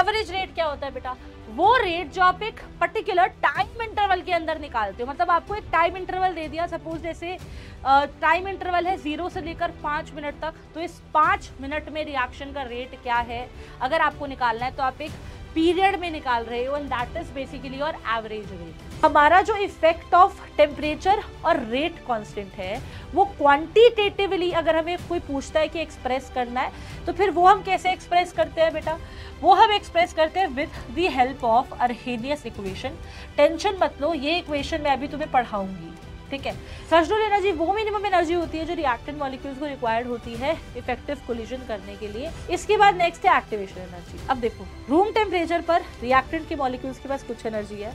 Average rate क्या होता है बेटा वो रेट जो आप एक पर्टिकुलर टाइम इंटरवल के अंदर निकालते हो मतलब आपको एक टाइम इंटरवल दे दिया सपोज जैसे टाइम इंटरवल है ज़ीरो से लेकर पाँच मिनट तक तो इस पाँच मिनट में रिएक्शन का रेट क्या है अगर आपको निकालना है तो आप एक पीरियड में निकाल रहे हो एंड दैट इज बेसिकली और एवरेज रेट हमारा जो इफेक्ट ऑफ टेम्परेचर और रेट कांस्टेंट है वो क्वांटिटेटिवली अगर हमें कोई पूछता है कि एक्सप्रेस करना है तो फिर वो हम कैसे एक्सप्रेस करते हैं बेटा वो हम एक्सप्रेस करते हैं with the help of Arrhenius equation tension मत लो ये इक्वेशन मैं अभी तुम्हें पढ़ाऊंगी ठीक है फ्लशडोल एनर्जी वो मिनिमम एनर्जी होती है जो रिएक्टेंट मॉलिक्यूल्स को रिक्वायर्ड होती है इफेक्टिव कोलिजन करने के लिए इसके बाद नेक्स्ट है एक्टिवेशन एनर्जी अब देखो रूम टेम्परेचर पर रिएक्टेंट के मॉलिक्यूल्स के पास कुछ एनर्जी है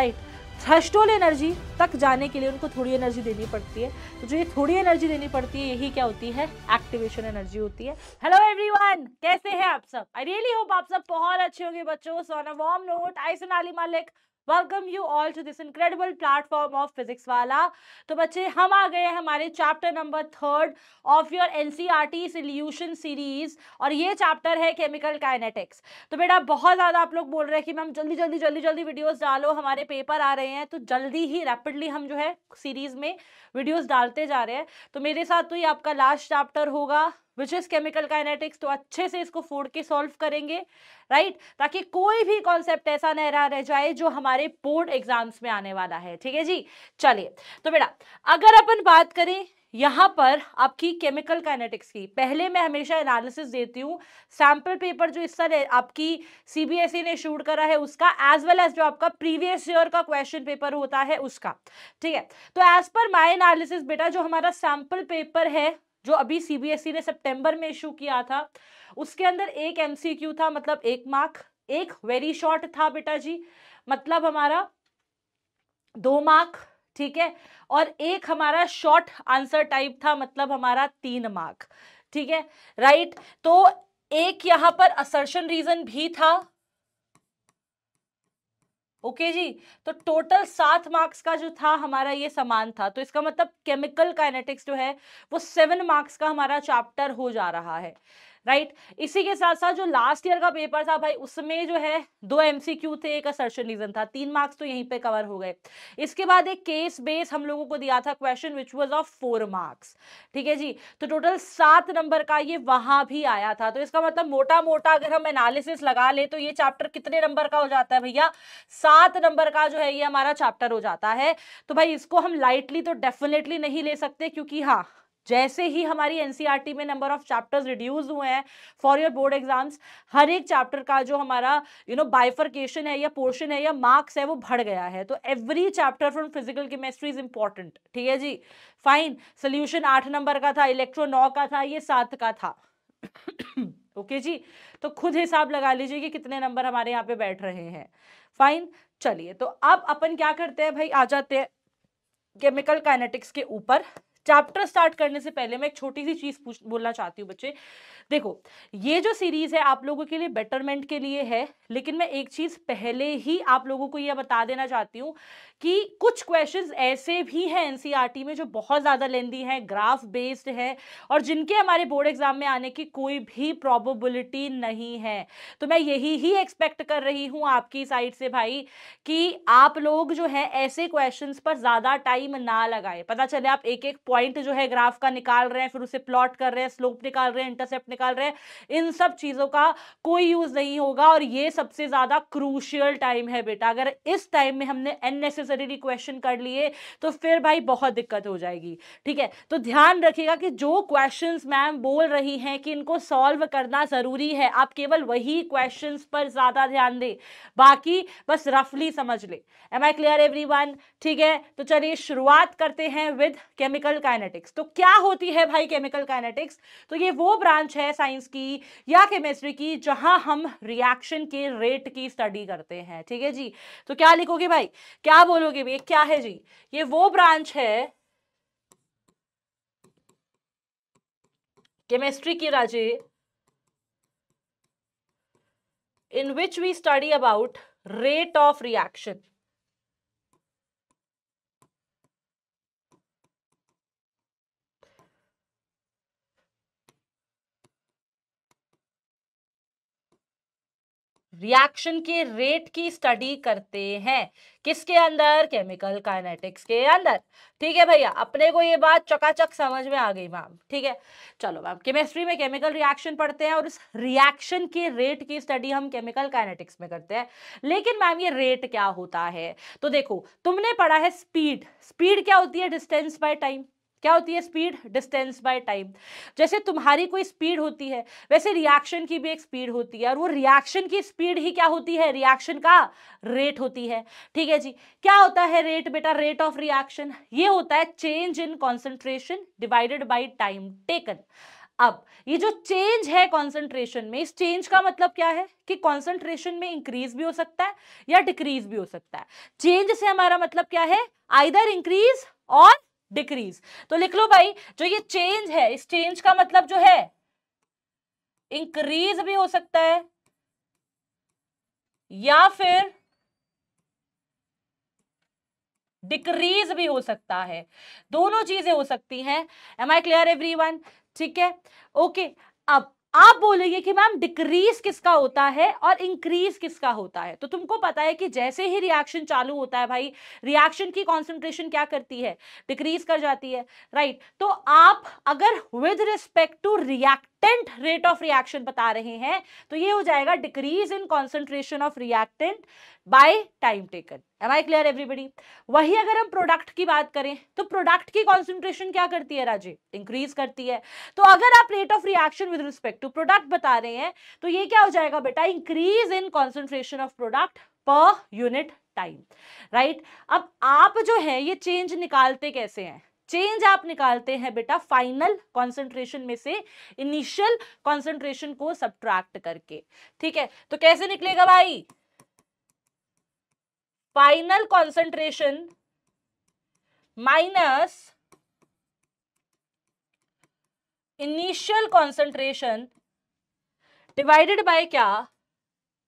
राइट थ्रस्टोल एनर्जी तक जाने के लिए उनको थोड़ी एनर्जी देनी पड़ती है तो जो ये थोड़ी एनर्जी देनी पड़ती है यही क्या होती है एक्टिवेशन एनर्जी होती है हेलो एवरीवन कैसे हैं आप सब आई रियली होप आप सब बहुत अच्छे होंगे बच्चों सोना on note I Sonali Malik welcome you all to this incredible platform of Physics Wallah तो बच्चे हम आ गए हैं हमारे chapter number third of your NCERT solution series और ये चैप्टर है केमिकल काइनेटिक्स तो बेटा बहुत ज़्यादा आप लोग बोल रहे हैं कि मैम जल्दी जल्दी जल्दी जल्दी वीडियोस डालो हमारे पेपर आ रहे हैं तो जल्दी ही रैपिडली हम जो है सीरीज़ में वीडियोज़ डालते जा रहे हैं तो मेरे साथ तो ये आपका लास्ट चैप्टर होगा विच इज केमिकल काइनेटिक्स तो अच्छे से इसको फोड़ के सॉल्व करेंगे राइट right? ताकि कोई भी कॉन्सेप्ट ऐसा न रह, रह जाए जो हमारे बोर्ड एग्जाम्स में आने वाला है ठीक है जी चलिए तो बेटा अगर अपन बात करें यहाँ पर आपकी केमिकल काइनेटिक्स की पहले मैं हमेशा एनालिसिस देती हूँ सैम्पल पेपर जो इस साल आपकी सीबीएसई e ने शूट करा है उसका एज वेल एज जो आपका प्रीवियस ईयर का क्वेश्चन पेपर होता है उसका ठीक है तो एज पर माय एनालिसिस बेटा जो हमारा सैम्पल पेपर है जो अभी सीबीएसई e ने सितंबर में इशू किया था उसके अंदर एक एमसीक्यू था मतलब एक मार्क एक वेरी शॉर्ट था बेटा जी मतलब हमारा दो मार्क ठीक है और एक हमारा शॉर्ट आंसर टाइप था मतलब हमारा तीन मार्क ठीक है राइट तो एक यहां पर असर्शन रीजन भी था ओके जी तो टोटल सात मार्क्स का जो था हमारा ये समान था तो इसका मतलब केमिकल काइनेटिक्स जो है वो सेवन मार्क्स का हमारा चैप्टर हो जा रहा है राइट इसी के साथ साथ जो लास्ट ईयर का पेपर था भाई उसमें जो है दो एमसीक्यू थे एक असर्शन रीजन था तीन मार्क्स तो यहीं पे कवर हो गए इसके बाद एक केस बेस हम लोगों को दिया था question which was of four marks ठीक है जी तो टोटल सात नंबर का ये वहां भी आया था तो इसका मतलब मोटा मोटा अगर हम एनालिसिस लगा ले तो ये चैप्टर कितने नंबर का हो जाता है भैया सात नंबर का जो है ये हमारा चैप्टर हो जाता है तो भाई इसको हम लाइटली तो डेफिनेटली नहीं ले सकते क्योंकि हाँ जैसे ही हमारी एनसीईआरटी e में नंबर ऑफ चैप्टर्स रिड्यूस हुए हैं फॉर योर बोर्ड एग्जाम्स हर एक चैप्टर का जो हमारा यू नो बाइफरकेशन है या पोर्शन है या मार्क्स है वो बढ़ गया है तो every chapter from physical chemistry is important ठीक है जी फाइन सोल्यूशन आठ नंबर का था इलेक्ट्रो नौ का था ये सात का था ओके okay जी तो खुद हिसाब लगा लीजिए कि कितने नंबर हमारे यहाँ पे बैठ रहे हैं फाइन चलिए तो अब अपन क्या करते हैं भाई आ जाते हैं केमिकल काइनेटिक्स के ऊपर चैप्टर स्टार्ट करने से पहले मैं एक छोटी सी चीज़ पूछ बोलना चाहती हूँ बच्चे देखो ये जो सीरीज़ है आप लोगों के लिए बेटरमेंट के लिए है लेकिन मैं एक चीज़ पहले ही आप लोगों को यह बता देना चाहती हूँ कि कुछ क्वेश्चंस ऐसे भी हैं एनसीईआरटी e में जो बहुत ज़्यादा लेंदी हैं ग्राफ बेस्ड है और जिनके हमारे बोर्ड एग्जाम में आने की कोई भी प्रॉबिलिटी नहीं है तो मैं यही ही एक्सपेक्ट कर रही हूँ आपकी साइड से भाई कि आप लोग जो है ऐसे क्वेश्चन पर ज़्यादा टाइम ना लगाए पता चले आप एक एक पॉइंट जो है ग्राफ का निकाल रहे हैं फिर उसे प्लॉट कर रहे हैं स्लोप निकाल रहे हैं इंटरसेप्ट निकाल रहे हैं इन सब चीज़ों का कोई यूज़ नहीं होगा और ये सबसे ज़्यादा क्रूशियल टाइम है बेटा अगर इस टाइम में हमने अननेसेसरी क्वेश्चन कर लिए तो फिर भाई बहुत दिक्कत हो जाएगी ठीक है तो ध्यान रखिएगा कि जो क्वेश्चन मैम बोल रही हैं कि इनको सॉल्व करना ज़रूरी है आप केवल वही क्वेश्चन पर ज़्यादा ध्यान दें बाकी बस रफली समझ ले एम आई क्लियर एवरी ठीक है तो चलिए शुरुआत करते हैं विद केमिकल काइनेटिक्स तो क्या होती है भाई केमिकल काइनेटिक्स तो ये वो ब्रांच है साइंस की या केमिस्ट्री की जहां हम रिएक्शन के रेट की स्टडी करते हैं ठीक है जी तो क्या लिखोगे भाई क्या बोलोगे भाई क्या है जी ये वो ब्रांच है केमिस्ट्री की राजे in which we study about rate of reaction reaction के रेट की स्टडी करते हैं किसके अंदर केमिकल काइनेटिक्स के अंदर ठीक है भैया अपने को ये बात चकाचक समझ में आ गई मैम ठीक है चलो मैम केमिस्ट्री में केमिकल रिएक्शन पढ़ते हैं और उस रिएक्शन के रेट की स्टडी हम केमिकल काइनेटिक्स में करते हैं लेकिन मैम ये रेट क्या होता है तो देखो तुमने पढ़ा है स्पीड स्पीड क्या होती है डिस्टेंस बाय टाइम क्या होती है स्पीड डिस्टेंस बाय टाइम जैसे तुम्हारी कोई स्पीड होती है वैसे रिएक्शन की भी एक स्पीड होती है और वो रिएक्शन की स्पीड ही क्या होती है रिएक्शन का रेट होती है ठीक है जी क्या होता है रेट बेटा रेट ऑफ रिएक्शन ये होता है change in concentration divided by time taken अब ये जो चेंज है कॉन्सेंट्रेशन में इस चेंज का मतलब क्या है कि कॉन्सेंट्रेशन में इंक्रीज भी हो सकता है या डिक्रीज भी हो सकता है चेंज से हमारा मतलब क्या है आइदर इंक्रीज और डिक्रीज तो लिख लो भाई जो ये चेंज है इस चेंज का मतलब जो है इंक्रीज भी हो सकता है या फिर डिक्रीज भी हो सकता है दोनों चीजें हो सकती हैं am I clear everyone ठीक है ओके अब आप बोलेंगे कि मैम डिक्रीज किसका होता है और इंक्रीज किसका होता है तो तुमको पता है कि जैसे ही रिएक्शन चालू होता है भाई रिएक्शन की कॉन्सेंट्रेशन क्या करती है डिक्रीज कर जाती है राइट right? तो आप अगर with respect to react reactant rate of reaction बता रहे हैं तो ये हो जाएगा decrease in concentration of reactant by time taken am I clear everybody वही अगर हम प्रोडक्ट की बात करें तो प्रोडक्ट की कॉन्सेंट्रेशन क्या करती है राजे इंक्रीज करती है तो अगर आप rate of reaction with respect to product बता रहे हैं तो ये क्या हो जाएगा बेटा increase in concentration of product per unit time right अब आप जो है ये चेंज निकालते कैसे हैं चेंज आप निकालते हैं बेटा फाइनल कॉन्सेंट्रेशन में से इनिशियल कॉन्सेंट्रेशन को सब्ट्रैक्ट करके ठीक है तो कैसे निकलेगा भाई final concentration minus initial concentration divided by क्या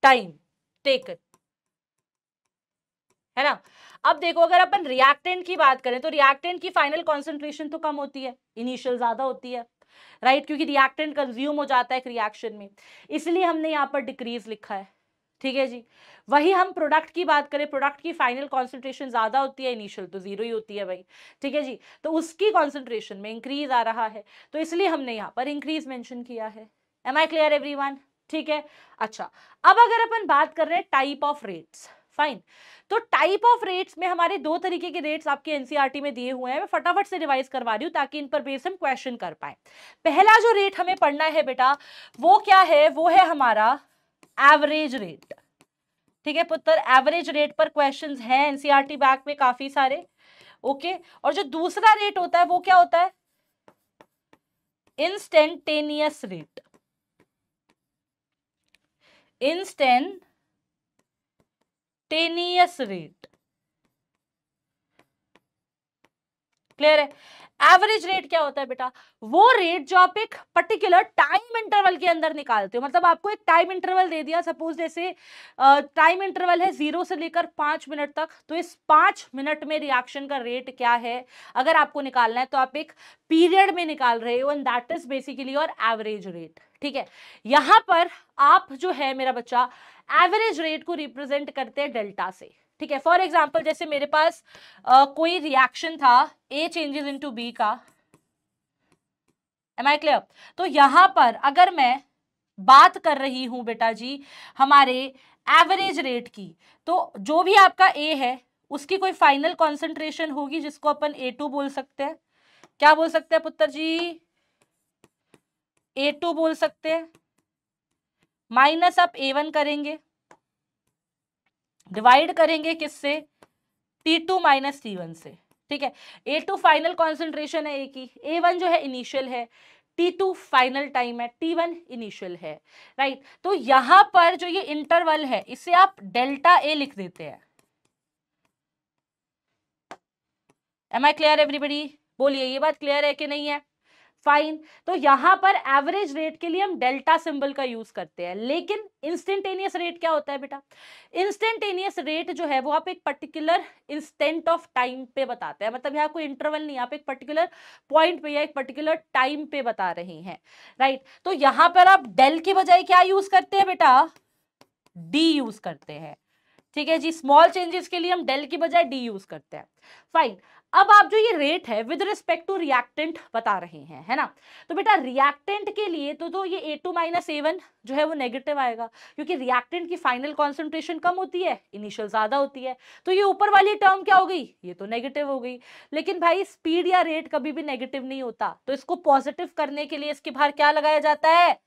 टाइम टेकन है ना अब देखो अगर अपन रिएक्टेंट की बात करें तो रिएक्टेंट की फाइनल कॉन्सेंट्रेशन तो कम होती है इनिशियल ज़्यादा होती है राइट right? क्योंकि रिएक्टेंट कंज्यूम हो जाता है एक रिएक्शन में इसलिए हमने यहाँ पर डिक्रीज लिखा है ठीक है जी वही हम प्रोडक्ट की बात करें प्रोडक्ट की फाइनल कॉन्सेंट्रेशन ज़्यादा होती है इनिशियल तो ज़ीरो ही होती है भाई ठीक है जी तो उसकी कॉन्सेंट्रेशन में इंक्रीज आ रहा है तो इसलिए हमने यहाँ पर इंक्रीज मेंशन किया है एम आई क्लियर एवरी ठीक है अच्छा अब अगर अपन बात कर रहे हैं टाइप ऑफ रेट्स फाइन तो टाइप ऑफ रेट्स में हमारे दो तरीके के रेट्स आपके एनसीईआरटी e में दिए हुए हैं मैं फटाफट से रिवाइज करवा रही हूं ताकि इन पर बेस हम क्वेश्चन कर पाए पहला जो रेट हमें पढ़ना है बेटा वो क्या है वो है हमारा एवरेज रेट ठीक है पुत्र एवरेज रेट पर क्वेश्चन है एनसीआरटी बैक में काफी सारे ओके और जो दूसरा रेट होता है वो क्या होता है instantaneous rate instantaneous rate clear है एवरेज रेट क्या होता है बेटा वो रेट जो आप एक पर्टिकुलर टाइम इंटरवल के अंदर निकालते हो मतलब आपको एक टाइम इंटरवल दे दिया सपोज जैसे टाइम इंटरवल है जीरो से लेकर पांच मिनट तक तो इस पांच मिनट में रिएक्शन का रेट क्या है अगर आपको निकालना है तो आप एक पीरियड में निकाल रहे हो एंड दैट इज बेसिकली और एवरेज रेट ठीक है यहां पर आप जो है मेरा बच्चा एवरेज रेट को रिप्रेजेंट करते हैं डेल्टा से ठीक है फॉर एग्जाम्पल जैसे मेरे पास आ, कोई रिएक्शन था ए चेंजेस इनटू बी का एम आई क्लियर तो यहां पर अगर मैं बात कर रही हूं बेटा जी हमारे एवरेज रेट की तो जो भी आपका ए है उसकी कोई फाइनल कॉन्सेंट्रेशन होगी जिसको अपन ए टू बोल सकते हैं क्या बोल सकते हैं पुत्र जी ए टू बोल सकते हैं माइनस आप ए वन करेंगे डिवाइड करेंगे किससे T two minus T one से ठीक है ए टू फाइनल कॉन्सेंट्रेशन है ए की ए वन जो है इनिशियल है टी टू फाइनल टाइम है टी वन इनिशियल है राइट तो यहां पर जो ये इंटरवल है इसे आप डेल्टा ए लिख देते हैं एम आई क्लियर एवरीबडी बोलिए ये बात क्लियर है कि नहीं है फाइन तो यहां पर एवरेज रेट के लिए हम डेल्टा सिंबल का यूज करते हैं लेकिन इंस्टेंटेनियस रेट क्या होता है बेटा इंस्टेंटेनियस रेट जो है वो आप एक पर्टिकुलर इंस्टेंट ऑफ टाइम पे बताते हैं मतलब यहाँ कोई इंटरवल नहीं आप एक पर्टिकुलर पॉइंट पे या एक पर्टिकुलर टाइम पे बता रहे हैं राइट तो यहां पर आप डेल की बजाय क्या यूज करते हैं बेटा डी यूज करते हैं ठीक है जी स्मॉल चेंजेस के लिए हम डेल की बजाय डी यूज करते हैं फाइन अब आप जो ये रेट है विद रिस्पेक्ट टू रिएक्टेंट बता रहे हैं है ना तो बेटा रिएक्टेंट के लिए तो तो ये ए टू माइनस वन जो है वो नेगेटिव आएगा क्योंकि रिएक्टेंट की फाइनल कॉन्सेंट्रेशन कम होती है इनिशियल ज़्यादा होती है तो ये ऊपर वाली टर्म क्या हो गई ये तो नेगेटिव हो गई लेकिन भाई स्पीड या रेट कभी भी नेगेटिव नहीं होता तो इसको पॉजिटिव करने के लिए इसके बाहर क्या लगाया जाता है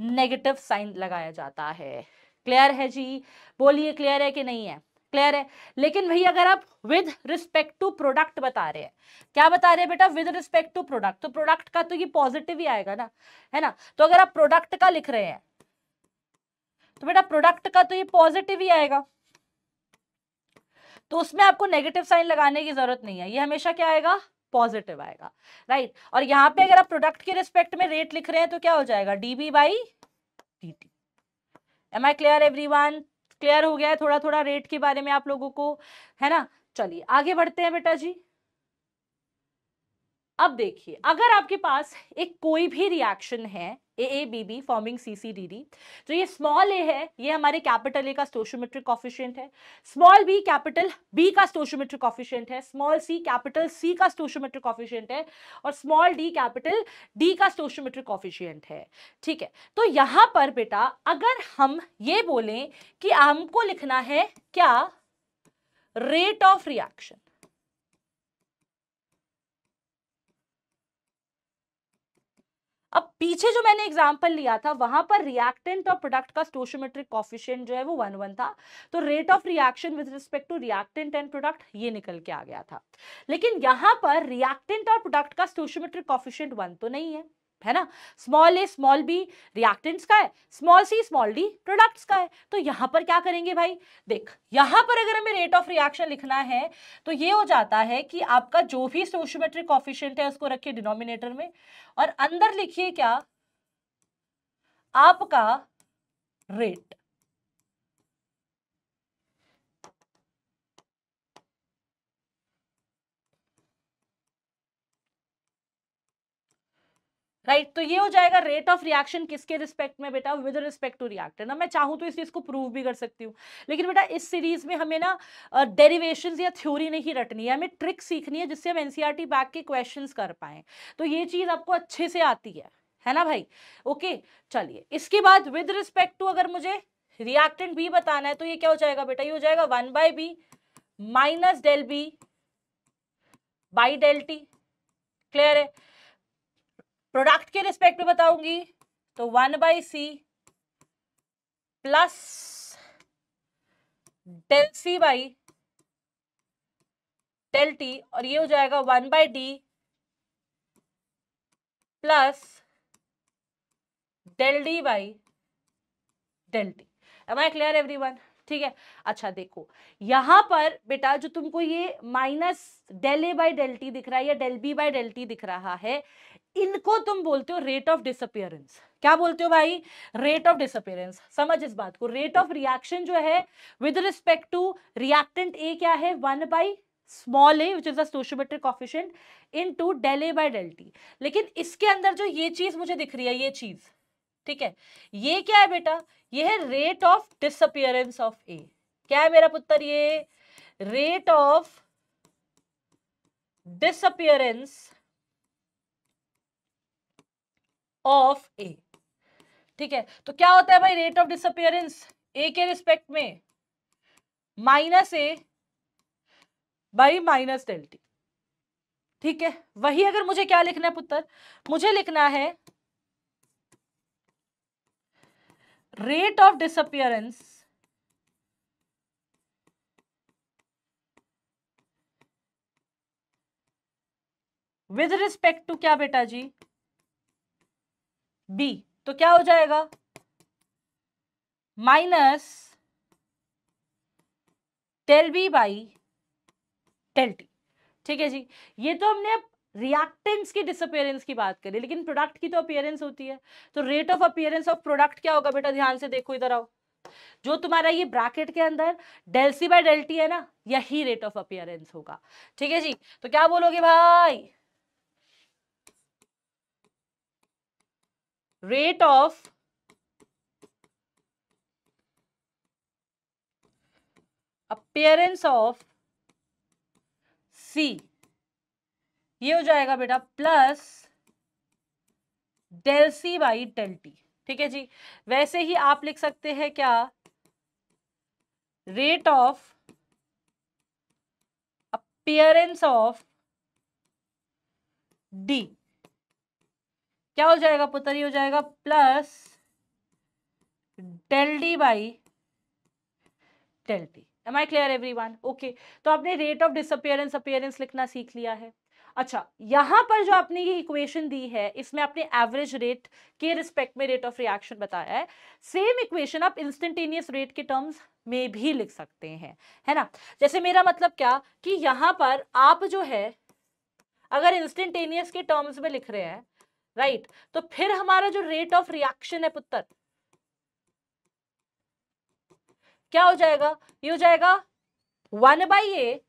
नेगेटिव साइन लगाया जाता है क्लियर है जी बोलिए क्लियर है कि नहीं है क्लियर है लेकिन भाई अगर आप विद रिस्पेक्ट टू प्रोडक्ट बता रहे हैं क्या बता रहे हैं बेटा विद रिस्पेक्ट टू प्रोडक्ट तो प्रोडक्ट का तो ये पॉजिटिव ही आएगा ना है ना तो अगर आप प्रोडक्ट का लिख रहे हैं तो बेटा प्रोडक्ट का तो ये पॉजिटिव ही आएगा तो उसमें आपको नेगेटिव साइन लगाने की जरूरत नहीं है ये हमेशा क्या आएगा पॉजिटिव आएगा राइट और यहां पे अगर आप प्रोडक्ट के रिस्पेक्ट में रेट लिख रहे हैं तो क्या हो जाएगा DB by D T am I clear everyone clear हो गया है थोड़ा थोड़ा रेट के बारे में आप लोगों को है ना चलिए आगे बढ़ते हैं बेटा जी अब देखिए अगर आपके पास एक कोई भी रिएक्शन है A A B B forming C C D D जो ये स्मॉल ए है ये हमारे कैपिटल ए का स्टोशोमेट्रिक कॉफिशियंट है स्मॉल बी कैपिटल बी का स्टोशोमेट्रिक कॉफिशियंट है स्मॉल सी कैपिटल सी का स्टोशोमेट्रिक कॉफिशियंट है और स्मॉल डी कैपिटल डी का स्टोशोमेट्रिक कॉफिशियंट है ठीक है तो यहाँ पर बेटा अगर हम ये बोलें कि हमको लिखना है क्या रेट ऑफ रिएक्शन अब पीछे जो मैंने एग्जाम्पल लिया था वहां पर रिएक्टेंट और प्रोडक्ट का स्टोशोमेट्रिक कॉफिशियंट जो है वो वन वन था तो rate of reaction with respect to reactant and product ये निकल के आ गया था लेकिन यहां पर रिएक्टेंट और प्रोडक्ट का स्टोशोमेट्रिक कॉफिशियंट वन तो नहीं है है ना small A small B reactants का है small C small D products का है तो यहां पर क्या करेंगे भाई देख यहां पर अगर हमें रेट ऑफ रिएक्शन लिखना है तो ये हो जाता है कि आपका जो भी सोशोमेट्रिक ऑफिशियंट है उसको रखिए डिनोमिनेटर में और अंदर लिखिए क्या आपका रेट राइट तो ये हो जाएगा रेट ऑफ रिएक्शन किसके रिस्पेक्ट में बेटा विद रिस्पेक्ट टू रिएक्टर ना मैं चाहूँ तो इस चीज़ को प्रूव भी कर सकती हूँ लेकिन बेटा इस सीरीज में हमें ना डेरिवेशन या थ्योरी नहीं रटनी है हमें ट्रिक सीखनी है जिससे हम एनसीआर बैक e के क्वेश्चन कर पाएँ तो ये चीज़ आपको अच्छे से आती है है ना भाई ओके चलिए इसके बाद विद रिस्पेक्ट टू अगर मुझे रिएक्टेंट बी बताना है तो ये क्या हो जाएगा बेटा ये हो जाएगा one by B minus del B by del T clear है प्रोडक्ट के रिस्पेक्ट में बताऊंगी तो one by C plus del C by del T और ये हो जाएगा one by D plus del D by del T am I clear everyone ठीक है अच्छा देखो यहां पर बेटा जो तुमको ये minus del A by del T दिख रहा है या del B by del T दिख रहा है इनको तुम बोलते हो रेट ऑफ डिसअपियरेंस क्या बोलते हो भाई रेट ऑफ डिसअपियरेंस समझ इस बात को रेट ऑफ रिएक्शन जो है with respect to reactant A क्या है one by small A which is the stoichiometric into del A by del T लेकिन इसके अंदर जो ये चीज मुझे दिख रही है ये चीज ठीक है ये क्या है बेटा ये है rate of disappearance of A क्या है मेरा पुत्र ये rate of disappearance of A ठीक है तो क्या होता है भाई रेट ऑफ डिसअपियरेंस ए के रिस्पेक्ट में minus A by minus del T ठीक है वही अगर मुझे क्या लिखना है पुत्र मुझे लिखना है rate of disappearance with respect to क्या बेटा जी बी तो क्या हो जाएगा minus del B by del T ठीक है जी ये तो हमने रिएक्टेंस की डिसअपियरेंस की बात करी लेकिन प्रोडक्ट की तो अपियरेंस होती है तो rate of appearance of product क्या होगा बेटा ध्यान से देखो इधर आओ जो तुम्हारा ये ब्रैकेट के अंदर डेल्सी बाय डेल्टी है ना यही रेट ऑफ अपियरेंस होगा ठीक है जी तो क्या बोलोगे भाई rate of appearance of C ये हो जाएगा बेटा plus del C by del T ठीक है जी वैसे ही आप लिख सकते हैं क्या rate of appearance of D क्या हो जाएगा पुत्र हो जाएगा plus del D by del T am I clear everyone okay तो आपने रेट ऑफ डिसअपियरेंस अपियरेंस लिखना सीख लिया है अच्छा यहां पर जो आपने ये इक्वेशन दी है इसमें आपने एवरेज रेट के रिस्पेक्ट में रेट ऑफ रिएक्शन बताया है सेम इक्वेशन आप इंस्टेंटेनियस रेट के टर्म्स में भी लिख सकते हैं है ना जैसे मेरा मतलब क्या कि यहां पर आप जो है अगर इंस्टेंटेनियस के टर्म्स में लिख रहे हैं राइट right. तो फिर हमारा जो रेट ऑफ रिएक्शन है पुत्र क्या हो जाएगा ये हो जाएगा one by A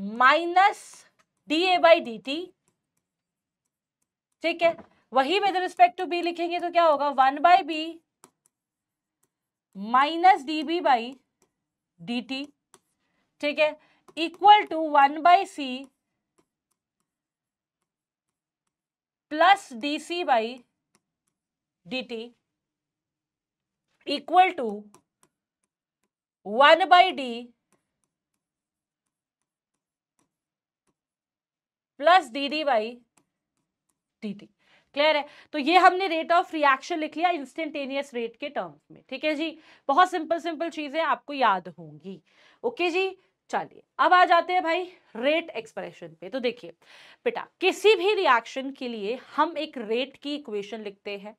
minus D A by D T ठीक है वही विद रिस्पेक्ट टू बी लिखेंगे तो क्या होगा one by B minus D B by D T ठीक है equal to one by C plus D C by D T equal to one by D plus D D by D T clear है तो ये हमने rate of reaction लिख लिया instantaneous rate के terms में ठीक है जी बहुत सिंपल सिंपल चीजें आपको याद होंगी ओके जी चलिए अब आ जाते हैं भाई रेट एक्सप्रेशन पे तो देखिए बेटा किसी भी रिएक्शन के लिए हम एक रेट की इक्वेशन लिखते हैं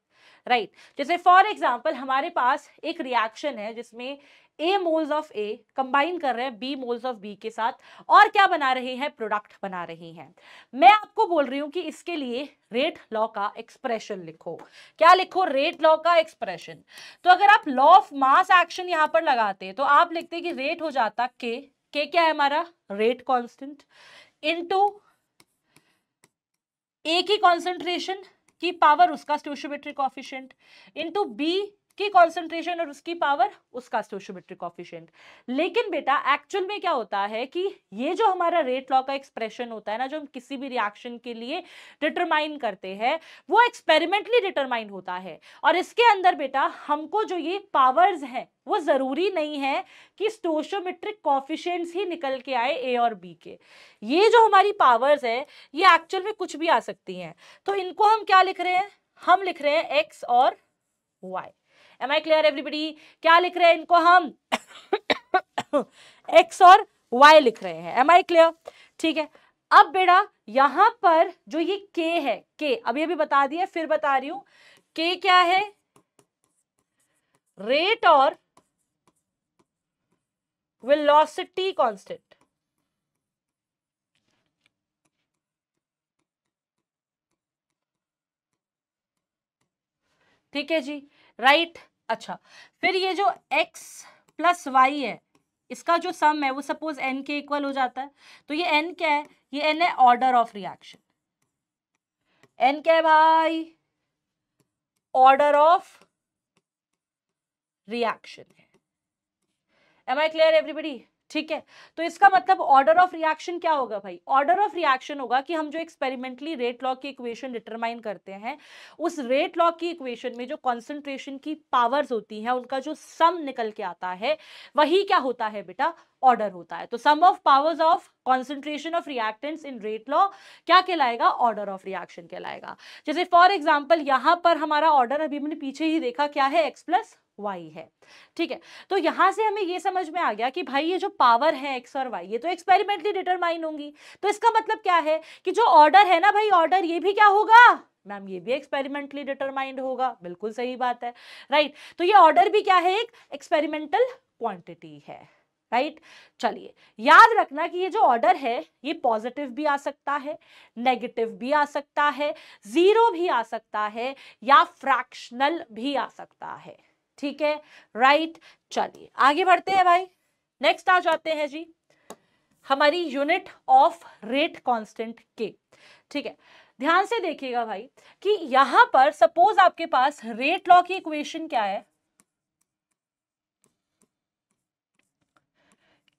राइट right. जैसे फॉर एग्जाम्पल हमारे पास एक रिएक्शन है जिसमें A moles of A combine कर रहे हैं बी मोल्स ऑफ बी के साथ और क्या बना रहे हैं प्रोडक्ट बना रही हैं मैं आपको बोल रही हूँ कि इसके लिए रेट लॉ का एक्सप्रेशन लिखो क्या लिखो रेट लॉ का एक्सप्रेशन तो अगर आप लॉ ऑफ मास एक्शन यहाँ पर लगाते तो आप लिखते कि रेट हो जाता के के क्या है हमारा रेट कांस्टेंट इनटू ए की कॉन्सेंट्रेशन की पावर उसका स्टोशोमेट्रिक ऑफिशियंट इनटू बी उसकी कॉन्सेंट्रेशन और उसकी पावर उसका स्टोशोमेट्रिक कॉफिशियंट लेकिन बेटा एक्चुअल में क्या होता है कि ये जो हमारा रेट लॉ का एक्सप्रेशन होता है ना जो हम किसी भी रिएक्शन के लिए डिटरमाइन करते हैं वो एक्सपेरिमेंटली डिटरमाइन होता है और इसके अंदर बेटा हमको जो ये पावर्स हैं वो ज़रूरी नहीं है कि स्टोशोमेट्रिक कॉफिशेंट्स ही निकल के आए ए और बी के ये जो हमारी पावर्स है ये एक्चुअल में कुछ भी आ सकती हैं तो इनको हम क्या लिख रहे हैं हम लिख रहे हैं एक्स और Y am I clear everybody क्या लिख रहे हैं इनको हम एक्स और वाई लिख रहे हैं एम आई क्लियर ठीक है अब बेटा यहां पर जो ये के है के अभी अभी बता दिया फिर बता रही हूं के क्या है रेट और वेलोसिटी कांस्टेंट ठीक है जी राइट right. अच्छा फिर ये जो एक्स प्लस वाई है इसका जो सम है वो सपोज एन के इक्वल हो जाता है तो ये एन क्या है ये एन है ऑर्डर ऑफ रिएक्शन एन क्या है भाई ऑर्डर ऑफ रिएक्शन है एम आई क्लियर एवरीबडी ठीक है तो इसका मतलब ऑर्डर ऑफ रिएक्शन क्या होगा भाई ऑर्डर ऑफ रिएक्शन होगा कि हम जो एक्सपेरिमेंटली रेट लॉ की इक्वेशन डिटरमाइन करते हैं उस रेट लॉ की इक्वेशन में जो कॉन्सेंट्रेशन की पावर्स होती हैं उनका जो सम निकल के आता है वही क्या होता है बेटा ऑर्डर होता है तो sum of powers of concentration of reactants in rate law क्या कहलाएगा ऑर्डर ऑफ रिएक्शन कहलाएगा जैसे फॉर एग्जाम्पल यहाँ पर हमारा ऑर्डर अभी मैंने पीछे ही देखा क्या है एक्स प्लस वाई है ठीक है तो यहां से हमें ये समझ में आ गया कि भाई ये जो पावर है एक्स और वाई ये तो एक्सपेरिमेंटली डिटरमाइन होंगी तो इसका मतलब क्या है कि जो ऑर्डर है ना भाई ऑर्डर ये भी क्या होगा मैम ये भी एक्सपेरिमेंटली डिटरमाइंड होगा बिल्कुल सही बात है राइट तो ये ऑर्डर भी क्या है एक एक्सपेरिमेंटल क्वांटिटी है राइट चलिए याद रखना कि ये जो ऑर्डर है ये पॉजिटिव भी आ सकता है नेगेटिव भी आ सकता है जीरो भी आ सकता है या फ्रैक्शनल भी आ सकता है ठीक है राइट चलिए आगे बढ़ते हैं भाई नेक्स्ट आ जाते हैं जी हमारी यूनिट ऑफ रेट कांस्टेंट के ठीक है ध्यान से देखिएगा भाई कि यहां पर सपोज आपके पास रेट लॉ की इक्वेशन क्या है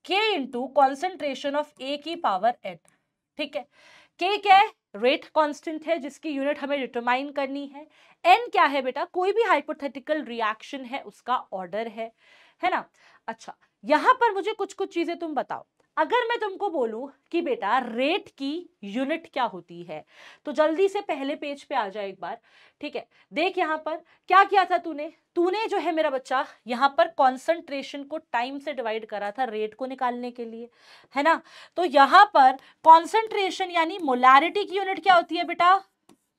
के इंटू कॉन्सेंट्रेशन ऑफ ए की पावर एट ठीक है के क्या है रेट कांस्टेंट है जिसकी यूनिट हमें डिटरमाइन करनी है एन क्या है बेटा कोई भी हाइपोथेटिकल रिएक्शन है उसका ऑर्डर है है ना अच्छा यहाँ पर मुझे कुछ कुछ चीज़ें तुम बताओ अगर मैं तुमको बोलूं कि बेटा रेट की यूनिट क्या होती है तो जल्दी से पहले पेज पे आ जाए एक बार ठीक है देख यहाँ पर क्या किया था तूने तूने जो है मेरा बच्चा यहाँ पर कंसंट्रेशन को टाइम से डिवाइड करा था रेट को निकालने के लिए है ना तो यहाँ पर कंसंट्रेशन यानी मोलैरिटी की यूनिट क्या होती है बेटा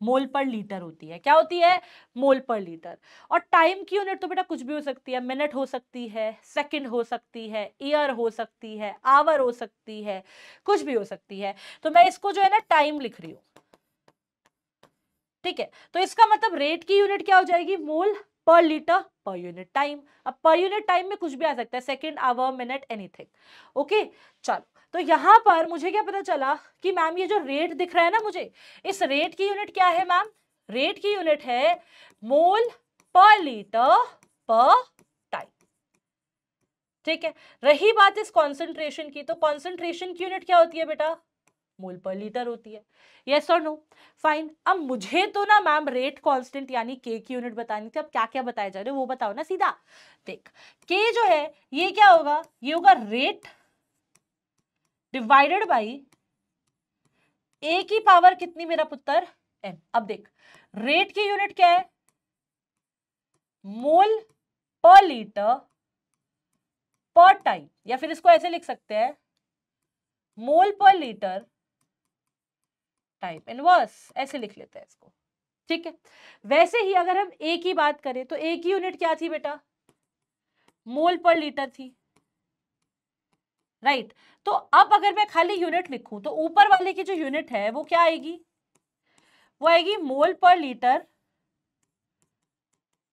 मोल पर लीटर होती है क्या होती है मोल पर लीटर और टाइम की यूनिट तो बेटा कुछ भी हो सकती है मिनट हो सकती है सेकंड हो सकती है ईयर हो सकती है आवर हो सकती है कुछ भी हो सकती है तो मैं इसको जो है ना टाइम लिख रही हूं ठीक है तो इसका मतलब रेट की यूनिट क्या हो जाएगी मोल पर लीटर पर यूनिट टाइम अब पर यूनिट टाइम में कुछ भी आ सकता है second hour minute anything okay चलो तो यहाँ पर मुझे क्या पता चला कि मैम ये जो रेट दिख रहा है ना मुझे इस रेट की यूनिट क्या है मैम रेट की यूनिट है मोल पर लीटर पर टाइम ठीक है रही बात इस कॉन्सेंट्रेशन की तो कॉन्सेंट्रेशन की यूनिट क्या होती है बेटा मोल पर लीटर होती है यस और नो फाइन अब मुझे तो ना मैम रेट कांस्टेंट यानी के की यूनिट बतानी थी अब क्या क्या बताया जा रहे हो वो बताओ ना सीधा देख के जो है ये क्या होगा ये होगा रेट डिवाइडेड बाई ए की पावर कितनी मेरा पुत्र एम अब देख रेट की यूनिट क्या है मोल पर लीटर पर टाइम या फिर इसको ऐसे लिख सकते हैं मोल पर लीटर टाइम इनवर्स ऐसे लिख लेते हैं इसको ठीक है वैसे ही अगर हम ए की बात करें तो ए की यूनिट क्या थी बेटा मोल पर लीटर थी राइट right. तो अब अगर मैं खाली यूनिट लिखूं तो ऊपर वाले की जो यूनिट है वो क्या आएगी वो आएगी मोल पर लीटर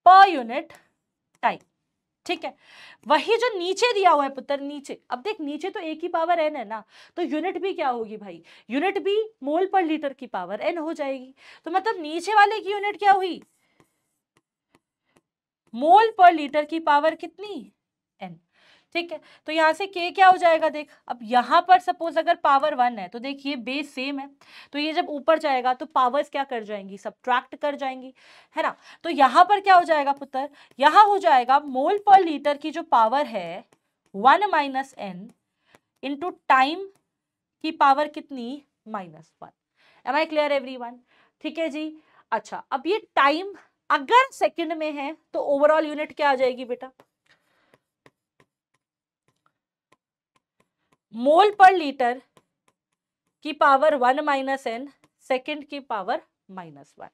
पर यूनिट टाइम ठीक है वही जो नीचे दिया हुआ है पुत्र नीचे अब देख नीचे तो एक ही पावर एन है ना तो यूनिट भी क्या होगी भाई यूनिट भी मोल पर लीटर की पावर एन हो जाएगी तो मतलब नीचे वाले की यूनिट क्या हुई मोल पर लीटर की पावर कितनी एन ठीक है तो यहाँ से के क्या हो जाएगा देख अब यहाँ पर सपोज अगर पावर वन है तो देखिए बेस सेम है तो ये जब ऊपर जाएगा तो पावर्स क्या कर जाएंगी सब्ट्रैक्ट कर जाएंगी है ना तो यहाँ पर क्या हो जाएगा पुत्र यहाँ हो जाएगा मोल पर लीटर की जो पावर है one minus N into time की पावर कितनी minus one am I clear everyone ठीक है जी अच्छा अब ये टाइम अगर सेकंड में है तो ओवरऑल यूनिट क्या आ जाएगी बेटा मोल पर लीटर की power one minus N second की पावर माइनस वन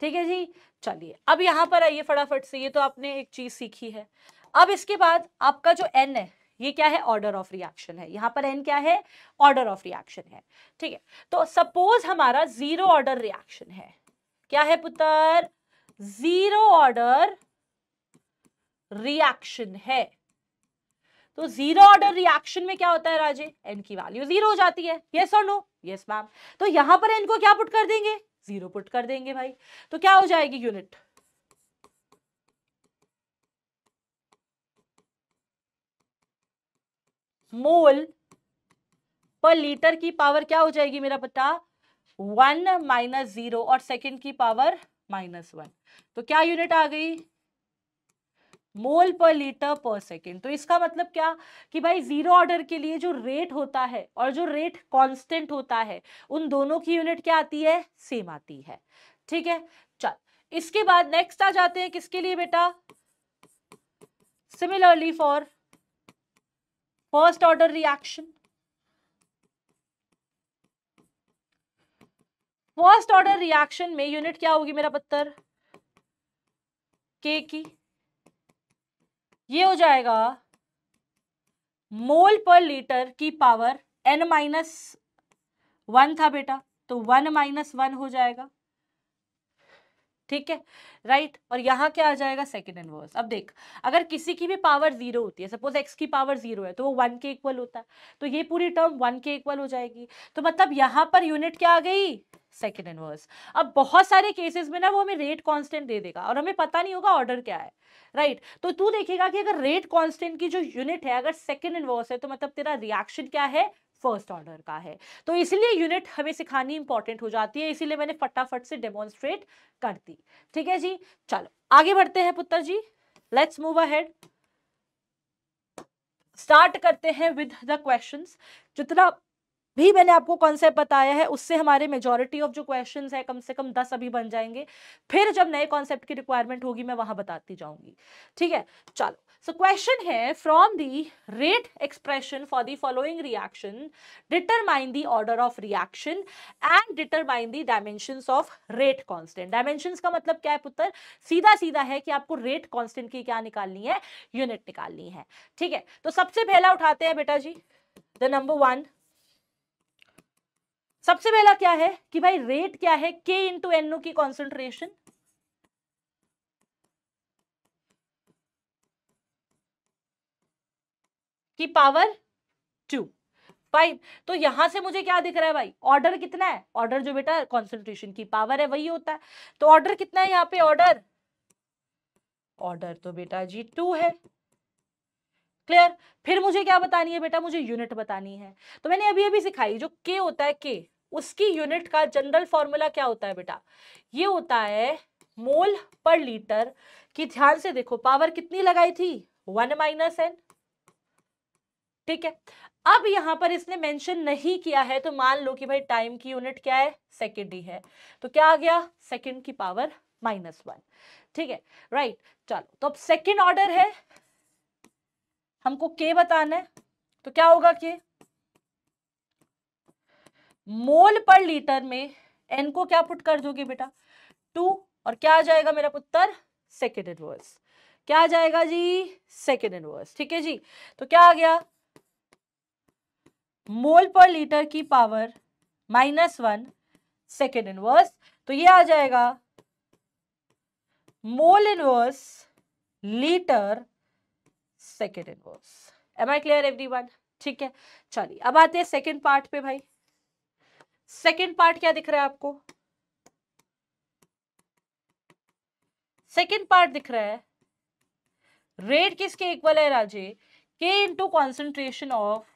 ठीक है जी चलिए अब यहां पर आइए फटाफट से ये तो आपने एक चीज सीखी है अब इसके बाद आपका जो एन है ये क्या है ऑर्डर ऑफ रिएक्शन है यहां पर एन क्या है ऑर्डर ऑफ रिएक्शन है ठीक है तो सपोज हमारा जीरो ऑर्डर रिएक्शन है क्या है पुत्र जीरो ऑर्डर रिएक्शन है तो जीरो ऑर्डर रिएक्शन में क्या होता है राजे एन की वैल्यू जीरो हो जाती है यस और नो यस मैम तो यहां पर एन को क्या पुट कर देंगे जीरो पुट कर देंगे भाई तो क्या हो जाएगी यूनिट मोल पर लीटर की पावर क्या हो जाएगी मेरा बता वन माइनस जीरो और सेकेंड की पावर माइनस वन तो क्या यूनिट आ गई मोल पर लीटर पर सेकेंड तो इसका मतलब क्या कि भाई ज़ीरो ऑर्डर के लिए जो रेट होता है और जो रेट कांस्टेंट होता है उन दोनों की यूनिट क्या आती है सेम आती है ठीक है चल इसके बाद नेक्स्ट आ जाते हैं किसके लिए बेटा similarly for first order reaction first order reaction में यूनिट क्या होगी मेरा पत्थर के की ये हो जाएगा मोल पर लीटर की पावर एन माइनस वन था बेटा तो वन माइनस वन हो जाएगा ठीक है राइट और यहाँ क्या आ जाएगा सेकेंड इनवर्स अब देख अगर किसी की भी पावर जीरो होती है सपोज एक्स की पावर जीरो है तो वो वन के इक्वल होता है तो ये पूरी टर्म वन के इक्वल हो जाएगी तो मतलब यहाँ पर यूनिट क्या आ गई सेकेंड इनवर्स अब बहुत सारे केसेस में ना वो हमें रेट कांस्टेंट दे देगा और हमें पता नहीं होगा ऑर्डर क्या है राइट right? तो तू देखेगा कि अगर रेट कांस्टेंट की जो यूनिट है अगर सेकेंड इनवर्स है तो मतलब तेरा रिएक्शन क्या है फर्स्ट ऑर्डर का है तो इसलिए यूनिट हमें सिखानी इंपॉर्टेंट हो जाती है इसीलिए मैंने फटाफट से डेमोन्स्ट्रेट कर दी ठीक है जी चलो आगे बढ़ते हैं पुत्र जी लेट्स मूव अहेड स्टार्ट करते हैं विद द क्वेश्चन जितना भी मैंने आपको कॉन्सेप्ट बताया है उससे हमारे मेजॉरिटी ऑफ जो क्वेश्चन है कम से कम दस अभी बन जाएंगे फिर जब नए कॉन्सेप्ट की रिक्वायरमेंट होगी मैं वहां बताती जाऊंगी ठीक है चलो सो क्वेश्चन है from the rate expression for the following reaction determine the order of reaction and determine the dimension of rate constant dimension का मतलब क्या है पुत्र सीधा सीधा है कि आपको रेट कॉन्स्टेंट की क्या निकालनी है यूनिट निकालनी है ठीक है तो सबसे पहला उठाते हैं बेटा जी द नंबर वन सबसे पहला क्या है कि भाई रेट क्या है के इंटू एनओ की कॉन्सेंट्रेशन की पावर टू फाइव तो यहां से मुझे क्या दिख रहा है भाई ऑर्डर कितना है ऑर्डर जो बेटा कॉन्सेंट्रेशन की पावर है वही होता है तो ऑर्डर कितना है यहाँ पे ऑर्डर ऑर्डर तो बेटा जी टू है क्लियर फिर मुझे क्या बतानी है बेटा मुझे यूनिट बतानी है तो मैंने अभी अभी सिखाई जो के होता है के उसकी यूनिट का जनरल फॉर्मूला क्या होता है बेटा ये होता है मोल पर लीटर की ध्यान से देखो पावर कितनी लगाई थी वन माइनस एन ठीक है अब यहां पर इसने मेंशन नहीं किया है तो मान लो कि भाई टाइम की यूनिट क्या है सेकेंड ही है तो क्या आ गया सेकेंड की पावर माइनस वन ठीक है राइट चलो तो अब सेकेंड ऑर्डर है हमको के बताना है तो क्या होगा के मोल पर लीटर में एन को क्या पुट कर दोगे बेटा टू और क्या आ जाएगा मेरा पुत्र सेकेंड इनवर्स क्या आ जाएगा जी सेकेंड इनवर्स ठीक है जी तो क्या आ गया मोल पर लीटर की power minus one second inverse तो ये आ जाएगा mole inverse litre second inverse am I clear everyone ठीक है चलिए अब आते हैं सेकेंड पार्ट पे भाई सेकेंड पार्ट क्या दिख रहा है आपको सेकेंड पार्ट दिख रहा है रेट किसके इक्वल है राजे K into concentration of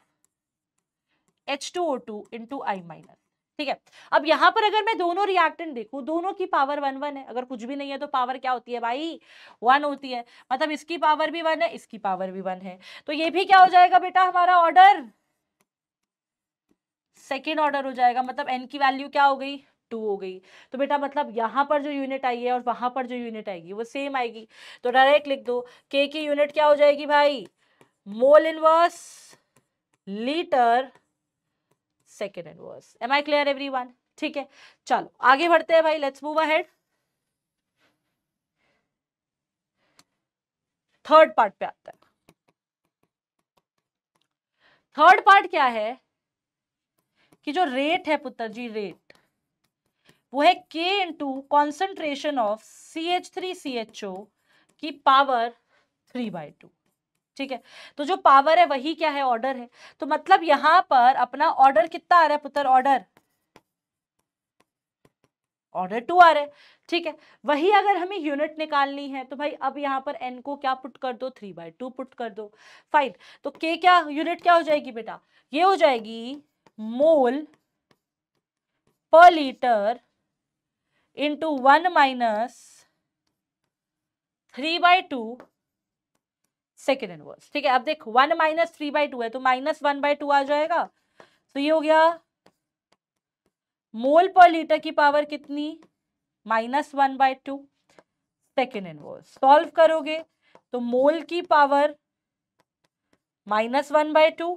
H two O two into I minus ठीक है अब यहां पर अगर मैं दोनों रिएक्टेंट देखू दोनों की पावर वन वन है अगर कुछ भी नहीं है तो पावर क्या होती है भाई वन होती है मतलब इसकी पावर भी वन है इसकी पावर भी वन है तो ये भी क्या हो जाएगा बेटा हमारा ऑर्डर सेकेंड ऑर्डर हो जाएगा मतलब एन की वैल्यू क्या हो गई टू हो गई तो बेटा मतलब यहाँ पर जो यूनिट आई है और वहां पर जो यूनिट आएगी वो सेम आएगी तो डायरेक्ट लिख दो के की यूनिट क्या हो जाएगी भाई mole inverse litre second inverse am I clear everyone ठीक है चलो आगे बढ़ते हैं भाई let's move ahead third part पे आता है थर्ड पार्ट क्या है कि जो रेट है पुत्र जी रेट वो है के into concentration of C H three C H O की पावर थ्री बाई टू ठीक है तो जो पावर है वही क्या है ऑर्डर है तो मतलब यहां पर अपना ऑर्डर कितना आ रहा है पुत्र ऑर्डर ऑर्डर टू आ रहा है ठीक है वही अगर हमें यूनिट निकालनी है तो भाई अब यहाँ पर एन को क्या पुट कर दो थ्री बाई टू पुट कर दो फाइन तो के क्या यूनिट क्या हो जाएगी बेटा ये हो जाएगी mole per litre into one minus three by two second inverse ठीक है अब देख one minus three by two है तो माइनस वन बाई टू आ जाएगा तो ये हो गया मोल पर लीटर की पावर कितनी minus one by two second inverse solve करोगे तो मोल की power minus one by two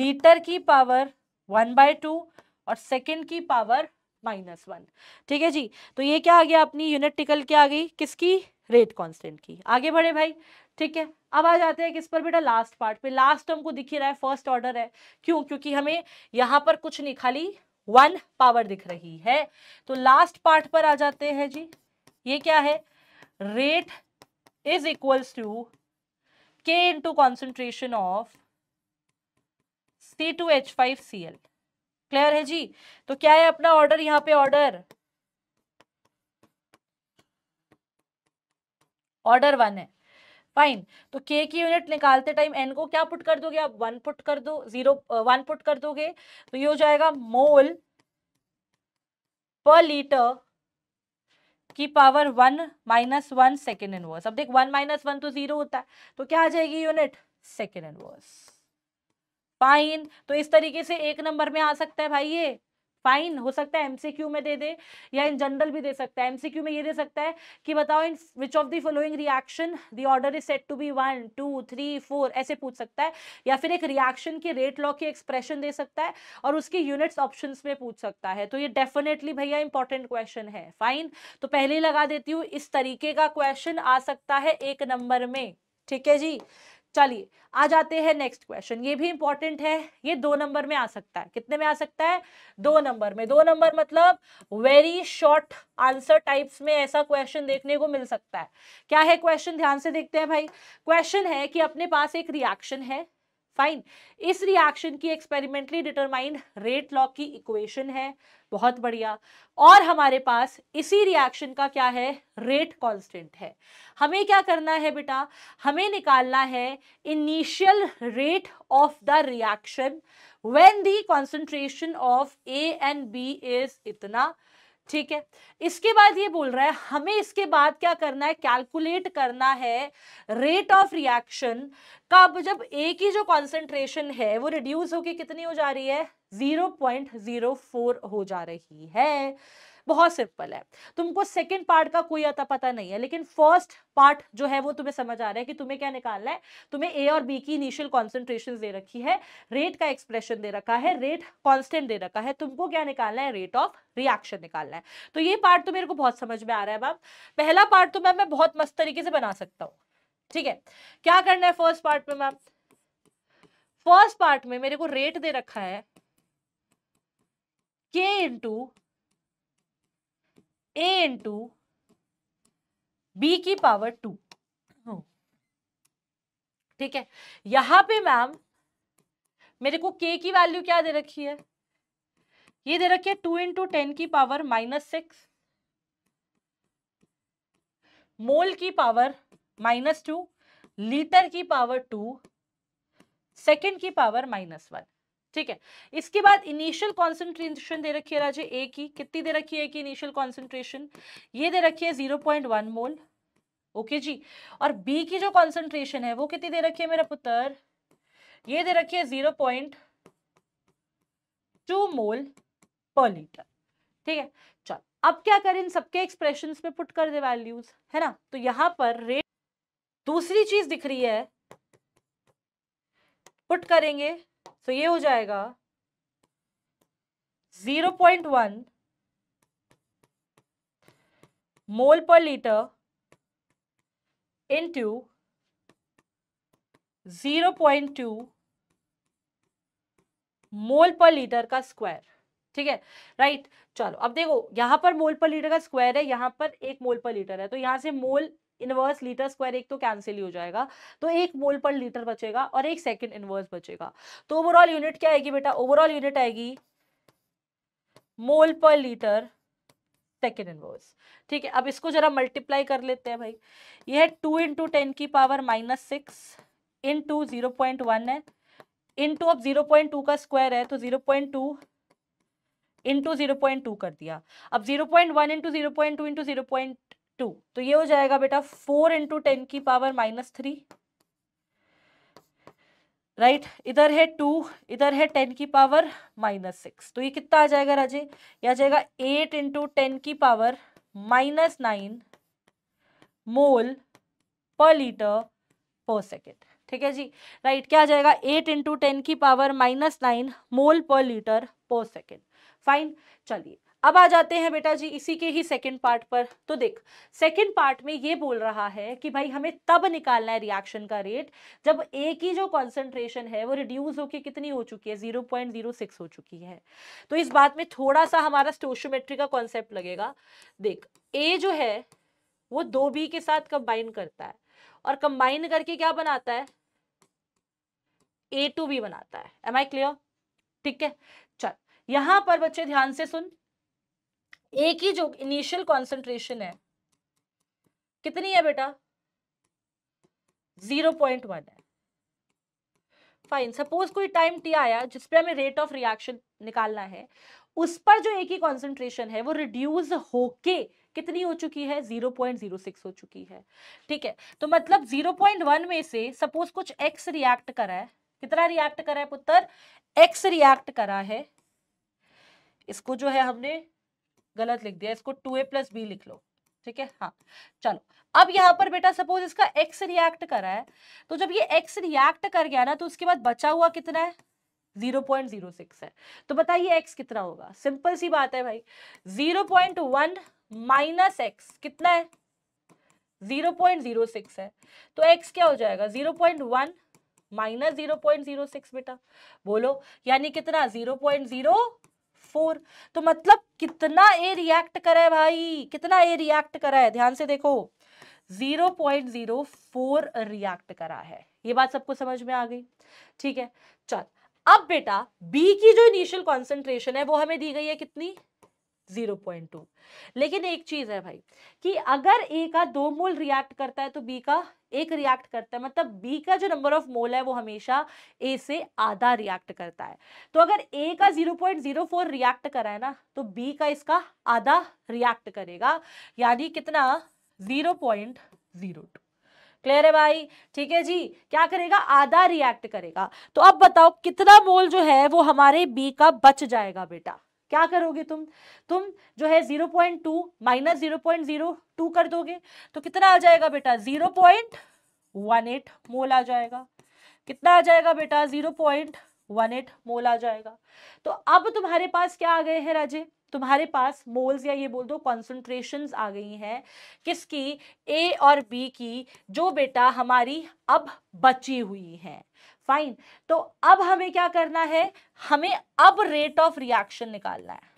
litre की पावर वन बाय टू और सेकेंड की पावर माइनस वन ठीक है जी तो ये क्या आ गया अपनी यूनिट टिकल क्या आ गई किसकी रेट कांस्टेंट की आगे बढ़े भाई ठीक है अब आ जाते हैं किस पर बेटा लास्ट पार्ट पे लास्ट हमको दिख ही रहा है फर्स्ट ऑर्डर है क्यों क्योंकि हमें यहाँ पर कुछ नहीं खाली वन पावर दिख रही है तो लास्ट पार्ट पर आ जाते हैं जी ये क्या है रेट इज इक्वल्स टू के into concentration of C two H five C L clear है जी तो क्या है अपना ऑर्डर यहाँ पे ऑर्डर ऑर्डर वन है फाइन तो के की यूनिट निकालते टाइम एन को क्या पुट कर दोगे आप वन पुट कर दो जीरो वन पुट कर दोगे तो ये हो जाएगा मोल पर लीटर की power one minus one second inverse अब देख वन माइनस वन तो जीरो होता है तो क्या आ जाएगी यूनिट सेकेंड इनवर्स फाइन तो इस तरीके से एक नंबर में आ सकता है भाई ये फाइन हो सकता है एमसीक्यू में दे दे या इन जनरल भी दे सकता है एमसीक्यू में ये दे सकता है कि बताओ in which of the following reaction the order is set to be one two three four ऐसे पूछ सकता है या फिर एक रिएक्शन की रेट लॉ की एक्सप्रेशन दे सकता है और उसकी यूनिट्स ऑप्शन में पूछ सकता है तो ये डेफिनेटली भैया इंपॉर्टेंट क्वेश्चन है फाइन तो पहले लगा देती हूँ इस तरीके का क्वेश्चन आ सकता है एक नंबर में ठीक है जी चलिए आ जाते हैं नेक्स्ट क्वेश्चन ये भी इंपॉर्टेंट है ये दो नंबर में आ सकता है कितने में आ सकता है दो नंबर में दो नंबर मतलब वेरी शॉर्ट आंसर टाइप्स में ऐसा क्वेश्चन देखने को मिल सकता है क्या है क्वेश्चन ध्यान से देखते हैं भाई क्वेश्चन है कि अपने पास एक रिएक्शन है फाइन इस रिएक्शन की एक्सपेरिमेंटली डिटरमाइंड रेट लॉ की इक्वेशन है बहुत बढ़िया और हमारे पास इसी रिएक्शन का क्या है रेट कांस्टेंट है हमें क्या करना है बेटा हमें निकालना है initial rate of the reaction when the concentration of A and B is इतना ठीक है इसके बाद ये बोल रहा है हमें इसके बाद क्या करना है कैलकुलेट करना है रेट ऑफ रिएक्शन कब जब ए की जो कॉन्सेंट्रेशन है वो रिड्यूस होके कितनी हो जा रही है 0.04 हो जा रही है बहुत सिंपल है तुमको सेकेंड पार्ट का कोई अता पता नहीं है लेकिन फर्स्ट पार्ट जो है वो तुम्हें समझ आ रहा है कि तुम्हें क्या निकालना है तुम्हें ए और बी की इनिशियल कॉन्सेंट्रेशन दे रखी है रेट का एक्सप्रेशन दे रखा है रेट कॉन्स्टेंट दे रखा है तुमको क्या निकालना है रेट ऑफ रिएक्शन निकालना है तो ये पार्ट तो मेरे को बहुत समझ में आ रहा है मैम पहला पार्ट तो मैम मैं बहुत मस्त तरीके से बना सकता हूँ ठीक है क्या करना है फर्स्ट पार्ट में मैम फर्स्ट पार्ट में मेरे को रेट दे रखा है के इंटू ए इंटू बी की पावर टू oh. ठीक है यहां पे मैम मेरे को के की वैल्यू क्या दे रखी है ये दे रखी है टू इंटू टेन की पावर माइनस सिक्स मोल की पावर माइनस टू लीटर की पावर टू सेकेंड की पावर माइनस वन ठीक है इसके बाद इनिशियल कॉन्सेंट्रेशन दे रखी है राजे ए की कितनी दे रखी है कि इनिशियल कॉन्सेंट्रेशन ये दे रखी है zero point one mole okay जी और बी की जो कॉन्सेंट्रेशन है वो कितनी दे रखी है मेरा पुत्र ये दे रखी है zero point two mole per litre ठीक है चल अब क्या करें इन सबके एक्सप्रेशन में पुट कर दे वैल्यूज है ना तो यहां पर रेट दूसरी चीज दिख रही है पुट करेंगे तो ये हो जाएगा zero point one mole per litre into zero point two mole per litre का स्क्वायर ठीक है राइट चलो अब देखो यहां पर मोल पर लीटर का स्क्वायर है यहां पर एक मोल पर लीटर है तो यहां से मोल इनवर्स लीटर स्क्वायर एक तो कैंसिल ही हो जाएगा तो एक मोल पर लीटर बचेगा और एक सेकंड इनवर्स बचेगा तो ओवरऑल यूनिट क्या आएगी बेटा ओवरऑल यूनिट आएगी मोल पर लीटर सेकंड इनवर्स ठीक है अब इसको जरा मल्टीप्लाई कर लेते हैं भाई यह है टू इंटू टेन की power minus six into zero point one है इन टू अब जीरो पॉइंट टू का स्क्वायर है तो zero point two into zero point two कर दिया अब zero point one into zero point two into zero point two तो ये हो जाएगा बेटा फोर इंटू टेन की पावर माइनस थ्री राइट इधर है टू इधर है टेन की पावर माइनस सिक्स तो ये कितना आ जाएगा राजे ये आ जाएगा एट इंटू टेन की power minus nine mole per litre per second ठीक है जी राइट क्या आ जाएगा एट इंटू टेन की power minus nine mole per litre per second fine चलिए अब आ जाते हैं बेटा जी इसी के ही सेकंड पार्ट पर तो देख सेकंड पार्ट में ये बोल रहा है कि भाई हमें तब निकालना है रिएक्शन का रेट जब ए की जो कंसंट्रेशन है वो रिड्यूस होके कितनी हो चुकी है जीरो पॉइंट जीरो सिक्स हो चुकी है तो इस बात में थोड़ा सा हमारा स्टोशोमेट्री का कॉन्सेप्ट लगेगा देख ए जो है वो दो बी के साथ कंबाइन करता है और कंबाइन करके क्या बनाता है ए टू बी बनाता है एम आई क्लियर ठीक है चल यहां पर बच्चे ध्यान से सुन ए की जो इनिशियल कॉन्सेंट्रेशन है कितनी है बेटा जीरो पॉइंट वन है फाइन सपोज कोई टाइम टी आया जिसपे हमें रेट ऑफ रिएक्शन निकालना है उस पर जो ए की कॉन्सेंट्रेशन है वो रिड्यूस होके कितनी हो चुकी है 0.06 हो चुकी है ठीक है तो मतलब 0.1 में से सपोज कुछ एक्स रिएक्ट करा है कितना रिएक्ट करा है पुत्र एक्स रिएक्ट करा है इसको जो है हमने गलत लिख दिया इसको टू ए प्लस बी लिख लो ठीक है हाँ चलो अब यहाँ पर बेटा सपोज इसका एक्स रिएक्ट रहा है तो जब ये एक्स रिएक्ट कर गया ना तो उसके बाद बचा हुआ कितना है 0.06 है तो बताइए एक्स कितना होगा सिंपल सी बात है भाई 0.1 पॉइंट वन माइनस एक्स कितना है 0.06 है तो एक्स क्या हो जाएगा 0.1 माइनस जीरो बेटा बोलो यानी कितना 0.06 फोर तो मतलब कितना ए रिएक्ट करे भाई कितना ए रिएक्ट करा है ध्यान से देखो zero point zero four react करा है ये बात सबको समझ में आ गई ठीक है चल अब बेटा बी की जो इनिशियल कॉन्सेंट्रेशन है वो हमें दी गई है कितनी जीरो पॉइंट टू लेकिन एक चीज है भाई कि अगर ए का दो मोल रिएक्ट करता है तो बी का एक रिएक्ट करता है मतलब बी का जो नंबर ऑफ मोल है वो हमेशा ए से आधा रिएक्ट करता है तो अगर ए का zero zero point four react करा है ना तो बी का इसका आधा रिएक्ट करेगा यानी कितना zero zero point two clear है भाई ठीक है जी क्या करेगा आधा रिएक्ट करेगा तो अब बताओ कितना मोल जो है वो हमारे बी का बच जाएगा बेटा क्या करोगे तुम तुम जो है zero point two minus zero point zero two कर दोगे तो कितना आ जाएगा बेटा zero point one eight mole आ जाएगा कितना आ जाएगा बेटा zero point one eight mole आ जाएगा तो अब तुम्हारे पास क्या आ गए हैं राजे तुम्हारे पास मोल्स या ये बोल दो कॉन्सेंट्रेशन आ गई हैं किसकी ए और बी की जो बेटा हमारी अब बची हुई हैं फाइन तो अब हमें क्या करना है हमें अब रेट ऑफ रिएक्शन निकालना है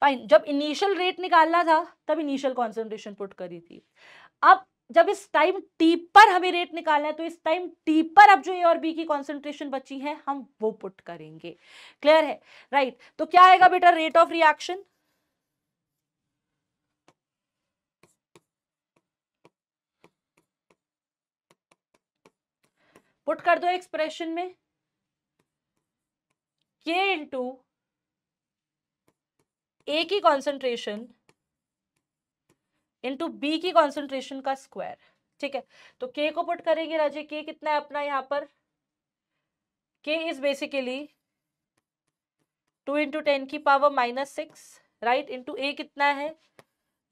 फाइन जब इनिशियल रेट निकालना था तब इनिशियल कॉन्सेंट्रेशन पुट करी थी अब जब इस टाइम टी पर हमें रेट निकालना है तो इस टाइम टी पर अब जो ए और बी की कॉन्सेंट्रेशन बची है हम वो पुट करेंगे क्लियर है राइट right. तो क्या आएगा बेटा रेट ऑफ रिएक्शन पुट कर दो एक्सप्रेशन में के इंटू ए की कॉन्सेंट्रेशन इंटू बी की कॉन्सेंट्रेशन का स्क्वायर ठीक है तो के को पुट करेंगे राजे के कितना है अपना यहां पर K is basically two into ten की power minus six right into A कितना है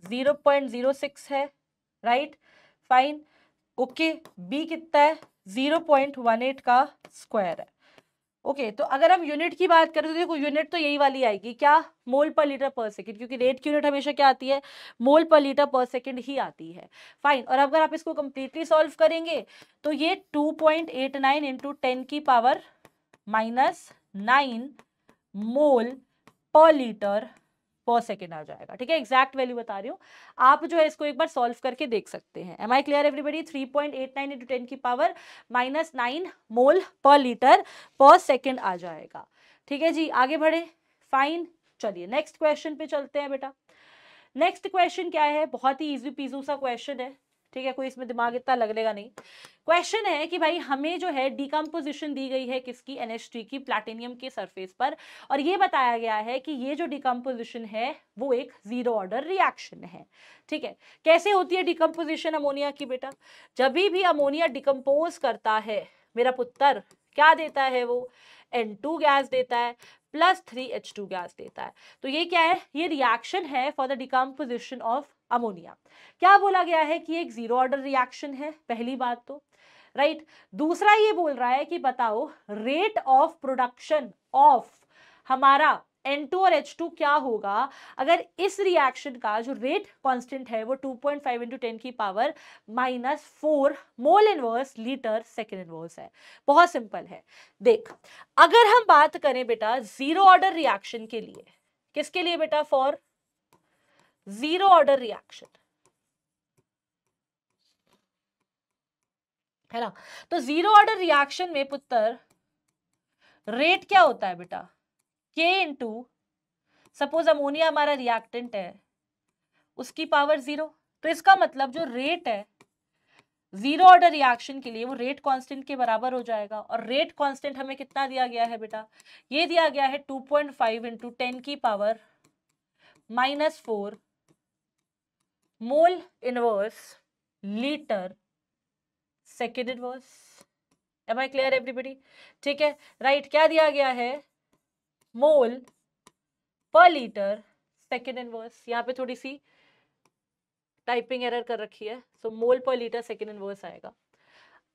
जीरो पॉइंट जीरो सिक्स है राइट फाइन ओके बी कितना है जीरो पॉइंट वन एट का स्क्वायर है ओके okay, तो अगर हम यूनिट की बात करें तो देखो यूनिट तो यही वाली आएगी क्या मोल पर लीटर पर सेकंड क्योंकि रेट की यूनिट हमेशा क्या आती है मोल पर लीटर पर सेकंड ही आती है फाइन और अगर आप इसको कंप्लीटली सॉल्व करेंगे तो ये two point eight nine into ten की power minus nine mole per litre per second आ जाएगा ठीक है एग्जैक्ट वैल्यू बता रही हूँ आप जो है इसको एक बार सॉल्व करके देख सकते हैं am I clear everybody three point eight nine into ten की power minus nine mole per litre per second आ जाएगा ठीक है जी आगे बढ़े फाइन चलिए नेक्स्ट क्वेश्चन पे चलते हैं बेटा नेक्स्ट क्वेश्चन क्या है बहुत ही इजी पीजू सा क्वेश्चन है ठीक है कोई इसमें दिमाग इतना लगेगा नहीं क्वेश्चन है कि भाई हमें जो है डिकम्पोजिशन दी गई है किसकी एन की प्लाटिनियम के सरफेस पर और ये बताया गया है कि ये जो डिकम्पोजिशन है वो एक जीरो ऑर्डर रिएक्शन है ठीक है कैसे होती है डिकम्पोजिशन अमोनिया की बेटा जब भी अमोनिया डिकम्पोज करता है मेरा पुत्र क्या देता है वो टू गैस देता है plus three H two gas देता है तो ये क्या है ये रिएक्शन है for the decomposition of ammonia क्या बोला गया है कि एक जीरो ऑर्डर रिएक्शन है पहली बात तो राइट right? दूसरा ये बोल रहा है कि बताओ रेट ऑफ प्रोडक्शन ऑफ हमारा N2 और H2 क्या होगा अगर इस रिएक्शन का जो रेट कांस्टेंट है वो 2.5 पॉइंट फाइव इंटू टेन की power minus four mole inverse litre second inverse है बहुत सिंपल है देख अगर हम बात करें बेटा जीरो ऑर्डर रिएक्शन के लिए किसके लिए बेटा फॉर जीरो ऑर्डर रिएक्शन है ना तो जीरो ऑर्डर रिएक्शन में पुत्र रेट क्या होता है बेटा के इंटू सपोज अमोनिया हमारा रिएक्टेंट है उसकी पावर जीरो तो इसका मतलब जो रेट है जीरो ऑर्डर रिएक्शन के लिए वो रेट कांस्टेंट के बराबर हो जाएगा और रेट कांस्टेंट हमें कितना दिया गया है बेटा ये दिया गया है 2.5 पॉइंट फाइव इंटू टेन की power minus four mole inverse litre second inverse am I clear everybody ठीक है राइट right, क्या दिया गया है मोल पर लीटर सेकेंड इनवर्स यहाँ पे थोड़ी सी टाइपिंग एरर कर रखी है सो मोल पर लीटर सेकेंड इनवर्स आएगा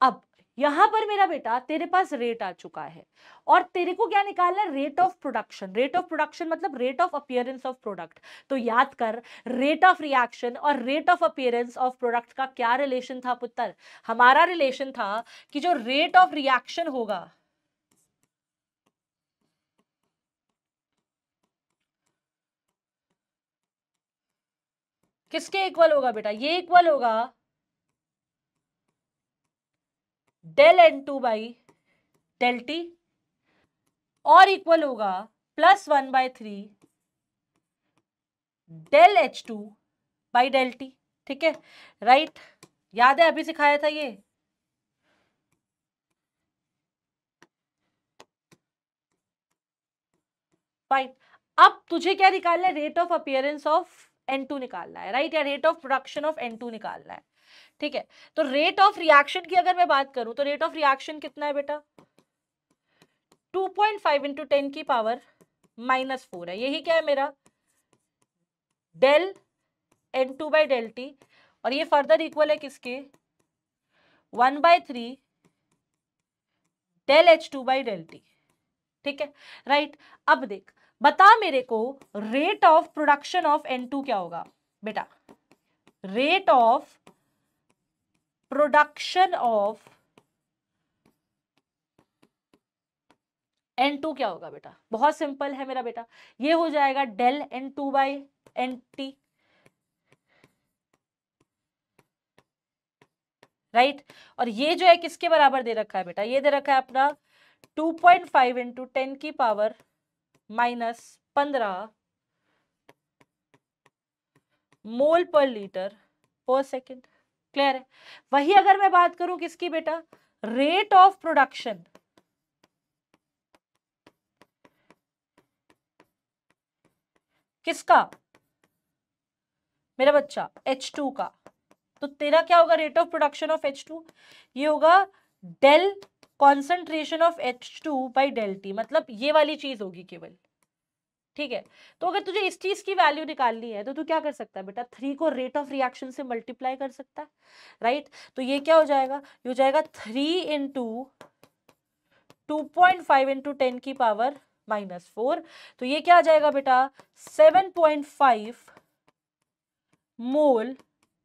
अब यहाँ पर मेरा बेटा तेरे पास रेट आ चुका है और तेरे को क्या निकालना है rate of production rate of production मतलब rate of appearance of product तो याद कर रेट ऑफ रिएक्शन और rate of appearance of product का क्या रिलेशन था पुत्र हमारा रिलेशन था कि जो रेट ऑफ रिएक्शन होगा किसके इक्वल होगा बेटा ये इक्वल होगा del N two by del T और इक्वल होगा plus one by three del H two by del T ठीक है राइट याद है अभी सिखाया था ये फाइन अब तुझे क्या निकालना है rate of appearance of N two निकालना है राइट या rate of production of N two निकालना है ठीक है तो रेट ऑफ रिएक्शन की अगर मैं बात करूं तो रेट ऑफ रिएक्शन कितना है बेटा 2.5 पॉइंट फाइव इंटू टेन की पावर माइनस फोर है यही क्या है मेरा del N two by del T और ये फर्दर इक्वल है किसके one by three del H two by del T ठीक है राइट अब देख बता मेरे को rate of production of N two क्या होगा बेटा rate of production of N two क्या होगा बेटा बहुत सिंपल है मेरा बेटा ये हो जाएगा del N two by N T right और ये जो है किसके बराबर दे रखा है बेटा ये दे रखा है अपना two point five into ten की पावर माइनस पंद्रह mole per litre per second clear है वही अगर मैं बात करूं किसकी बेटा रेट ऑफ प्रोडक्शन किसका मेरा बच्चा एच टू का तो तेरा क्या होगा rate of production of H two ये होगा del concentration of H two by del T मतलब ये वाली चीज होगी केवल ठीक है तो अगर तुझे इस चीज की वैल्यू निकालनी है तो तू क्या कर सकता है बेटा थ्री को रेट ऑफ रिएक्शन से मल्टीप्लाई कर सकता है राइट तो ये क्या हो जाएगा ये हो जाएगा three into two point five into ten की पावर माइनस फोर तो ये क्या आ जाएगा बेटा seven point five mole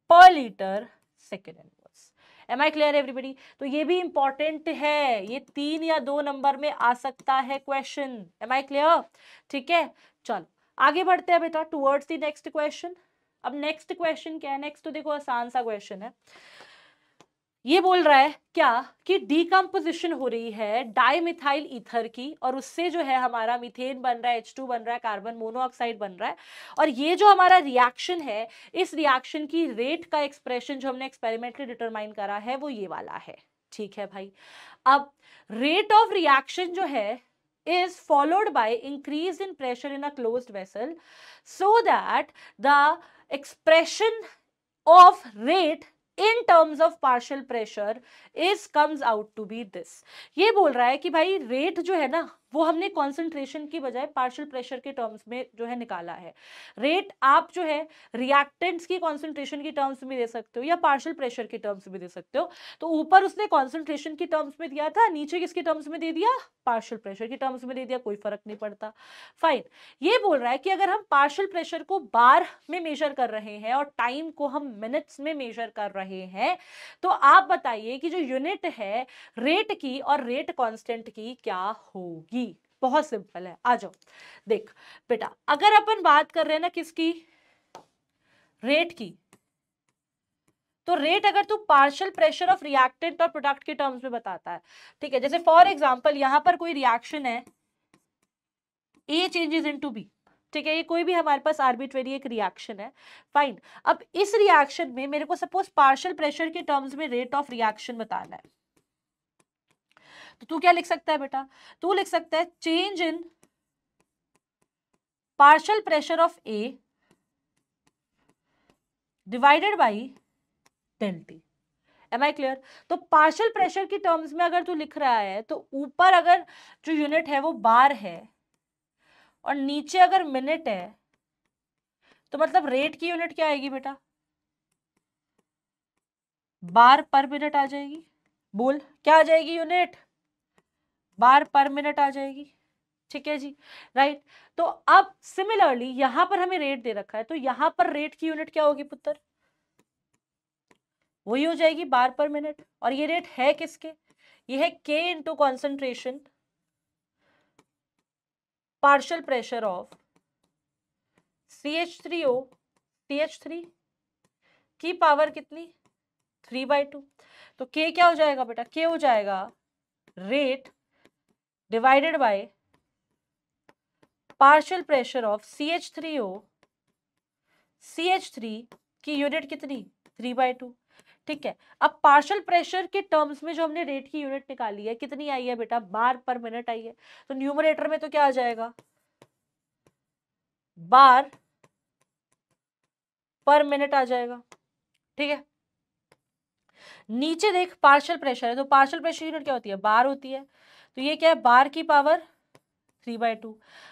per litre second am I clear everybody तो ये भी इंपॉर्टेंट है ये तीन या दो नंबर में आ सकता है क्वेश्चन एम आई क्लियर ठीक है चलो आगे बढ़ते हैं बेटा टूवर्ड्स दी नेक्स्ट क्वेश्चन अब नेक्स्ट क्वेश्चन क्या है नेक्स्ट तो देखो आसान सा क्वेश्चन है ये बोल रहा है क्या कि डीकम्पोजिशन हो रही है डाईमिथाइल ईथर की और उससे जो है हमारा मीथेन बन रहा है एच बन रहा है कार्बन मोनोऑक्साइड बन रहा है और ये जो हमारा रिएक्शन है इस रिएक्शन की रेट का एक्सप्रेशन जो हमने एक्सपेरिमेंटली डिटरमाइन करा है वो ये वाला है ठीक है भाई अब रेट ऑफ रिएक्शन जो है is followed by increase in pressure in a closed vessel so that the expression of rate in terms of partial pressure is comes out to be this ये बोल रहा है कि भाई रेट जो है ना वो हमने कॉन्सेंट्रेशन की बजाय पार्शियल प्रेशर के टर्म्स में जो है निकाला है रेट आप जो है रिएक्टेंट्स की कॉन्सेंट्रेशन की टर्म्स में दे सकते हो या पार्शियल प्रेशर के टर्म्स में दे सकते हो तो ऊपर उसने कॉन्सेंट्रेशन की टर्म्स में दिया था नीचे किसके टर्म्स में दे दिया पार्शियल प्रेशर के टर्म्स में दे दिया कोई फर्क नहीं पड़ता फाइन ये बोल रहा है कि अगर हम पार्शल प्रेशर को बार में मेजर कर रहे हैं और टाइम को हम मिनट्स में मेजर कर रहे हैं तो आप बताइए कि जो यूनिट है रेट की और रेट कॉन्स्टेंट की क्या होगी बहुत सिंपल है आ जाओ देख बेटा अगर अपन बात कर रहे हैं ना किसकी रेट की तो रेट अगर तू पार्शियल प्रेशर ऑफ रिएक्टेंट और प्रोडक्ट के टर्म्स में बताता है ठीक है जैसे फॉर एग्जांपल यहां पर कोई रिएक्शन है ए चेंजेस इनटू बी ठीक है ये कोई भी हमारे पास आर्बिट्रेरी एक रिएक्शन है फाइन अब इस रिएक्शन में मेरे को सपोज पार्शियल प्रेशर के टर्म्स में रेट ऑफ रिएक्शन बताना है तो तू क्या लिख सकता है बेटा तू लिख सकता है change in partial pressure of A divided by del am I clear तो पार्शल प्रेशर की टर्म्स में अगर तू लिख रहा है तो ऊपर अगर जो यूनिट है वो बार है और नीचे अगर मिनट है तो मतलब रेट की यूनिट क्या आएगी बेटा बार पर मिनट आ जाएगी बोल क्या आ जाएगी यूनिट बार पर मिनट आ जाएगी ठीक है जी राइट तो अब सिमिलरली यहां पर हमें रेट दे रखा है तो यहां पर रेट की यूनिट क्या होगी पुत्र वही हो जाएगी बार पर मिनट और ये रेट है किसके ये है के into concentration partial pressure of C H three O C H three की पावर कितनी थ्री बाई टू तो के क्या हो जाएगा बेटा के हो जाएगा rate divided by pressure of C H three O C H three की यूनिट कितनी थ्री बाय टू ठीक है अब पार्शल प्रेशर के टर्म्स में जो हमने रेट की यूनिट निकाली है कितनी आई है बेटा बार पर मिनट आई है तो न्यूमरेटर में तो क्या आ जाएगा बार पर मिनट आ जाएगा ठीक है नीचे देख पार्शल प्रेशर है तो पार्शल प्रेशर यूनिट क्या होती है बार होती है तो ये क्या है बार की पावर थ्री बाय टू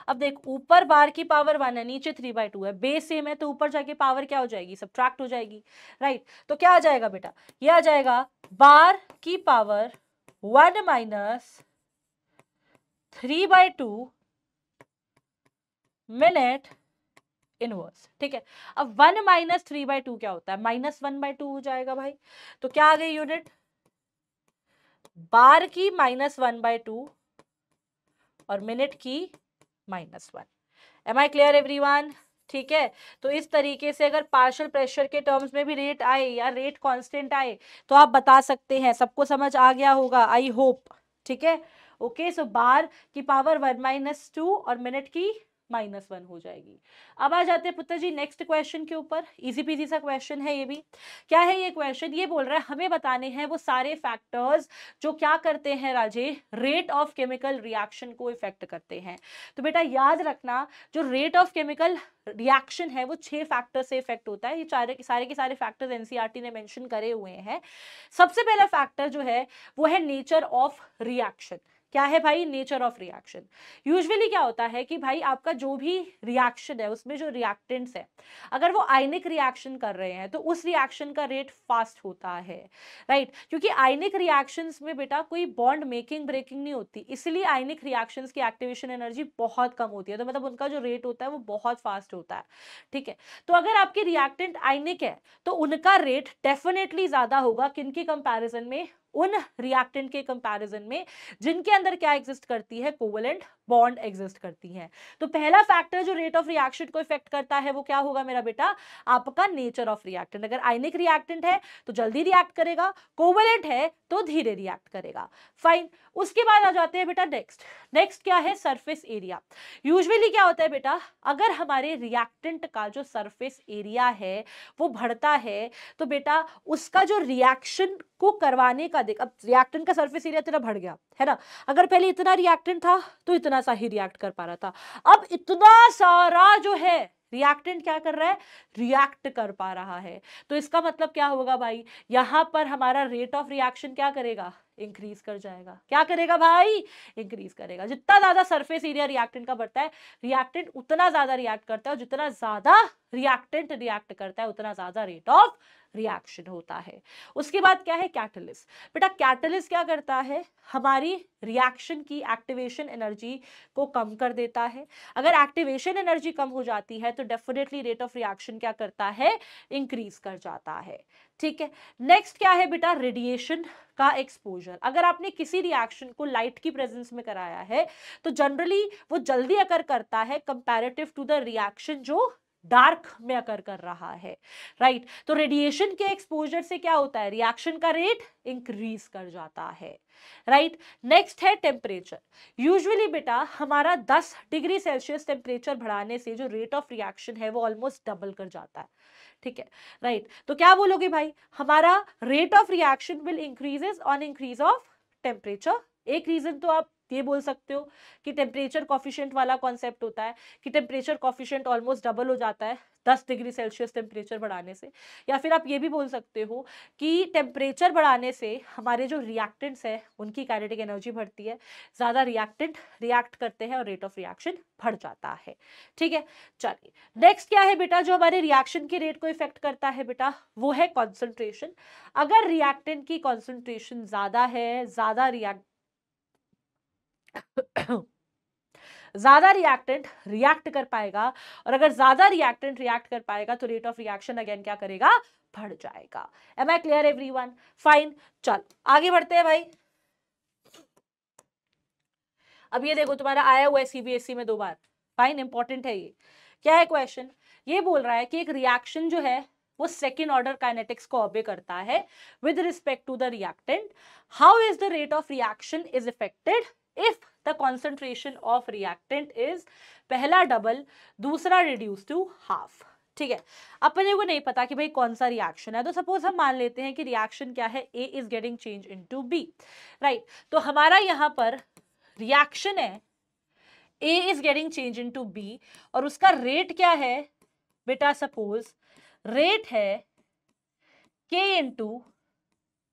अब देख ऊपर बार की पावर वन है नीचे थ्री बाय टू है बेस सेम है तो ऊपर जाके पावर क्या हो जाएगी सब्ट्रैक्ट हो जाएगी राइट तो क्या आ जाएगा बेटा ये आ जाएगा बार की power one minus three by two minute inverse ठीक है अब one minus three by two क्या होता है माइनस वन बाय टू हो जाएगा भाई तो क्या आ गई यूनिट बार की माइनस वन बाय टू और मिनट की minus one am I clear everyone ठीक है तो इस तरीके से अगर पार्शल प्रेशर के टर्म्स में भी रेट आए या रेट कांस्टेंट आए तो आप बता सकते हैं सबको समझ आ गया होगा आई होप ठीक है ओके सो बार की पावर वन माइनस टू और मिनट की माइनस वन हो जाएगी अब आ जाते हैं पुत्र जी नेक्स्ट क्वेश्चन के ऊपर इजी पीजी सा क्वेश्चन है ये भी क्या है ये क्वेश्चन ये बोल रहा है हमें बताने हैं वो सारे फैक्टर्स जो क्या करते हैं राजे रेट ऑफ केमिकल रिएक्शन को इफेक्ट करते हैं तो बेटा याद रखना जो रेट ऑफ केमिकल रिएक्शन है वो छह फैक्टर से इफेक्ट होता है ये चार सारे के सारे फैक्टर्स एनसीईआरटी e ने मैंशन करे हुए हैं सबसे पहला फैक्टर जो है वो है नेचर ऑफ रिएक्शन क्या है भाई नेचर ऑफ रिएक्शन यूजुअली क्या होता है कि भाई आपका जो भी रिएक्शन है उसमें जो रिएक्टेंट्स है अगर वो आयनिक रिएक्शन कर रहे हैं तो उस रिएक्शन का रेट फास्ट होता है राइट right? क्योंकि आयनिक रिएक्शन में बेटा कोई बॉन्ड मेकिंग ब्रेकिंग नहीं होती इसलिए आयनिक रिएक्शन की एक्टिवेशन एनर्जी बहुत कम होती है तो मतलब उनका जो रेट होता है वो बहुत फास्ट होता है ठीक है तो अगर आपके रिएक्टेंट आयनिक है तो उनका रेट डेफिनेटली ज़्यादा होगा किन के में उन रिएक्टेंट के कंपैरिजन में जिनके अंदर क्या एग्जिस्ट करती है कोवलेंट बॉन्ड एग्जिस्ट करती है तो पहला फैक्टर जो रेट ऑफ रिएक्शन को इफेक्ट करता है वो क्या होगा मेरा बेटा आपका नेचर ऑफ रिएक्टेंट अगर आइनिक रिएक्टेंट है तो जल्दी रिएक्ट करेगा कोवलेंट है तो धीरे रिएक्ट करेगा फाइन उसके बाद आ जाते हैं बेटा नेक्स्ट नेक्स्ट क्या है सरफेस एरिया यूजली क्या होता है बेटा अगर हमारे रिएक्टेंट का जो सरफेस एरिया है वो बढ़ता है तो बेटा उसका जो रिएक्शन को करवाने का अधिक अब रिएक्टेंट का सरफेस एरिया इतना बढ़ गया है ना अगर पहले इतना रिएक्टेंट था तो इतना सा ही रिएक्ट कर पा रहा था अब इतना सारा जो है रिएक्टेंट क्या कर रहा है रिएक्ट कर पा रहा है तो इसका मतलब क्या होगा भाई यहां पर हमारा रेट ऑफ रिएक्शन क्या करेगा इंक्रीज कर जाएगा क्या करेगा भाई इंक्रीज करेगा जितना ज्यादा सरफेस एरिया रिएक्टेंट का बढ़ता है रिएक्टेंट उतना ज्यादा रिएक्ट करता है और जितना ज्यादा रिएक्टेंट रिएक्ट करता है उतना ज्यादा रेट ऑफ रिएक्शन होता है उसके बाद क्या है कैटलिस्ट बेटा कैटलिस्ट क्या करता है हमारी रिएक्शन की एक्टिवेशन एनर्जी को कम कर देता है अगर एक्टिवेशन एनर्जी कम हो जाती है तो डेफिनेटली रेट ऑफ रिएक्शन क्या करता है इंक्रीज कर जाता है ठीक है नेक्स्ट क्या है बेटा रेडिएशन का एक्सपोजर अगर आपने किसी रिएक्शन को लाइट की प्रेजेंस में कराया है तो जनरली वो जल्दी अगर करता है कंपैरेटिव टू द रिएक्शन जो डार्क में अकर कर रहा है राइट right? तो रेडिएशन के एक्सपोजर से क्या होता है रिएक्शन का रेट इंक्रीज कर जाता है राइट right? नेक्स्ट है टेम्परेचर यूजुअली बेटा हमारा 10 डिग्री सेल्सियस टेम्परेचर बढ़ाने से जो रेट ऑफ रिएक्शन है वो ऑलमोस्ट डबल कर जाता है ठीक है राइट right? तो क्या बोलोगे भाई हमारा rate of reaction will increases on increase of temperature एक रीजन तो आप ये बोल सकते हो कि टेम्परेचर कॉफिशियंट वाला कॉन्सेप्ट होता है कि टेम्परेचर कॉफिशेंट ऑलमोस्ट डबल हो जाता है दस डिग्री सेल्सियस टेम्परेचर बढ़ाने से या फिर आप ये भी बोल सकते हो कि टेम्परेचर बढ़ाने से हमारे जो रिएक्टेंट्स हैं उनकी कैरेटिक एनर्जी बढ़ती है ज़्यादा रिएक्टेंट रिएक्ट करते हैं और रेट ऑफ रिएक्शन बढ़ जाता है ठीक है चलिए नेक्स्ट क्या है बेटा जो हमारे रिएक्शन के रेट को इफेक्ट करता है बेटा वो है कॉन्सेंट्रेशन अगर रिएक्टेंट की कॉन्सेंट्रेशन ज़्यादा है ज़्यादा रिएक्ट ज़्यादा रिएक्टेंट रिएक्ट कर पाएगा और अगर ज़्यादा रिएक्टेंट रिएक्ट कर पाएगा तो रेट ऑफ रिएक्शन अगेन क्या करेगा बढ़ जाएगा am I clear everyone fine चल आगे बढ़ते हैं भाई अब ये देखो तुम्हारा आया हुआ है सीबीएसई e में दो बार फाइन इंपॉर्टेंट है ये क्या है क्वेश्चन ये बोल रहा है कि एक रिएक्शन जो है वो सेकेंड ऑर्डर काइनेटिक्स को ऑबे करता है with respect to the reactant how is the rate of reaction is affected if the concentration of reactant is पहला डबल दूसरा रिड्यूस टू हाफ ठीक है अपने को नहीं पता कि भाई कौन सा रिएक्शन है तो सपोज हम मान लेते हैं कि रिएक्शन क्या है A is getting change into B right तो हमारा यहां पर रिएक्शन है A is getting change into B और उसका रेट क्या है बेटा सपोज रेट है के इंटू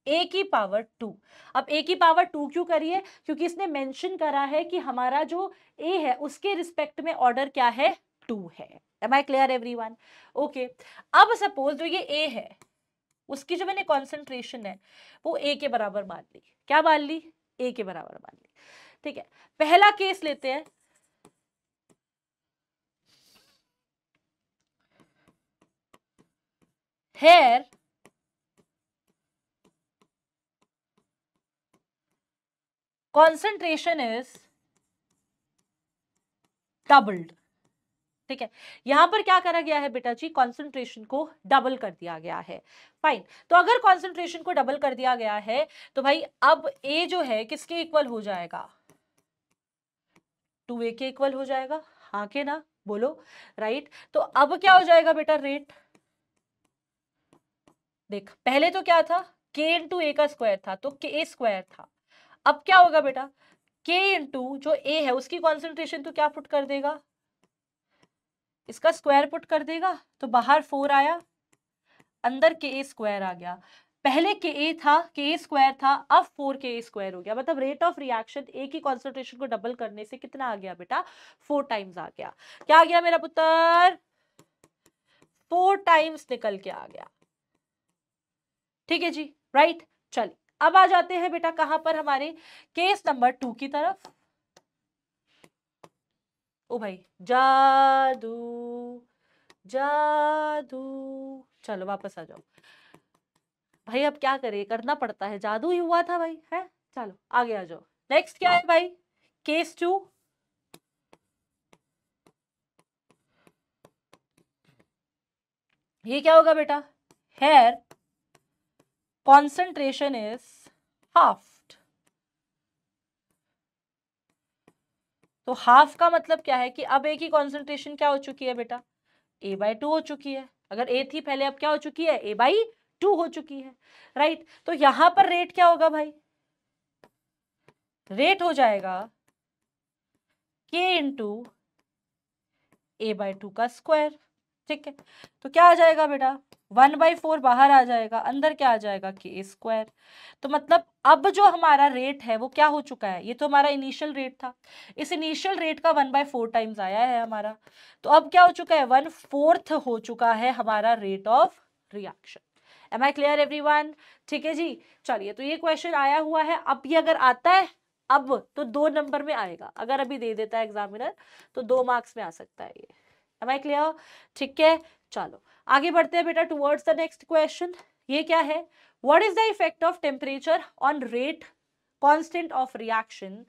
ए की पावर टू अब ए की पावर टू क्यों करिए क्योंकि इसने मेंशन करा है कि हमारा जो ए है उसके रिस्पेक्ट में ऑर्डर क्या है टू है am I clear everyone okay अब सपोज जो ये ए है उसकी जो मैंने कॉन्सेंट्रेशन है वो ए के बराबर मान ली क्या मान ली ए के बराबर मान ली ठीक है पहला केस लेते हैं हेयर कॉन्सेंट्रेशन इज डबल्ड ठीक है यहां पर क्या करा गया है बेटा जी कॉन्सेंट्रेशन को डबल कर दिया गया है फाइन तो अगर कॉन्सेंट्रेशन को डबल कर दिया गया है तो भाई अब ए जो है किसके इक्वल हो जाएगा टू ए के इक्वल हो जाएगा हाँ के ना बोलो राइट तो अब क्या हो जाएगा बेटा रेट देख पहले तो क्या था के इन टू ए का स्क्वायर था तो के स्क्वायर था अब क्या होगा बेटा के इन जो ए है उसकी कॉन्सेंट्रेशन तो क्या पुट कर देगा इसका स्क्वायर पुट कर देगा तो बाहर फोर आया अंदर के ए स्क्वायर आ गया पहले के ए था के ए स्क्वायर था अब फोर के ए स्क्वायर हो गया मतलब रेट ऑफ रिएक्शन ए की कॉन्सेंट्रेशन को डबल करने से कितना आ गया बेटा फोर टाइम्स आ गया क्या आ गया मेरा पुत्र फोर टाइम्स निकल के आ गया ठीक है जी राइट चलिए अब आ जाते हैं बेटा कहां पर हमारे केस नंबर टू की तरफ ओ भाई जादू जादू चलो वापस आ जाओ भाई अब क्या करें करना पड़ता है जादू ही हुआ था भाई है चलो आगे आ जाओ नेक्स्ट क्या है भाई केस टू ये क्या होगा बेटा हेयर concentration is हाफ तो हाफ का मतलब क्या है कि अब ए की कॉन्सेंट्रेशन क्या हो चुकी है बेटा ए बाई टू हो चुकी है अगर ए थी पहले अब क्या हो चुकी है ए बाई टू हो चुकी है राइट right? तो यहां पर रेट क्या होगा भाई रेट हो जाएगा के इंटू ए बाई टू का स्क्वायर ठीक है तो क्या आ जाएगा बेटा वन बाई फोर बाहर आ जाएगा अंदर क्या आ जाएगा के स्क्वायर तो मतलब अब जो हमारा रेट है वो क्या हो चुका है ये तो हमारा इनिशियल रेट था इस इनिशियल रेट का वन बाई फोर टाइम्स आया है हमारा तो अब क्या हो चुका है वन फोर्थ हो चुका है हमारा rate of reaction am I clear everyone ठीक है जी चलिए तो ये क्वेश्चन आया हुआ है अब ये अगर आता है अब तो दो नंबर में आएगा अगर अभी दे देता है एग्जामिनर तो दो मार्क्स में आ सकता है ये एम आई क्लियर ठीक है चलो आगे बढ़ते हैं बेटा टूवर्ड्स द नेक्स्ट क्वेश्चन ये क्या है what is the effect of temperature on rate constant of reaction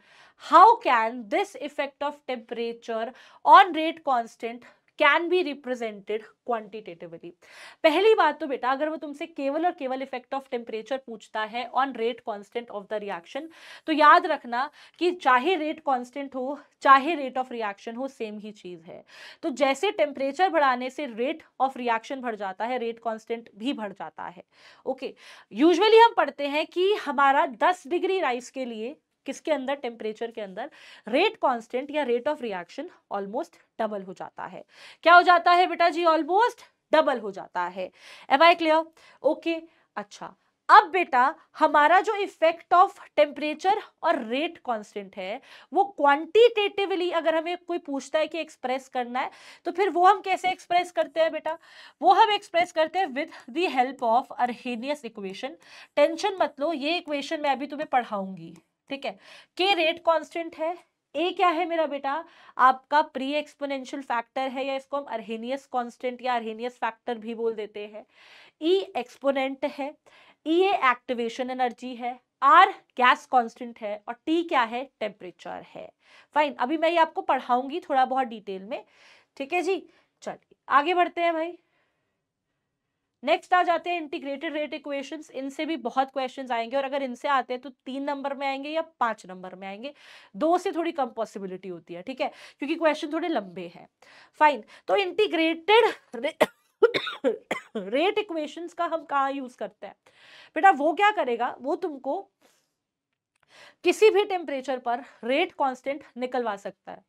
how can this effect of temperature on rate constant can be represented quantitatively पहली बात तो बेटा अगर वो तुमसे केवल और केवल इफेक्ट ऑफ टेम्परेचर पूछता है on rate constant of the reaction तो याद रखना कि चाहे रेट कॉन्स्टेंट हो चाहे रेट ऑफ रिएक्शन हो सेम ही चीज़ है तो जैसे टेम्परेचर बढ़ाने से रेट ऑफ रिएक्शन बढ़ जाता है रेट कॉन्स्टेंट भी बढ़ जाता है ओके okay. यूजली हम पढ़ते हैं कि हमारा 10 डिग्री राइस के लिए किसके अंदर टेम्परेचर के अंदर रेट कांस्टेंट या rate of reaction almost double हो जाता है क्या हो जाता है बेटा जी ऑलमोस्ट डबल हो जाता है एम आई क्लियर ओके अच्छा अब बेटा हमारा जो इफेक्ट ऑफ टेम्परेचर और रेट कांस्टेंट है वो क्वांटिटेटिवली अगर हमें कोई पूछता है कि एक्सप्रेस करना है तो फिर वो हम कैसे एक्सप्रेस करते हैं बेटा वो हम एक्सप्रेस करते हैं with the help of Arrhenius equation tension मत लो ये इक्वेशन मैं अभी तुम्हें पढ़ाऊंगी ठीक है के रेट कांस्टेंट है ए क्या है मेरा बेटा आपका प्री एक्सपोनेंशियल फैक्टर है या इसको हम अरहेनियस कांस्टेंट या अरहेनियस फैक्टर भी बोल देते हैं ई e एक्सपोनेंट है ई ए एक्टिवेशन एनर्जी है आर गैस कांस्टेंट है और टी क्या है टेम्परेचर है फाइन अभी मैं ये आपको पढ़ाऊंगी थोड़ा बहुत डिटेल में ठीक है जी चलिए आगे बढ़ते हैं भाई नेक्स्ट आ जाते हैं इंटीग्रेटेड रेट इक्वेशंस इनसे भी बहुत क्वेश्चंस आएंगे और अगर इनसे आते हैं तो तीन नंबर में आएंगे या पांच नंबर में आएंगे दो से थोड़ी कम पॉसिबिलिटी होती है ठीक है क्योंकि क्वेश्चन थोड़े लंबे हैं फाइन तो इंटीग्रेटेड रेट इक्वेशंस का हम कहाँ यूज करते हैं बेटा वो क्या करेगा वो तुमको किसी भी टेम्परेचर पर रेट कॉन्स्टेंट निकलवा सकता है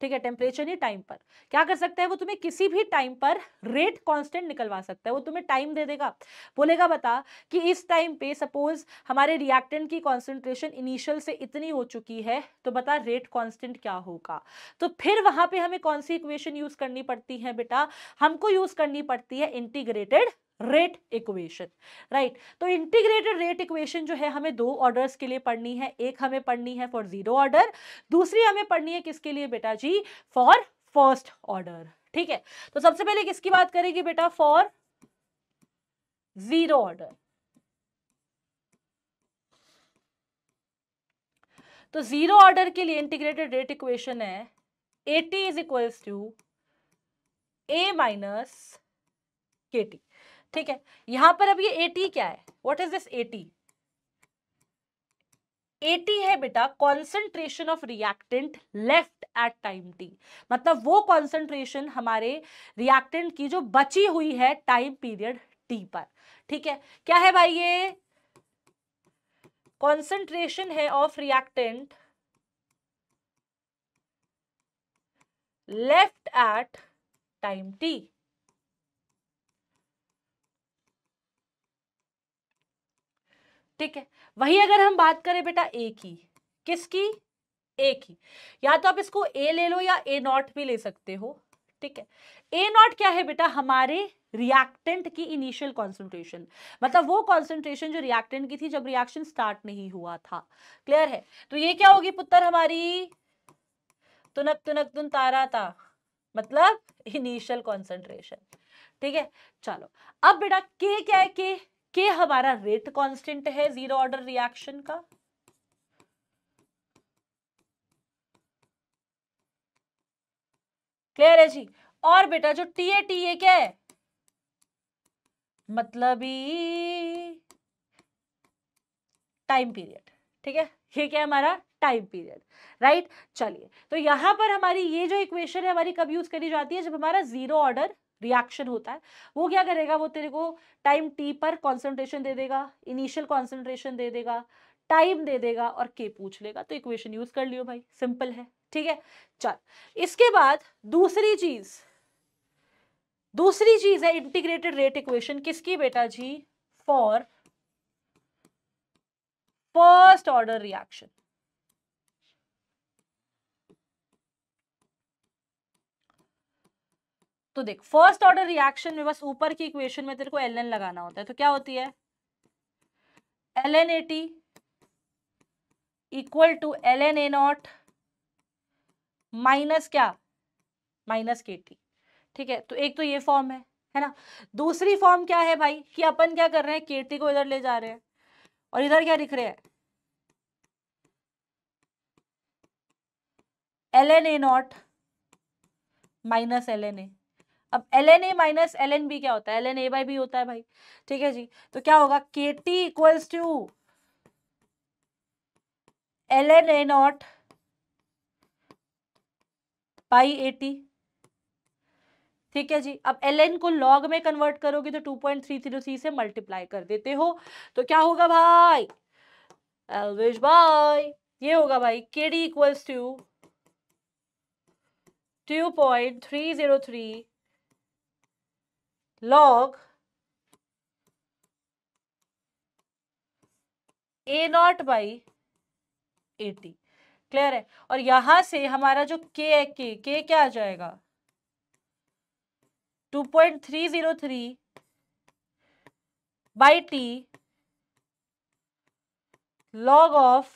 ठीक है टेम्परेचर नहीं टाइम पर क्या कर सकता है वो तुम्हें किसी भी टाइम पर रेट कांस्टेंट निकलवा सकता है वो तुम्हें टाइम दे देगा बोलेगा बता कि इस टाइम पे सपोज हमारे रिएक्टेंट की कॉन्सेंट्रेशन इनिशियल से इतनी हो चुकी है तो बता रेट कॉन्स्टेंट क्या होगा तो फिर वहां पर हमें कौन सी इक्वेशन यूज करनी पड़ती है बेटा हमको यूज करनी पड़ती है इंटीग्रेटेड रेट इक्वेशन राइट तो इंटीग्रेटेड रेट इक्वेशन जो है हमें दो ऑर्डर्स के लिए पढ़नी है एक हमें पढ़नी है फॉर जीरो ऑर्डर दूसरी हमें पढ़नी है किसके लिए बेटा जी फॉर फर्स्ट ऑर्डर ठीक है तो सबसे पहले किसकी बात करेगी बेटा फॉर जीरो ऑर्डर तो जीरो ऑर्डर के लिए इंटीग्रेटेड रेट इक्वेशन है eighty is equals to A minus के टी ठीक है यहां पर अब ये टी क्या है what is this A A T है बेटा concentration of reactant left at time T मतलब वो कॉन्सेंट्रेशन हमारे रिएक्टेंट की जो बची हुई है टाइम पीरियड टी पर ठीक है क्या है भाई ये कॉन्सेंट्रेशन है of reactant left at time T ठीक है वही अगर हम बात करें बेटा ए की किसकी ए की या तो आप इसको ए ले लो या ए नॉट भी ले सकते हो ठीक है ए नॉट क्या है बेटा हमारे रिएक्टेंट की इनिशियल कॉन्सेंट्रेशन मतलब वो कॉन्सेंट्रेशन जो रिएक्टेंट की थी जब रिएक्शन स्टार्ट नहीं हुआ था क्लियर है तो ये क्या होगी पुत्र हमारी तुनक तुनक तुन तारा था मतलब इनिशियल कॉन्सेंट्रेशन ठीक है चलो अब बेटा के क्या है के के हमारा रेट कांस्टेंट है जीरो ऑर्डर रिएक्शन का क्लियर है जी और बेटा जो टी ए टी ए क्या है मतलब टाइम पीरियड ठीक है ये क्या हमारा टाइम पीरियड राइट चलिए तो यहां पर हमारी ये जो इक्वेशन है हमारी कब यूज करी जाती है जब हमारा जीरो ऑर्डर रिएक्शन होता है वो क्या करेगा वो तेरे को टाइम टी पर कॉन्सेंट्रेशन दे देगा इनिशियल कॉन्सेंट्रेशन दे देगा टाइम दे देगा और के पूछ लेगा तो इक्वेशन यूज कर लियो भाई सिंपल है ठीक है चल इसके बाद दूसरी चीज दूसरी चीज है इंटीग्रेटेड रेट इक्वेशन किसकी बेटा जी फॉर फर्स्ट ऑर्डर रिएक्शन तो देख फर्स्ट ऑर्डर रिएक्शन में बस ऊपर की इक्वेशन में तेरे को एल लगाना होता है तो क्या होती है L N equal to L N A naught minus क्या माइनस के टी ठीक है तो एक तो ये फॉर्म है है ना दूसरी फॉर्म क्या है भाई कि अपन क्या कर रहे हैं के टी को इधर ले जा रहे हैं और इधर क्या लिख रहे हैं L N A naught minus L N A अब L N A minus L N B क्या होता है L N A by B होता है भाई ठीक है जी तो क्या होगा K T equals to L N A naught by A T ठीक है जी अब एल एन को लॉग में कन्वर्ट करोगे तो two point three three three से मल्टीप्लाई कर देते हो तो क्या होगा भाई एलवेज बाय ये होगा भाई K D equals to two point three zero three log A naught by A T clear है और यहां से हमारा जो के है के के क्या आ जाएगा two point three zero three by T log of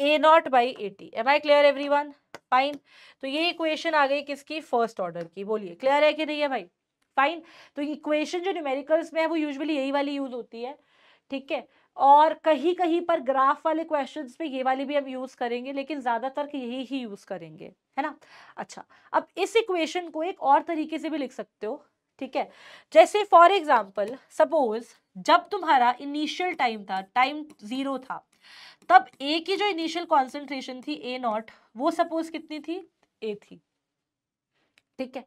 A naught by A T am I clear everyone fine तो ये इक्वेशन आ गई किसकी फर्स्ट ऑर्डर की बोलिए क्लियर है कि नहीं है भाई फाइन तो इक्वेशन जो न्यूमेरिकल्स में है वो यूजुअली यही वाली यूज होती है ठीक है और कहीं कहीं पर ग्राफ वाले क्वेश्चंस में ये वाली भी हम यूज़ करेंगे लेकिन ज़्यादातर यही ही यूज़ करेंगे है ना अच्छा अब इस इक्वेशन को एक और तरीके से भी लिख सकते हो ठीक है जैसे फॉर एग्जाम्पल सपोज जब तुम्हारा इनिशियल टाइम था टाइम ज़ीरो था तब ए की जो इनिशियल कॉन्सेंट्रेशन थी ए नॉट वो सपोज कितनी थी ए थी ठीक है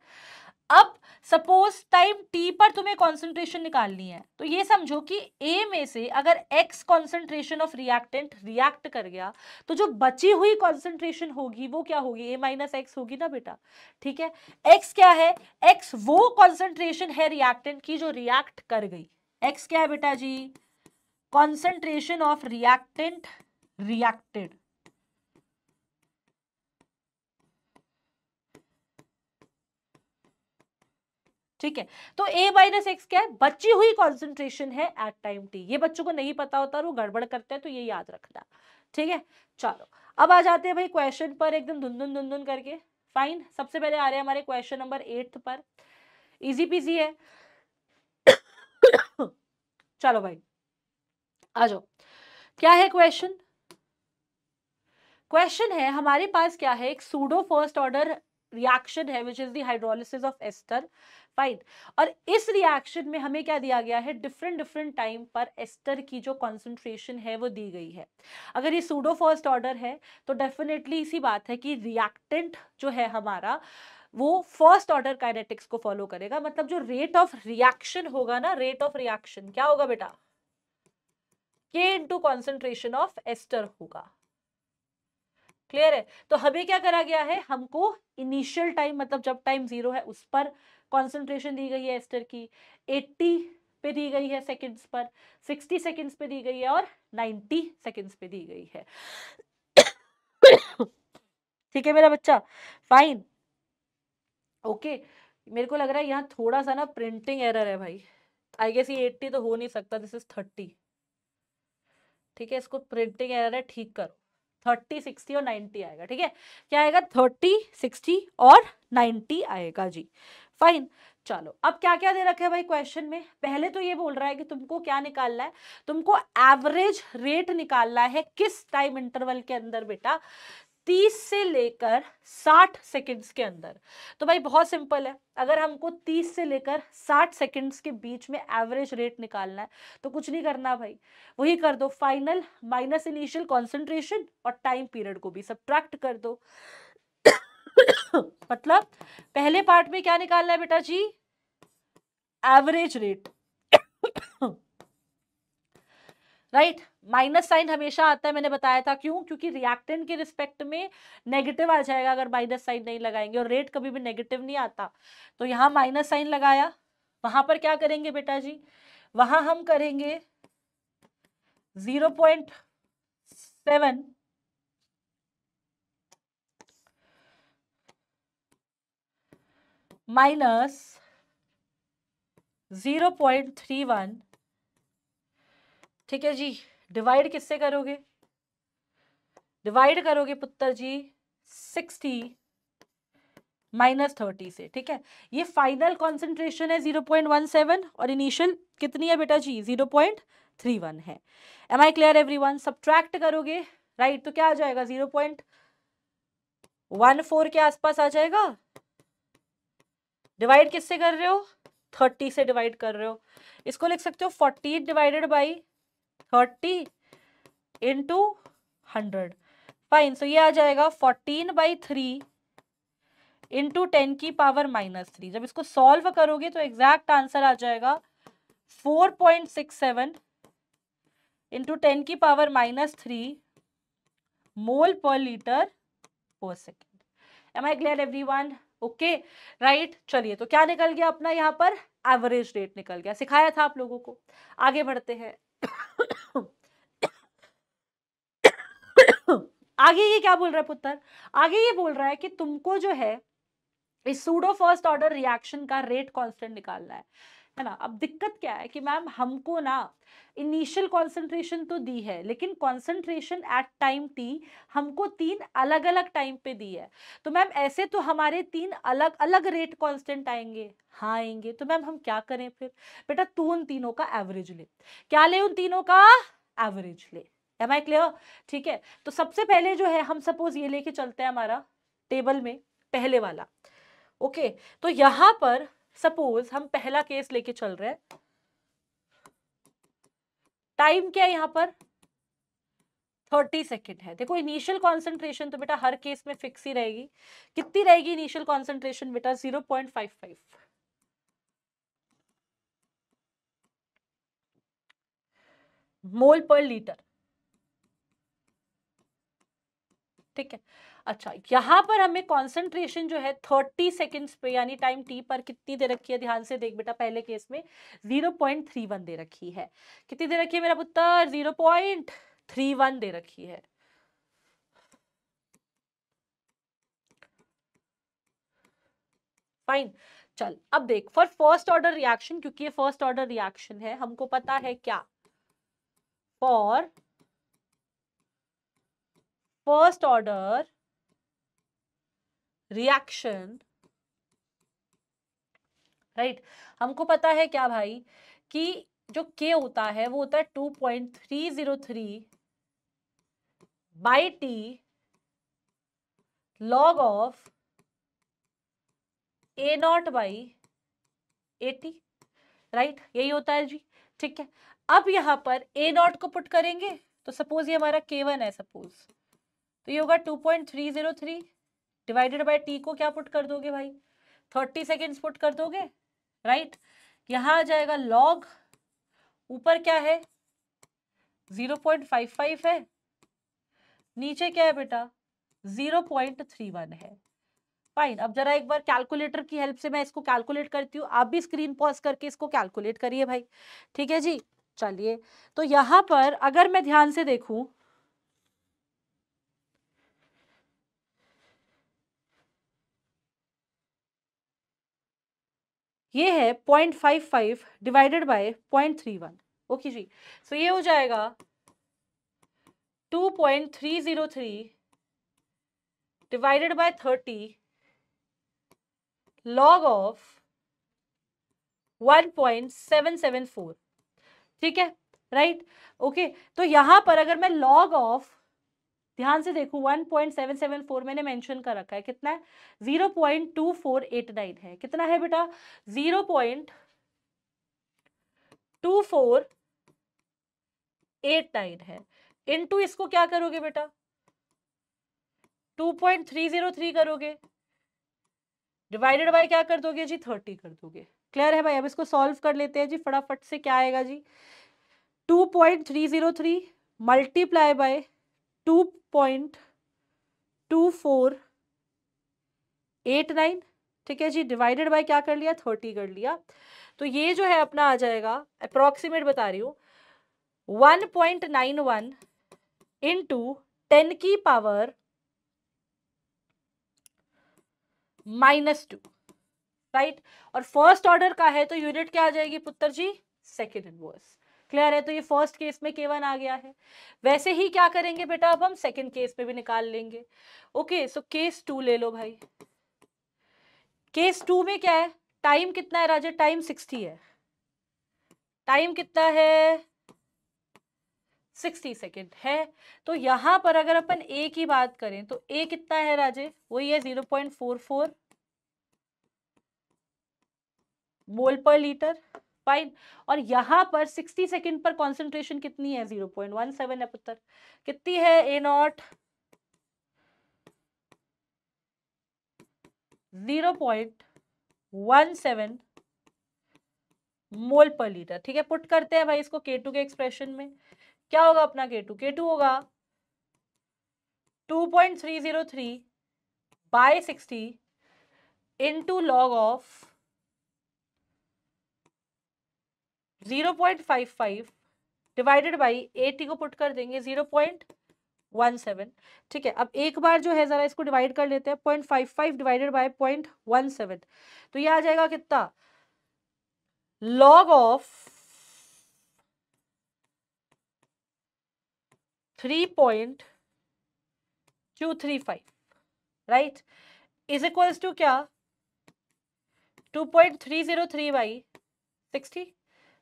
अब सपोज टाइम टी पर तुम्हें कॉन्सेंट्रेशन निकालनी है तो ये समझो कि ए में से अगर X concentration of reactant react कर गया तो जो बची हुई कॉन्सेंट्रेशन होगी वो क्या होगी ए माइनस एक्स होगी ना बेटा ठीक है एक्स क्या है एक्स वो कॉन्सेंट्रेशन है रिएक्टेंट की जो रिएक्ट कर गई एक्स क्या है बेटा जी कॉन्सेंट्रेशन ऑफ रिएक्टेंट रिएक्टेड ठीक है तो ए माइनस एक्स क्या है बची हुई कॉन्सेंट्रेशन है एट टाइम टी ये बच्चों को नहीं पता होता और वो गड़बड़ करते हैं तो ये याद रखना ठीक है चलो अब आ जाते हैं भाई क्वेश्चन पर एकदम धुंधुन धुंधुन करके फाइन सबसे पहले आ रहे हैं हमारे क्वेश्चन नंबर एट्थ पर इजी पीजी है चलो भाई आ जाओ क्या है क्वेश्चन क्वेश्चन है हमारे पास क्या है एक सूडो फर्स्ट ऑर्डर रिएक्शन है which is the of ester fine और इस रिएक्शन में हमें क्या दिया गया है डिफरेंट डिफरेंट टाइम पर एस्टर की जो कॉन्सेंट्रेशन है वो दी गई है अगर ये सूडो फर्स्ट ऑर्डर है तो डेफिनेटली इसी बात है कि रिएक्टेंट जो है हमारा वो फर्स्ट ऑर्डर काइनेटिक्स को फॉलो करेगा मतलब जो रेट ऑफ रिएक्शन होगा ना रेट ऑफ रिएक्शन क्या होगा बेटा K into concentration of ester होगा क्लियर है तो हमें क्या करा गया है हमको इनिशियल टाइम मतलब जब टाइम जीरो है उस पर कॉन्सेंट्रेशन दी गई है एस्टर की एट्टी पे दी गई है सेकेंड्स पर सिक्सटी सेकेंड्स पे दी गई है और 90 सेकेंड्स पे दी गई है ठीक है मेरा बच्चा फाइन ओके okay. मेरे को लग रहा है यहाँ थोड़ा सा ना प्रिंटिंग एरर है भाई आई गेस ये एट्टी तो हो नहीं सकता दिस इज थर्टी ठीक है इसको प्रिंटिंग एरर है ठीक करो थर्टी सिक्सटी और नाइन्टी आएगा ठीक है क्या आएगा थर्टी सिक्सटी और नाइन्टी आएगा जी फाइन चलो अब क्या क्या दे रखे है भाई क्वेश्चन में पहले तो ये बोल रहा है कि तुमको क्या निकालना है तुमको एवरेज रेट निकालना है किस टाइम इंटरवल के अंदर बेटा तीस से लेकर साठ सेकंड्स के अंदर तो भाई बहुत सिंपल है अगर हमको तीस से लेकर साठ सेकंड्स के बीच में एवरेज रेट निकालना है तो कुछ नहीं करना भाई वही कर दो फाइनल माइनस इनिशियल कॉन्सेंट्रेशन और टाइम पीरियड को भी सब्ट्रैक्ट कर दो मतलब पहले पार्ट में क्या निकालना है बेटा जी average rate right minus sign हमेशा आता है मैंने बताया था क्यों क्योंकि रिएक्टेंट के रिस्पेक्ट में नेगेटिव आ जाएगा अगर माइनस साइन नहीं लगाएंगे और रेट कभी भी नेगेटिव नहीं आता तो यहाँ माइनस साइन लगाया वहां पर क्या करेंगे बेटा जी वहां हम करेंगे zero point seven minus zero point three one ठीक है जी डिवाइड किससे करोगे डिवाइड करोगे पुत्र जी सिक्सटी माइनस थर्टी से ठीक है ये फाइनल कॉन्सेंट्रेशन है जीरो पॉइंट वन सेवन और इनिशियल कितनी है बेटा जी जीरो पॉइंट थ्री वन है am I clear everyone subtract करोगे राइट right, तो क्या आ जाएगा जीरो पॉइंट वन फोर के आसपास आ जाएगा डिवाइड किससे कर रहे हो थर्टी से डिवाइड कर रहे हो इसको लिख सकते हो forty divided by thirty into hundred fine so ये आ जाएगा fourteen by three into ten की पावर माइनस थ्री जब इसको सॉल्व करोगे तो एग्जैक्ट आंसर आ जाएगा four point six seven into ten की power minus three mole per litre per second am I clear everyone okay right चलिए तो क्या निकल गया अपना यहाँ पर एवरेज रेट निकल गया सिखाया था आप लोगों को आगे बढ़ते हैं आगे ये क्या बोल रहा है पुत्र आगे ये बोल रहा है कि तुमको जो है इस सूडो फर्स्ट ऑर्डर रिएक्शन का रेट कांस्टेंट निकालना है है ना अब दिक्कत क्या है कि मैम हमको ना इनिशियल कंसंट्रेशन तो दी है लेकिन कंसंट्रेशन एट टाइम टी हमको तीन अलग अलग टाइम पे दी है तो मैम ऐसे तो हमारे तीन अलग अलग रेट कांस्टेंट आएंगे हाँ आएंगे तो मैम हम क्या करें फिर बेटा तू उन तीनों का एवरेज ले क्या ले उन तीनों का एवरेज ले एम आई क्लियर ठीक है तो सबसे पहले जो है हम सपोज ये लेके चलते हैं हमारा टेबल में पहले वाला ओके okay, तो यहाँ पर सपोज हम पहला केस लेके चल रहे हैं टाइम क्या है यहाँ पर थर्टी सेकेंड है देखो इनिशियल कॉन्सेंट्रेशन तो बेटा हर केस में फिक्स ही रहेगी कितनी रहेगी इनिशियल कॉन्सेंट्रेशन बेटा zero point five five mole per litre ठीक है अच्छा यहाँ पर हमें कॉन्सेंट्रेशन जो है थर्टी सेकेंड्स पे यानी टाइम टी पर कितनी दे रखी है ध्यान से देख बेटा पहले केस में जीरो पॉइंट थ्री वन दे रखी है कितनी दे रखी है मेरा पुत्र जीरो पॉइंट थ्री वन दे रखी है फाइन चल अब देख फॉर फर्स्ट ऑर्डर रिएक्शन क्योंकि ये फर्स्ट ऑर्डर रिएक्शन है हमको पता है क्या for first order reaction right हमको पता है क्या भाई कि जो के होता है वो होता है two point three zero three by T log of A naught by T right यही होता है जी ठीक है अब यहां पर ए नॉट को पुट करेंगे तो सपोज ये हमारा के वन है सपोज तो ये होगा two point three zero three divided by T को क्या पुट कर दोगे भाई थर्टी सेकेंड्स पुट कर दोगे राइट यहाँ आ जाएगा लॉग ऊपर क्या है जीरो पॉइंट फाइव फाइव है नीचे क्या है बेटा जीरो पॉइंट थ्री वन है फाइन अब जरा एक बार कैलकुलेटर की हेल्प से मैं इसको कैलकुलेट करती हूँ आप भी स्क्रीन पॉज करके इसको कैलकुलेट करिए भाई ठीक है जी चलिए तो यहाँ पर अगर मैं ध्यान से देखूँ ये है point five five divided by point three one okay जी सो so ये हो जाएगा two point three zero three divided by thirty log of one point seven seven four ठीक है राइट right? Okay okay. तो यहां पर अगर मैं लॉग ऑफ ध्यान से देखो 1.774 मैंने मेंशन कर रखा है कितना है 0.2489 है कितना है बेटा 0.2489 है इनटू इसको क्या करोगे बेटा 2.303 करोगे डिवाइडेड बाय क्या कर दोगे जी 30 कर दोगे क्लियर है भाई अब इसको सॉल्व कर लेते हैं जी फटाफट से क्या आएगा जी 2.303 multiply by two point two four eight nine ठीक है जी डिवाइडेड बाय क्या कर लिया थर्टी कर लिया तो ये जो है अपना आ जाएगा अप्रॉक्सीमेट बता रही हूँ one point nine one into ten की पावर माइनस टू राइट और फर्स्ट ऑर्डर का है तो यूनिट क्या आ जाएगी पुत्र जी सेकेंड इनवर्स क्लियर है तो ये फर्स्ट केस में के वन आ गया है वैसे ही क्या करेंगे बेटा अब हम सेकेंड केस में भी निकाल लेंगे ओके सो केस टू ले लो भाई केस टू में क्या है टाइम कितना है राजा टाइम सिक्सटी है टाइम कितना है सिक्सटी सेकेंड है तो यहां पर अगर अपन ए की बात करें तो ए कितना है राजे वही है zero point four four mole per litre fine और यहाँ पर 60 सेकेंड पर कॉन्सेंट्रेशन कितनी है 0.17 पॉइंट वन सेवन है पुत्र कितनी है A not 0.17 mole per litre ठीक है पुट करते हैं भाई इसको K2 के एक्सप्रेशन में क्या होगा अपना K2 K2 होगा 2.303 by into log of zero point five five divided by A T को पुट कर देंगे जीरो पॉइंट वन सेवन ठीक है अब एक बार जो है ज़रा इसको डिवाइड कर लेते हैं point five five divided by point one seven तो ये आ जाएगा कितना log of three point two three five right is equals to क्या two point three zero three by sixty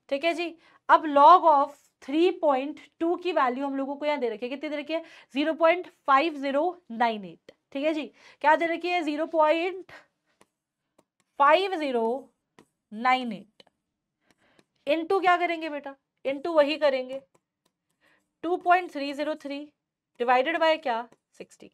ठीक है जी अब log of three point two की वैल्यू हम लोगों को यहाँ दे रखी है कितनी दे रखी है zero point five zero nine eight ठीक है जी क्या दे रखी है zero point five zero nine eight into क्या करेंगे बेटा इंटू वही करेंगे two point three zero three divided by क्या सिक्सटी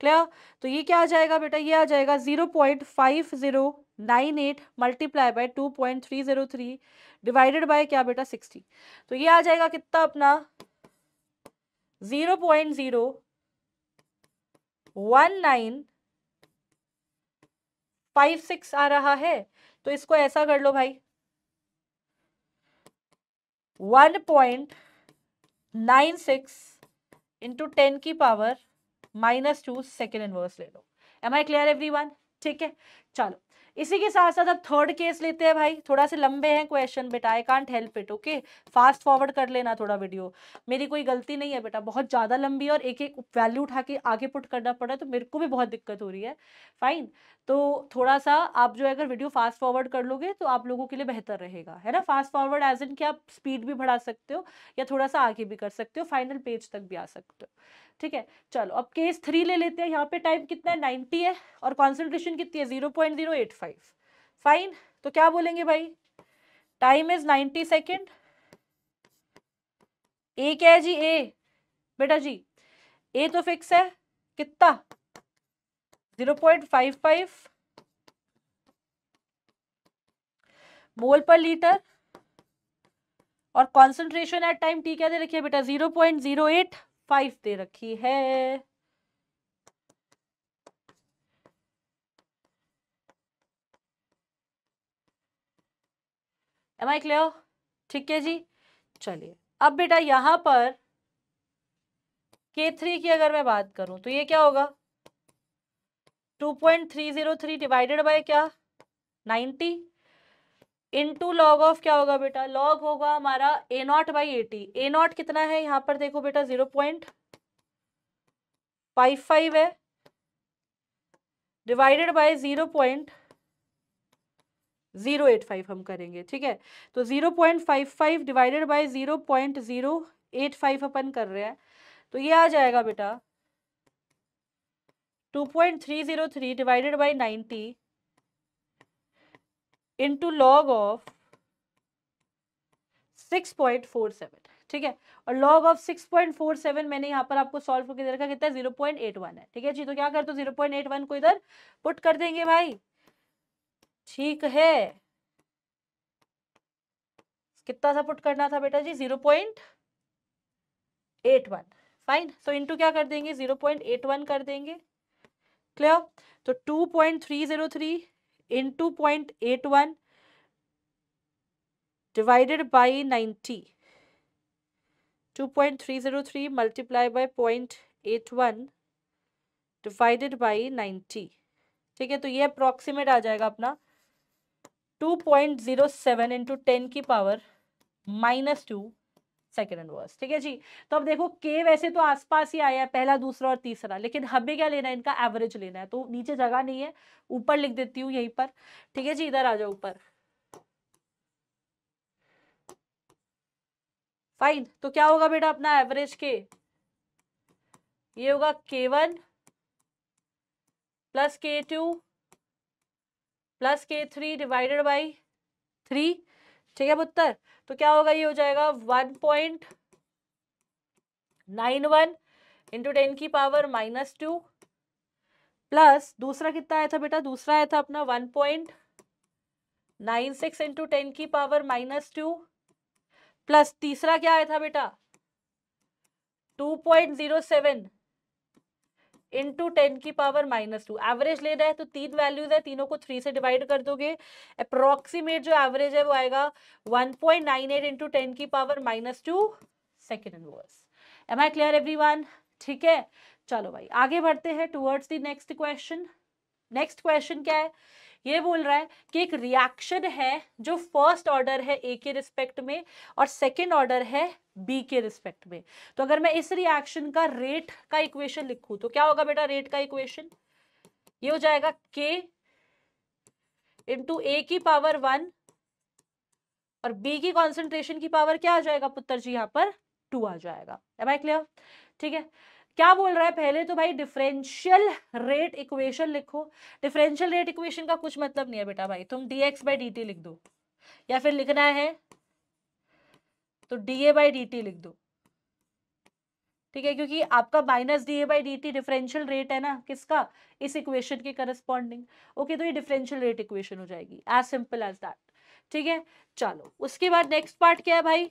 क्लियर तो ये क्या आ जाएगा बेटा ये आ जाएगा zero point five zero nine eight multiply by two point three zero three divided by क्या बेटा सिक्सटी तो ये आ जाएगा कितना अपना zero point zero one nine five six आ रहा है तो इसको ऐसा कर लो भाई one point nine six into ten की power minus two second inverse ले लो am I clear everyone ठीक है चलो इसी के साथ साथ अब थर्ड केस लेते हैं भाई थोड़ा से लंबे हैं क्वेश्चन बेटा I can't help it okay fast forward कर लेना थोड़ा वीडियो मेरी कोई गलती नहीं है बेटा बहुत ज़्यादा लंबी है और एक एक वैल्यू उठा के आगे पुट करना पड़ा तो मेरे को भी बहुत दिक्कत हो रही है फाइन तो थोड़ा सा आप जो है अगर वीडियो फास्ट फॉरवर्ड कर लोगे तो आप लोगों के लिए बेहतर रहेगा है ना फास्ट फॉरवर्ड एज इन कि आप स्पीड भी बढ़ा सकते हो या थोड़ा सा आगे भी कर सकते हो फाइनल पेज तक भी आ सकते हो ठीक है चलो अब केस थ्री ले लेते हैं यहाँ पे टाइम कितना है नाइन्टी है और कॉन्सेंट्रेशन कितनी है zero point zero eight five fine तो क्या बोलेंगे भाई time is ninety second A क्या है जी ए बेटा जी ए तो फिक्स है कितना zero point five five mole per litre और कॉन्सेंट्रेशन एट टाइम टी क्या दे रखिए बेटा zero point zero eight five दे रखी है एम आई क्लियर ठीक है जी चलिए अब बेटा यहां पर के थ्री की अगर मैं बात करूं तो ये क्या होगा two point three zero three divided by क्या नाइन्टी इंटू लॉग ऑफ क्या होगा बेटा लॉग होगा हमारा A naught by A T A naught कितना है यहाँ पर देखो बेटा जीरो पॉइंट फाइव फाइव है divided by zero point zero eight five हम करेंगे ठीक है तो zero point five five divided by zero point zero eight five अपन कर रहे हैं तो ये आ जाएगा बेटा two point three zero three divided by ninety into log of six point four seven ठीक है और log of six point four seven मैंने यहाँ पर आपको सॉल्व करके दे रखा कितना जीरो पॉइंट एट वन है ठीक है जी तो क्या कर दो जीरो पॉइंट एट वन को इधर पुट कर देंगे भाई ठीक है कितना सा पुट करना था बेटा जी zero point eight one fine तो इंटू क्या कर देंगे जीरो पॉइंट एट वन कर देंगे क्लियर तो two point three zero three two point eight one divided by ninety two point three zero three multiply by point eight one divided by ninety ठीक है तो ये अप्रॉक्सीमेट आ जाएगा अपना two point zero seven into ten की power minus two second inverse ठीक है जी तो अब देखो के वैसे तो आसपास ही आया है पहला दूसरा और तीसरा लेकिन हमें क्या लेना है इनका एवरेज लेना है तो नीचे जगह नहीं है ऊपर लिख देती हूँ यहीं पर ठीक है जी इधर आ जाओ ऊपर फाइन तो क्या होगा बेटा अपना एवरेज के ये होगा K one plus K two plus K three divided by three ठीक है पुत्र तो क्या होगा ये हो जाएगा one point nine one into ten की पावर माइनस टू प्लस दूसरा कितना आया था बेटा दूसरा आया था अपना one point nine six into ten की पावर माइनस टू प्लस तीसरा क्या आया था बेटा two point zero seven into ten की पावर माइनस टू एवरेज ले रहा है तो तीन वैल्यूज है तीनों को थ्री से डिवाइड कर दोगे अप्रोक्सीमेट जो एवरेज है वो आएगा one point nine eight into ten की power minus two second inverse am I clear everyone ठीक है चलो भाई आगे बढ़ते हैं towards the next question next question क्या है ये बोल रहा है कि एक रिएक्शन है जो फर्स्ट ऑर्डर है ए के रिस्पेक्ट में और सेकेंड ऑर्डर है बी के रिस्पेक्ट में तो अगर मैं इस रिएक्शन का रेट का इक्वेशन लिखूं तो क्या होगा बेटा रेट का इक्वेशन ये हो जाएगा के इंटू ए की पावर वन और बी की कॉन्सेंट्रेशन की पावर क्या आ जाएगा पुत्र जी यहां पर टू आ जाएगा एम आई क्लियर ठीक है क्या बोल रहा है पहले तो भाई डिफरेंशियल रेट इक्वेशन लिखो डिफरेंशियल रेट इक्वेशन का कुछ मतलब नहीं है बेटा भाई तुम d x by D t लिख दो या फिर लिखना है तो d A by D t लिख दो ठीक है क्योंकि आपका minus D A by D t differential rate है ना किसका इस इक्वेशन के करस्पॉन्डिंग ओके तो ये डिफरेंशियल रेट इक्वेशन हो जाएगी एज सिंपल एज दैट ठीक है चलो उसके बाद नेक्स्ट पार्ट क्या है भाई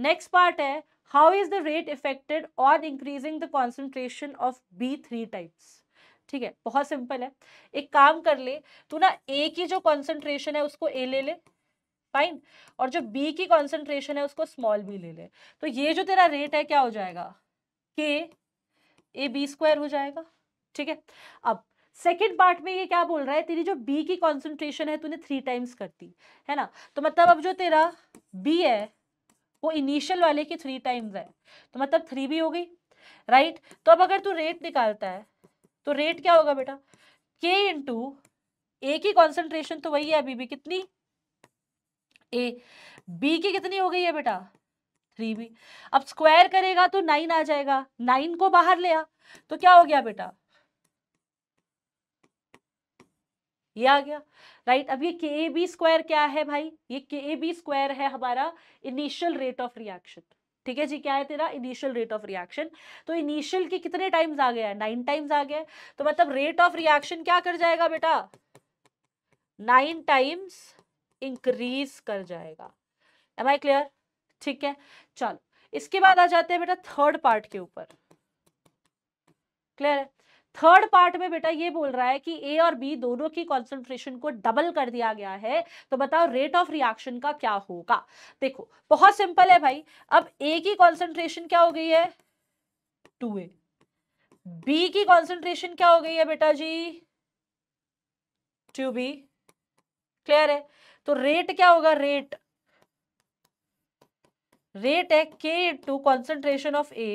नेक्स्ट पार्ट है how is the rate affected on increasing the concentration of B three types ठीक है बहुत सिंपल है एक काम कर ले तू ना ए की जो कॉन्सेंट्रेशन है उसको ए ले ले फाइन और जो बी की कॉन्सेंट्रेशन है उसको स्मॉल बी ले ले तो ये जो तेरा रेट है क्या हो जाएगा के ए बी स्क्वायर हो जाएगा ठीक है अब सेकेंड पार्ट में ये क्या बोल रहा है तेरी जो बी की कॉन्सेंट्रेशन है तूने थ्री टाइम्स कर दी है ना तो मतलब अब जो तेरा बी है वो इनिशियल वाले की थ्री टाइम्स है तो मतलब थ्री भी हो गई राइट तो अब अगर तू रेट निकालता है तो रेट क्या होगा बेटा के इंटू ए की कॉन्सेंट्रेशन तो वही है अभी भी कितनी ए बी की कितनी हो गई है बेटा थ्री बी अब स्क्वायर करेगा तो नाइन आ जाएगा नाइन को बाहर ले आ तो क्या हो गया बेटा ये आ गया राइट अब ये के ए बी स्क्वायर क्या है भाई ये के ए बी स्क्वायर है हमारा इनिशियल रेट ऑफ रिएक्शन ठीक है जी क्या है तेरा इनिशियल रेट ऑफ रिएक्शन तो इनिशियल के कितने टाइम्स आ गया नाइन टाइम्स आ गया तो मतलब रेट ऑफ रिएक्शन क्या कर जाएगा बेटा नाइन टाइम्स इंक्रीज कर जाएगा एम आई क्लियर ठीक है चलो इसके बाद आ जाते हैं बेटा थर्ड पार्ट के ऊपर क्लियर है थर्ड पार्ट में बेटा ये बोल रहा है कि ए और बी दोनों की कॉन्सेंट्रेशन को डबल कर दिया गया है तो बताओ रेट ऑफ रिएक्शन का क्या होगा देखो बहुत सिंपल है भाई अब ए की कॉन्सेंट्रेशन क्या हो गई है टू ए बी की कॉन्सेंट्रेशन क्या हो गई है बेटा जी टू बी क्लियर है तो रेट क्या होगा रेट रेट है k to concentration of A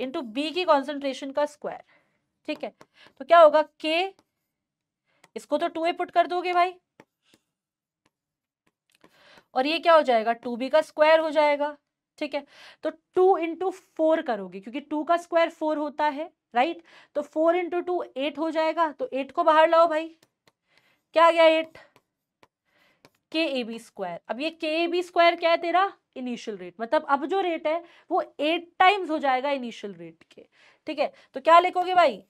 into B की कॉन्सेंट्रेशन का स्क्वायर ठीक है तो क्या होगा के इसको तो टू ए पुट कर दोगे भाई और ये क्या हो जाएगा टू बी का स्क्वायर हो जाएगा ठीक है तो टू इंटू फोर करोगे क्योंकि टू का स्क्वायर फोर होता है राइट तो फोर इंटू टू एट हो जाएगा तो एट को बाहर लाओ भाई क्या आ गया एट के ए बी स्क्वायर अब ये के ए बी स्क्वायर क्या है तेरा इनिशियल रेट मतलब अब जो रेट है वो एट टाइम्स हो जाएगा इनिशियल रेट के ठीक है तो क्या लिखोगे भाई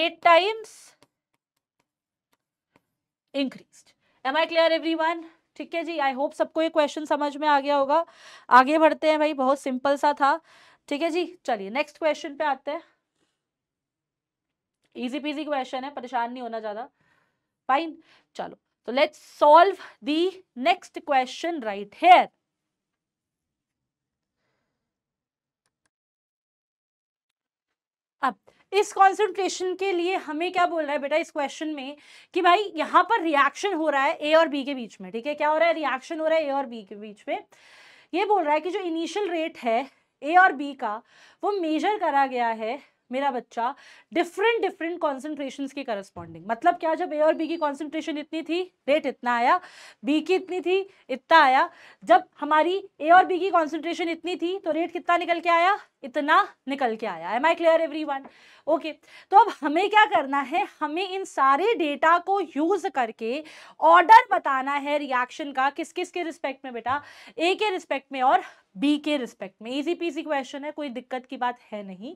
eight times increase am I clear everyone ठीक है जी आई होप सबको ये क्वेश्चन समझ में आ गया होगा आगे बढ़ते हैं भाई बहुत सिंपल सा था ठीक है जी चलिए नेक्स्ट क्वेश्चन पे आते हैं इजी पीजी क्वेश्चन है परेशान नहीं होना ज़्यादा फाइन चलो तो let's solve the next question right here अब इस कॉन्सेंट्रेशन के लिए हमें क्या बोल रहा है बेटा इस क्वेश्चन में कि भाई यहां पर रिएक्शन हो रहा है ए और बी के बीच में ठीक है क्या हो रहा है रिएक्शन हो रहा है ए और बी के बीच में ये बोल रहा है कि जो इनिशियल रेट है ए और बी का वो मेजर करा गया है मेरा बच्चा डिफरेंट डिफरेंट कॉन्सेंट्रेशन की करस्पॉन्डिंग मतलब क्या जब ए और बी की कॉन्सेंट्रेशन इतनी थी रेट इतना आया बी की इतनी थी इतना आया जब हमारी ए और बी की कॉन्सेंट्रेशन इतनी थी तो रेट कितना निकल के आया इतना निकल के आया am I clear everyone okay तो अब हमें क्या करना है हमें इन सारे डेटा को यूज करके ऑर्डर बताना है रिएक्शन का किस किस के रिस्पेक्ट में बेटा ए के रिस्पेक्ट में और बी के रिस्पेक्ट में इजी पीजी क्वेश्चन है कोई दिक्कत की बात है नहीं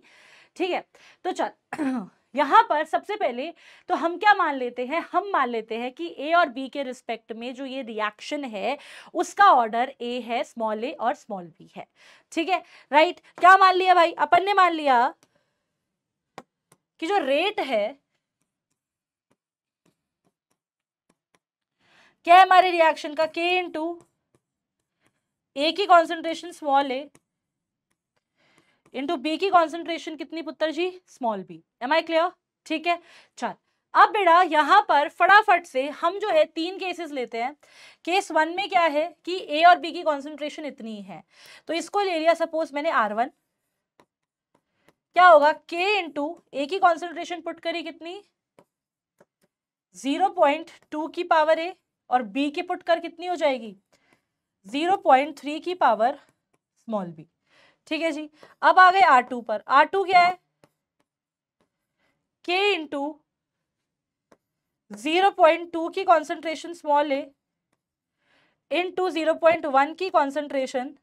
ठीक है तो चल यहाँ पर सबसे पहले तो हम क्या मान लेते हैं हम मान लेते हैं कि ए और बी के रिस्पेक्ट में जो ये रिएक्शन है उसका ऑर्डर ए है स्मॉल ए और स्मॉल बी है ठीक है राइट क्या मान लिया भाई अपन ने मान लिया कि जो रेट है क्या है हमारे रिएक्शन का के इंटू ए की concentration small a into B की कॉन्सेंट्रेशन कितनी पुत्र जी small b am I clear ठीक है चल अब बेटा यहाँ पर फटाफट से हम जो है तीन केसेस लेते हैं केस वन में क्या है कि ए और बी की कॉन्सेंट्रेशन इतनी है तो इसको ले लिया सपोज मैंने आर वन क्या होगा के इंटू ए की कॉन्सेंट्रेशन पुट करी कितनी जीरो पॉइंट टू की पावर ए और बी की पुट कर कितनी हो जाएगी जीरो पॉइंट थ्री की पावर स्मॉल बी ठीक है जी अब आ गए आर टू पर आर टू क्या है के इंटू जीरो पॉइंट टू की concentration small a into zero point one की कॉन्सेंट्रेशन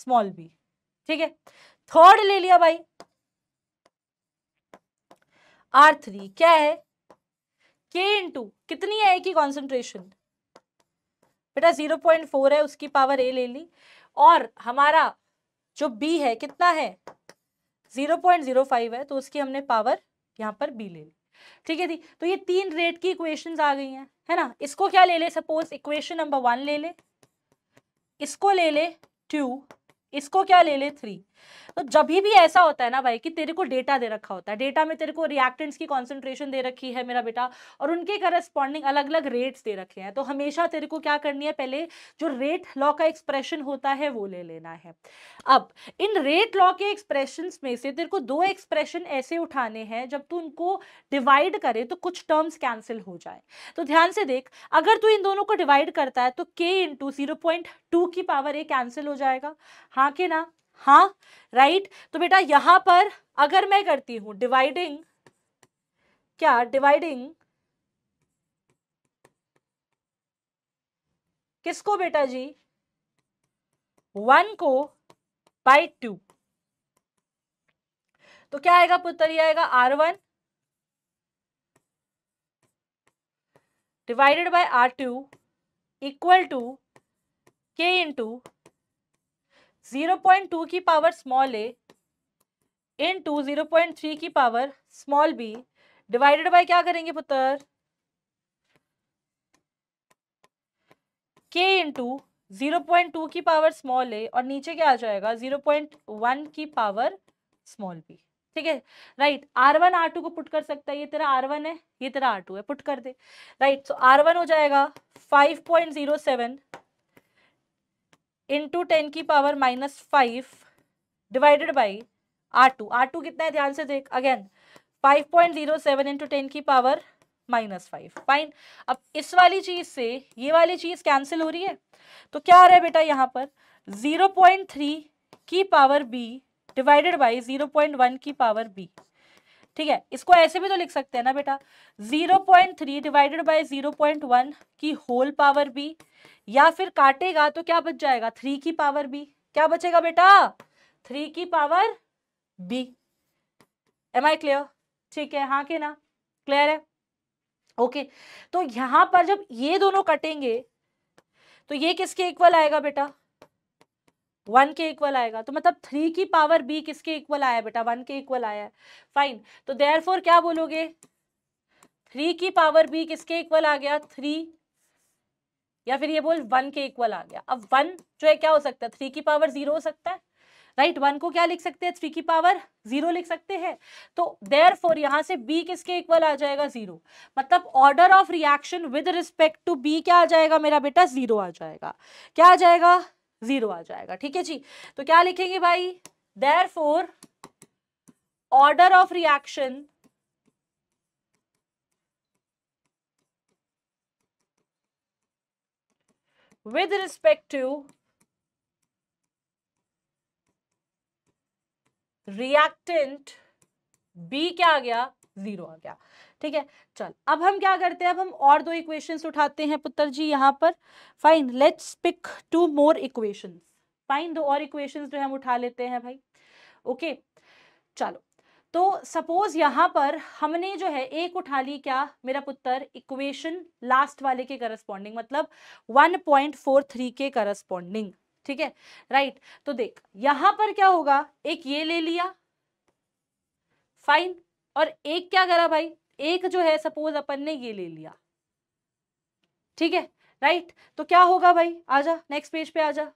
स्मॉल बी ठीक है थर्ड ले लिया भाई आर थ्री क्या है के इंटू कितनी है ए की कॉन्सेंट्रेशन बेटा जीरो पॉइंट फोर है उसकी पावर ए ले ली और हमारा जो बी है कितना है जीरो पॉइंट जीरो फाइव है तो उसकी हमने पावर यहाँ पर बी ले ली ठीक है जी तो ये तीन रेट की इक्वेशंस आ गई हैं है ना इसको क्या ले ले सपोज इक्वेशन नंबर वन ले ले इसको ले ले टू इसको क्या ले ले थ्री तो जब भी ऐसा होता है ना भाई कि तेरे को डेटा दे रखा होता है डेटा में तेरे को रिएक्टेंट्स की कॉन्सेंट्रेशन दे रखी है मेरा बेटा और उनके करस्पॉन्डिंग अलग अलग रेट्स दे रखे हैं तो हमेशा तेरे को क्या करनी है पहले जो रेट लॉ का एक्सप्रेशन होता है वो ले लेना है अब इन रेट लॉ के एक्सप्रेशन में से तेरे को दो एक्सप्रेशन ऐसे उठाने हैं जब तू उनको डिवाइड करे तो कुछ टर्म्स कैंसिल हो जाए तो ध्यान से देख अगर तू इन दोनों को डिवाइड करता है तो k into zero point two की पावर ए कैंसिल हो जाएगा हाँ के ना हाँ राइट right? तो बेटा यहां पर अगर मैं करती हूं डिवाइडिंग क्या डिवाइडिंग किसको बेटा जी वन को बाई टू तो क्या आएगा पुत्र ये आएगा r one divided by r two equal to के इंटू जीरो पॉइंट टू की power small a into zero point three की power small b divided by क्या करेंगे पुत्र k into zero point two की पावर स्मॉल ए और नीचे क्या आ जाएगा जीरो पॉइंट वन की पावर स्मॉल बी ठीक है right are one r two को पुट कर सकता है ये तेरा आर वन है ये तेरा आर टू है पुट कर दे राइट सो आर वन हो जाएगा five point zero seven into ten की power minus five divided by are two r two कितना है ध्यान से देख again five point zero seven into ten की पावर माइनस फाइव फाइन अब इस वाली चीज़ से ये वाली चीज़ कैंसिल हो रही है तो क्या आ रहा है बेटा यहाँ पर ज़ीरो पॉइंट थ्री की power b divided by zero point one की पावर बी ठीक है इसको ऐसे भी तो लिख सकते हैं ना बेटा 0.3 डिवाइडेड बाय 0.1 की होल पावर बी या फिर काटेगा तो क्या बच जाएगा थ्री की पावर बी क्या बचेगा बेटा थ्री की power b am I clear ठीक है हाँ के ना क्लियर है ओके तो यहां पर जब ये दोनों कटेंगे तो ये किसके इक्वल आएगा बेटा वन के इक्वल आएगा तो मतलब थ्री की पावर बी किसके इक्वल आया बेटा वन के इक्वल आया फाइन तो देयर क्या बोलोगे थ्री की पावर बी किसके इक्वल आ गया थ्री या फिर ये बोल वन के इक्वल आ गया अब वन जो है क्या हो सकता है थ्री की पावर जीरो हो सकता है राइट right, वन को क्या लिख सकते हैं थ्री की पावर जीरो लिख सकते हैं तो देयर फोर यहाँ से बी किसके इक्वल आ जाएगा जीरो मतलब order of reaction with respect to B क्या आ जाएगा मेरा बेटा जीरो आ जाएगा क्या आ जाएगा जीरो आ जाएगा ठीक है जी तो क्या लिखेंगे भाई therefore order of reaction with respect to reactant B क्या आ गया जीरो आ गया ठीक है चल अब हम क्या करते हैं अब हम और दो इक्वेशंस उठाते हैं पुत्र जी यहाँ पर fine let's pick two more equations fine दो और इक्वेशंस जो हम उठा लेते हैं भाई ओके okay. चलो तो सपोज यहाँ पर हमने जो है एक उठा ली क्या मेरा पुत्र इक्वेशन लास्ट वाले के करस्पॉन्डिंग मतलब 1.43 के करस्पॉन्डिंग ठीक है राइट तो देख यहां पर क्या होगा एक ये ले लिया फाइन और एक क्या करा भाई एक जो है सपोज अपन ने ये ले लिया ठीक है राइट तो क्या होगा भाई आजा नेक्स्ट पेज पे आजा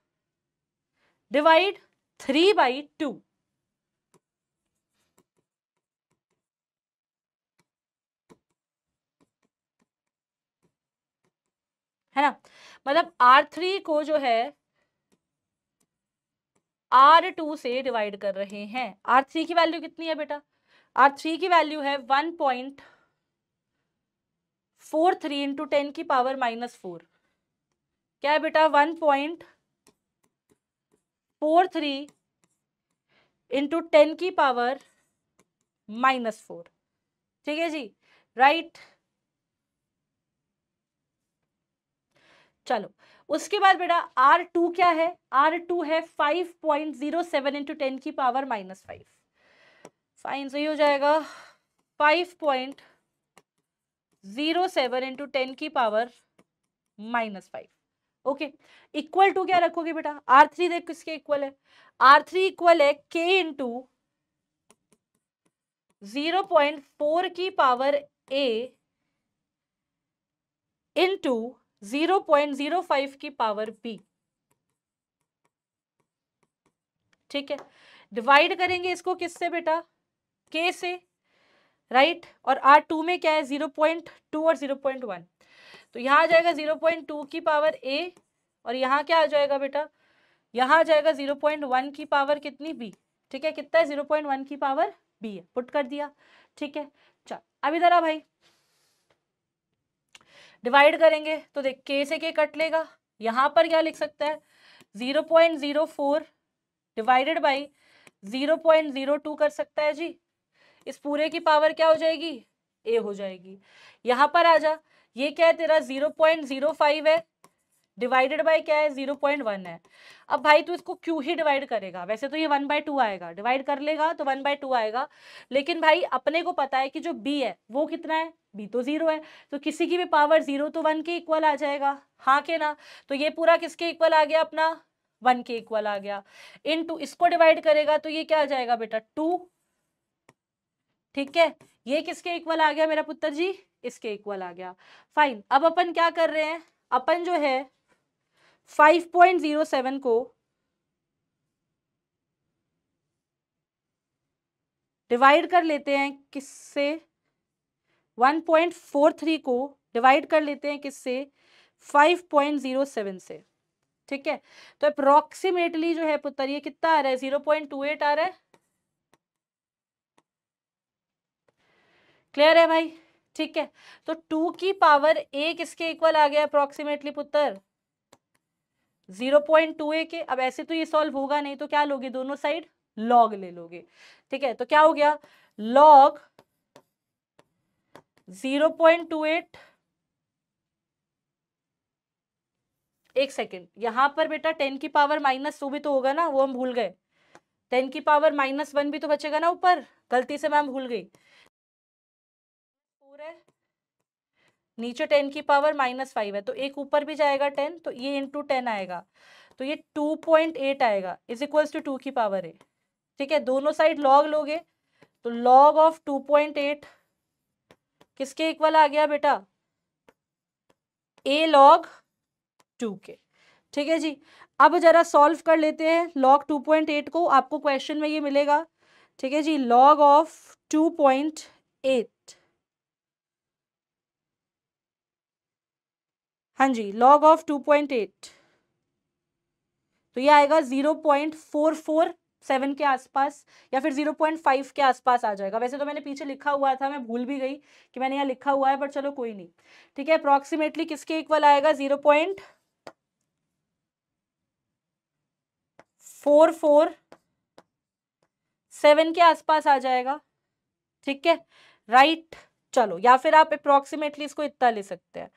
डिवाइड थ्री बाई टू है ना मतलब आर थ्री को जो है आर टू से डिवाइड कर रहे हैं आर थ्री की वैल्यू कितनी है बेटा आर थ्री की वैल्यू है one point four three into ten की पावर माइनस फोर क्या है बेटा one point four three into ten की पावर माइनस फोर ठीक है जी राइट चलो उसके बाद बेटा आर टू क्या है आर टू है five point zero seven into ten की पावर माइनस फाइव साइन सही हो जाएगा five point zero seven into ten की power minus five okay equal to क्या रखोगे बेटा आर थ्री देख किसके इक्वल है आर थ्री इक्वल है के इंटू जीरो पॉइंट फोर की पावर ए into zero point zero five की पावर बी ठीक है डिवाइड करेंगे इसको किससे बेटा के से राइट right? और आर टू में क्या है जीरो पॉइंट टू और जीरो पॉइंट वन तो यहाँ आ जाएगा जीरो पॉइंट टू की पावर ए और यहाँ क्या आ जाएगा बेटा यहाँ आ जाएगा जीरो पॉइंट वन की पावर कितनी बी ठीक है कितना है जीरो पॉइंट वन की पावर बी है पुट कर दिया ठीक है चल अभी जरा भाई डिवाइड करेंगे तो देख के से के कट लेगा यहाँ पर क्या लिख सकता है zero point zero four divided by zero point zero two कर सकता है जी इस पूरे की पावर क्या हो जाएगी ए हो जाएगी यहाँ पर आ जा ये क्या है तेरा जीरो पॉइंट जीरो फाइव है डिवाइडेड बाय क्या है जीरो पॉइंट वन है अब भाई तू इसको क्यों ही डिवाइड करेगा वैसे तो ये वन बाय टू आएगा डिवाइड कर लेगा तो वन बाय टू आएगा लेकिन भाई अपने को पता है कि जो बी है वो कितना है बी तो जीरो है तो किसी की भी पावर जीरो तो वन के इक्वल आ जाएगा हाँ के ना तो ये पूरा किसके इक्वल आ गया अपना वन के इक्वल आ गया इन टू इसको डिवाइड करेगा तो ये क्या आ जाएगा बेटा टू ठीक है ये किसके इक्वल आ गया मेरा पुत्र जी इसके इक्वल आ गया फाइन अब अपन क्या कर रहे हैं अपन जो है 5.07 को डिवाइड कर लेते हैं किससे 1.43 को डिवाइड कर लेते हैं किससे 5.07 से ठीक है तो अप्रोक्सीमेटली जो है पुत्र ये कितना आ रहा है 0.28 आ रहा है क्लियर है भाई ठीक है तो टू की पावर ए किसके इक्वल आ गया अप्रोक्सीमेटली पुत्र जीरो पॉइंट टू ए के अब ऐसे तो ये सॉल्व होगा नहीं तो क्या लोगे दोनों साइड लॉग ले लोगे ठीक है तो क्या हो गया log zero point two eight एक सेकेंड यहां पर बेटा टेन की पावर माइनस टू भी तो होगा ना वो हम भूल गए टेन की पावर माइनस वन भी तो बचेगा ना ऊपर गलती से मैम भूल गई नीचे टेन की पावर माइनस फाइव है तो एक ऊपर भी जाएगा टेन तो ये इंटू टेन आएगा तो ये टू पॉइंट एट आएगा इज इक्वल्स टू टू की पावर है ठीक है दोनों साइड लॉग लोगे तो log of two point eight किसके इक्वल आ गया बेटा ए लॉग टू के ठीक है जी अब जरा सॉल्व कर लेते हैं लॉग टू पॉइंट एट को आपको क्वेश्चन में ये मिलेगा ठीक है जी log of two point eight हाँ जी log of two point eight तो ये आएगा zero point four four seven के आसपास या फिर जीरो पॉइंट फाइव के आसपास आ जाएगा वैसे तो मैंने पीछे लिखा हुआ था मैं भूल भी गई कि मैंने यहाँ लिखा हुआ है पर चलो कोई नहीं ठीक है अप्रॉक्सीमेटली किसके इक्वल आएगा zero point four four seven के आसपास आ जाएगा ठीक है राइट चलो या फिर आप अप्रॉक्सीमेटली इसको इतना ले सकते हैं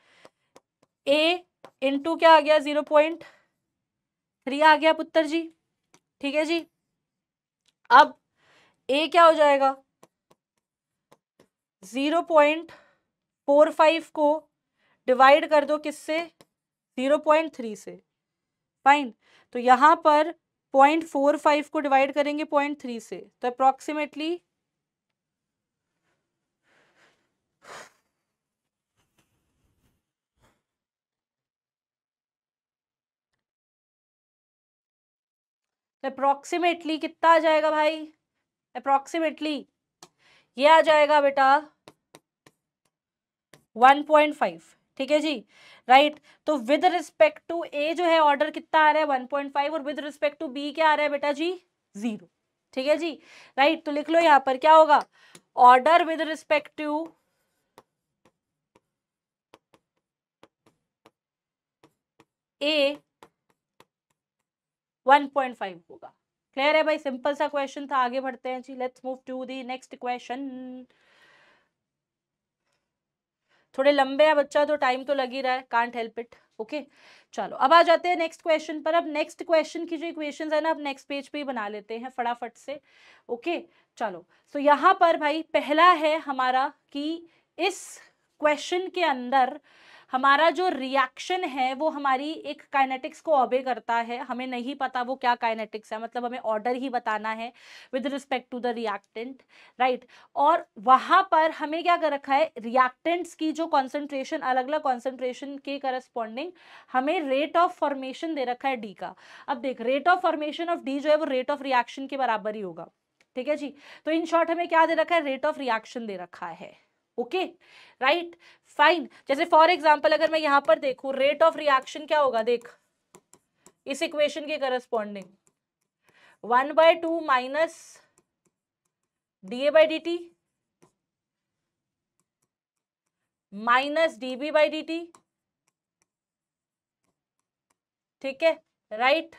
ए इंटू क्या आ गया जीरो पॉइंट थ्री आ गया पुत्र जी ठीक है जी अब ए क्या हो जाएगा जीरो पॉइंट फोर फाइव को डिवाइड कर दो किससे जीरो पॉइंट थ्री से फाइन तो यहां पर पॉइंट फोर फाइव को डिवाइड करेंगे पॉइंट थ्री से तो अप्रोक्सीमेटली तो कितना आ जाएगा भाई अप्रोक्सीमेटली ये आ जाएगा बेटा 1.5 ठीक है जी राइट right? तो विद रिस्पेक्ट टू ए जो है ऑर्डर कितना आ रहा है 1.5 और विद रिस्पेक्ट टू बी क्या आ रहा है बेटा जी जीरो ठीक है जी राइट right? तो लिख लो यहां पर क्या होगा order with respect to A 1.5 होगा क्लियर है भाई सिंपल सा क्वेश्चन था आगे बढ़ते हैं जी let's move to the next question थोड़े लंबे है बच्चा तो टाइम तो लग ही रहा है कांट हेल्प इट ओके चलो अब आ जाते हैं नेक्स्ट क्वेश्चन पर अब नेक्स्ट क्वेश्चन की जो इक्वेशन है ना अब नेक्स्ट पेज पे ही बना लेते हैं फटाफट से ओके चलो तो यहाँ पर भाई पहला है हमारा कि इस क्वेश्चन के अंदर हमारा जो रिएक्शन है वो हमारी एक काइनेटिक्स को ऑबे करता है हमें नहीं पता वो क्या काइनेटिक्स है मतलब हमें ऑर्डर ही बताना है with respect to the reactant right और वहाँ पर हमें क्या कर रखा है रिएक्टेंट्स की जो कॉन्सेंट्रेशन अलग अलग कॉन्सेंट्रेशन के करस्पॉन्डिंग हमें रेट ऑफ फॉर्मेशन दे रखा है डी का अब देख rate of formation of D जो है वो रेट ऑफ रिएक्शन के बराबर ही होगा ठीक है जी तो इन शॉर्ट हमें क्या दे रखा है रेट ऑफ रिएक्शन दे रखा है ओके राइट फाइन जैसे फॉर एग्जाम्पल अगर मैं यहां पर देखू रेट ऑफ रिएक्शन क्या होगा देख इस इक्वेशन के corresponding one by two minus D A by D t minus D B by D T ठीक है right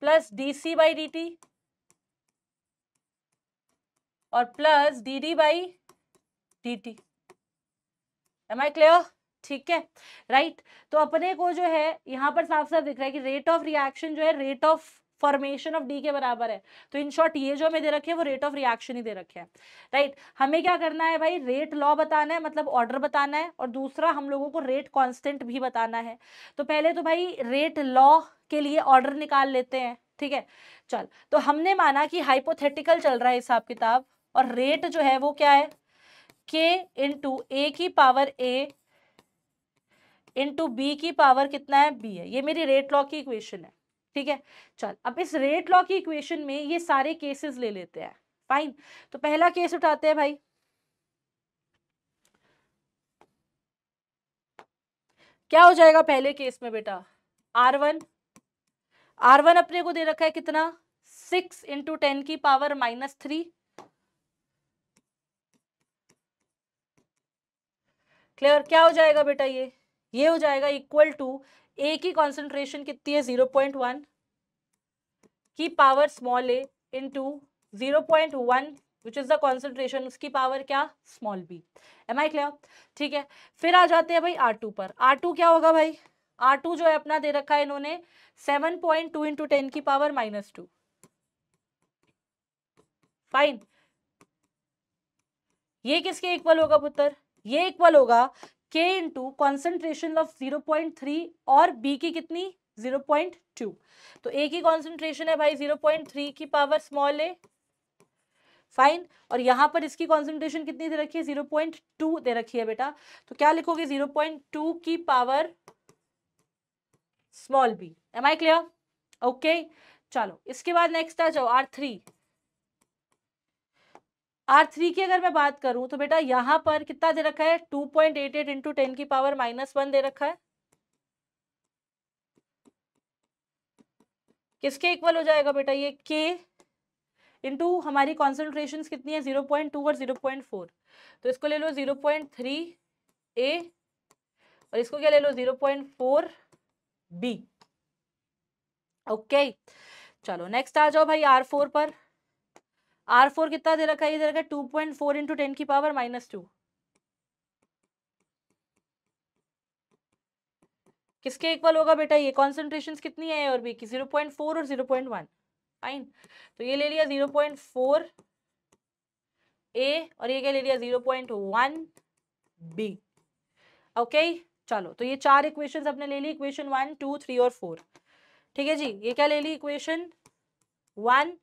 plus D C by D t और plus D D by D T am I clear ठीक है right तो अपने को जो है यहाँ पर साफ साफ दिख रहा है कि रेट ऑफ रिएक्शन जो है rate of formation of D के बराबर है तो इन शॉर्ट ये जो हमें दे रखे हैं वो रेट ऑफ रिएक्शन ही दे रखे हैं राइट हमें क्या करना है भाई रेट लॉ बताना है मतलब ऑर्डर बताना है और दूसरा हम लोगों को रेट कॉन्स्टेंट भी बताना है तो पहले तो भाई रेट लॉ के लिए ऑर्डर निकाल लेते हैं ठीक है चल तो हमने माना कि हाइपोथेटिकल चल रहा है हिसाब किताब और रेट जो है वो क्या है के इंटू ए की पावर ए इंटू बी की पावर कितना है बी है ये मेरी रेट लॉ की इक्वेशन है ठीक है चल अब इस रेट लॉ की इक्वेशन में ये सारे केसेस ले लेते हैं फाइन तो पहला केस उठाते हैं भाई क्या हो जाएगा पहले केस में बेटा आर वन आर वन अपने को दे रखा है कितना सिक्स इंटू टेन की पावर माइनस थ्री क्लियर क्या हो जाएगा बेटा ये ये हो जाएगा इक्वल टू ए की कॉन्सेंट्रेशन कितनी है जीरो पॉइंट वन की power small a into zero point one which is the concentration उसकी पावर क्या small b am I clear ठीक है फिर आ जाते हैं भाई आर टू पर आर टू क्या होगा भाई आर टू जो है अपना दे रखा है इन्होंने seven point two into ten की पावर माइनस टू फाइन ये किसके इक्वल होगा पुत्र ये इक्वल होगा k to concentration of zero point three और बी की कितनी जीरो पॉइंट टू तो ए की कॉन्सेंट्रेशन है भाई जीरो पॉइंट थ्री की पावर स्मॉल ए फाइन और यहाँ पर इसकी कॉन्सेंट्रेशन कितनी दे रखी है जीरो पॉइंट टू दे रखी है बेटा तो क्या लिखोगे जीरो पॉइंट टू की power small b am I clear okay चलो इसके बाद नेक्स्ट आ जाओ आर थ्री आर थ्री की अगर मैं बात करूं तो बेटा यहां पर कितना दे रखा है two point eight eight into ten की पावर माइनस वन दे रखा है किसके इक्वल हो जाएगा बेटा ये के इंटू हमारी कॉन्सेंट्रेशन कितनी है जीरो पॉइंट टू और जीरो पॉइंट फोर तो इसको ले लो जीरो पॉइंट थ्री ए और इसको क्या ले लो zero point four b okay चलो नेक्स्ट आ जाओ भाई आर फोर पर आर फोर कितना दे रखा है ये दे रखा है two point four into ten की पावर माइनस टू किसके इक्वल होगा बेटा ये कॉन्सेंट्रेशन कितनी है और बी की जीरो पॉइंट फोर और जीरो पॉइंट वन फाइन तो ये ले लिया जीरो पॉइंट फोर ए और ये क्या ले लिया zero point one b okay चलो तो ये चार इक्वेशन अपने ले ली इक्वेशन वन टू थ्री और फोर ठीक है जी ये क्या ले ली इक्वेशन वन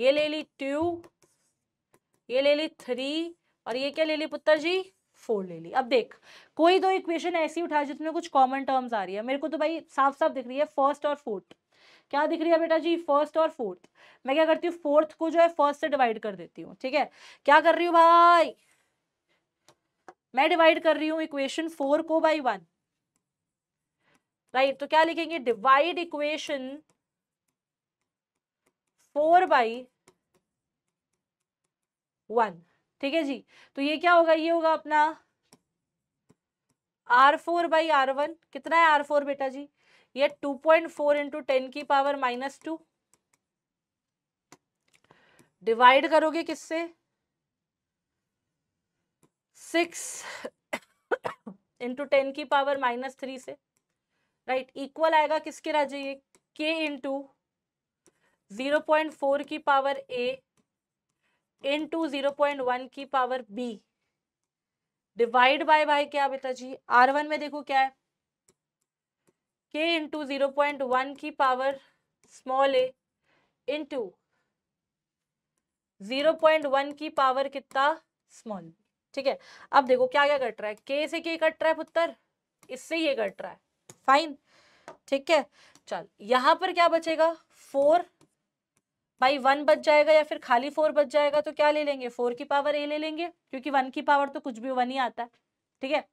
ये ले ली टू ये ले ली थ्री और ये क्या ले ली पुत्र जी फोर ले ली अब देख कोई दो तो इक्वेशन ऐसी उठा जिसमें कुछ कॉमन टर्म्स आ रही है मेरे को तो भाई साफ साफ दिख रही है फर्स्ट और फोर्थ क्या दिख रही है बेटा जी फर्स्ट और फोर्थ मैं क्या करती हूँ फोर्थ को जो है फर्स्ट से डिवाइड कर देती हूँ ठीक है क्या कर रही हूँ भाई मैं डिवाइड कर रही हूँ इक्वेशन फोर को बाई वन राइट तो क्या लिखेंगे divide equation four by one ठीक है जी तो ये क्या होगा ये होगा अपना R four by R one कितना है आर फोर बेटा जी ये two point four into ten की पावर माइनस टू डिवाइड करोगे किससे सिक्स इंटू टेन की पावर माइनस थ्री से राइट right? इक्वल आएगा किसके राजे जाइए k into zero point four की power a into zero point one की power b divide by by क्या बेटा जी आर वन में देखो क्या है के इंटू जीरो पॉइंट वन की power small a into zero point one की पावर कितना स्मॉल ठीक है अब देखो क्या क्या कट रहा है के से के कट रहा है पुत्र इससे ये कट रहा है फाइन ठीक है चल यहां पर क्या बचेगा फोर भाई वन बच जाएगा या फिर खाली फोर बच जाएगा तो क्या ले लेंगे फोर की पावर ए ले लेंगे क्योंकि वन की पावर तो कुछ भी वन ही आता है ठीक है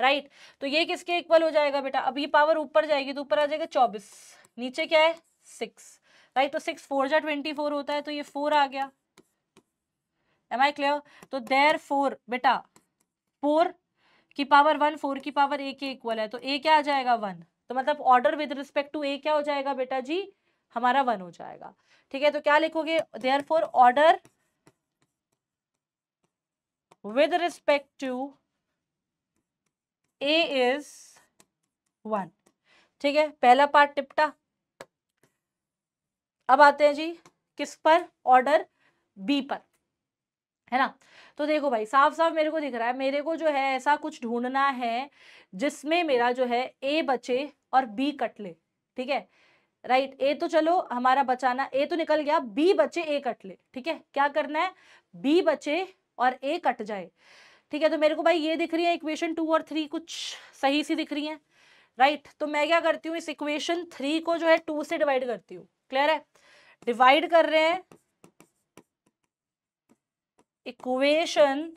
राइट तो ये किसके इक्वल हो जाएगा बेटा अब ये पावर ऊपर जाएगी तो ऊपर आ जाएगा चौबीस नीचे क्या है सिक्स राइट तो सिक्स फोर जा ट्वेंटी फोर होता है तो ये फोर आ गया एम आई क्लियर तो देर फोर बेटा फोर की पावर वन फोर की पावर ए के इक्वल है तो ए क्या आ जाएगा वन तो मतलब order with respect to A क्या हो जाएगा बेटा जी हमारा वन हो जाएगा ठीक है तो क्या लिखोगे therefore order with respect to A is one ठीक है पहला पार्ट टिपटा अब आते हैं जी किस पर ऑर्डर बी पर है ना तो देखो भाई साफ साफ मेरे को दिख रहा है मेरे को जो है ऐसा कुछ ढूंढना है जिसमें मेरा जो है ए बचे और बी कट ले ठीक है राइट ए तो चलो हमारा बचाना ए तो निकल गया बी बचे ए कट ले ठीक है क्या करना है बी बचे और ए कट जाए ठीक है तो मेरे को भाई ये दिख रही है इक्वेशन टू और थ्री कुछ सही सी दिख रही है राइट right, तो मैं क्या करती हूँ इस इक्वेशन थ्री को जो है टू से डिवाइड करती हूँ क्लियर है डिवाइड कर रहे हैं equation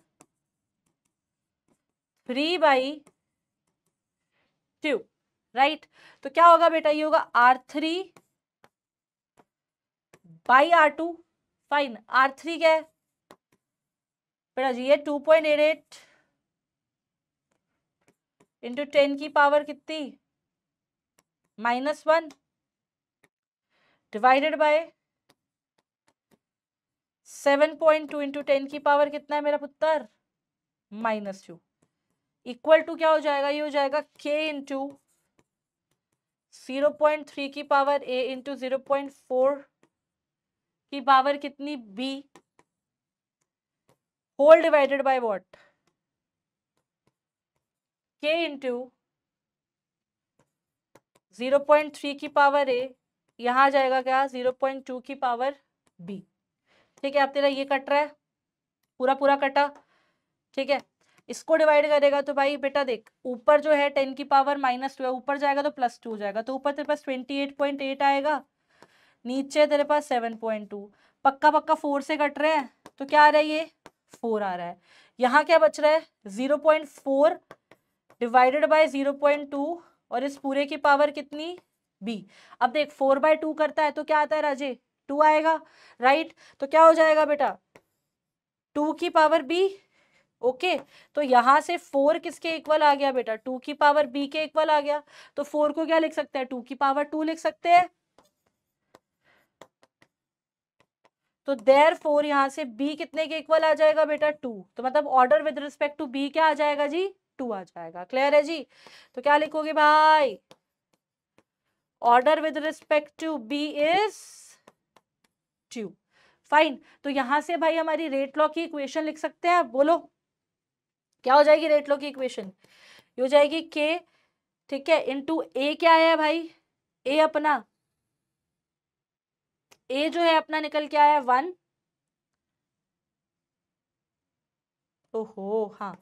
three by two right तो क्या होगा बेटा ये होगा R three by are two fine R three क्या है बेटा जी ये two point eight eight into ten की पावर कितनी minus one divided by seven point two into ten की पावर कितना है मेरा पुत्र माइनस टू इक्वल टू क्या हो जाएगा ये हो जाएगा के इंटू जीरो पॉइंट थ्री की पावर ए इंटू जीरो पॉइंट फोर की पावर कितनी b whole divided by what k into zero point three की पावर ए यहां आ जाएगा क्या जीरो पॉइंट टू की पावर बी ठीक है अब तेरा ये कट रहा है पूरा पूरा कटा ठीक है इसको डिवाइड करेगा तो भाई बेटा देख ऊपर जो है टेन की पावर माइनस टू है ऊपर जाएगा तो प्लस टू जाएगा तो ऊपर तेरे पास ट्वेंटी एट पॉइंट एट आएगा नीचे तेरे पास सेवन पॉइंट टू पक्का पक्का फोर से कट रहे हैं तो क्या आ रहा है ये फोर आ रहा है यहाँ क्या बच रहा है zero point four divided by zero point two और इस पूरे की पावर कितनी बी अब देख फोर बाय टू करता है तो क्या आता है राजे टू आएगा राइट तो क्या हो जाएगा बेटा टू की पावर बी ओके तो यहाँ से फोर किसके इक्वल आ गया बेटा टू की पावर बी के इक्वल आ गया तो फोर को क्या लिख सकते हैं टू की पावर टू लिख सकते हैं तो देर फोर यहां से बी कितने के इक्वल आ जाएगा बेटा टू तो मतलब order with respect to B क्या आ जाएगा जी टू आ जाएगा क्लियर है जी तो क्या लिखोगे भाई order with respect to B is two fine तो यहां से भाई हमारी रेट लॉ की इक्वेशन लिख सकते हैं आप बोलो क्या हो जाएगी रेट लो की इक्वेशन ये हो जाएगी के ठीक है टू ए क्या आया भाई ए अपना ए जो है अपना निकल के आया वन ओहो हाँ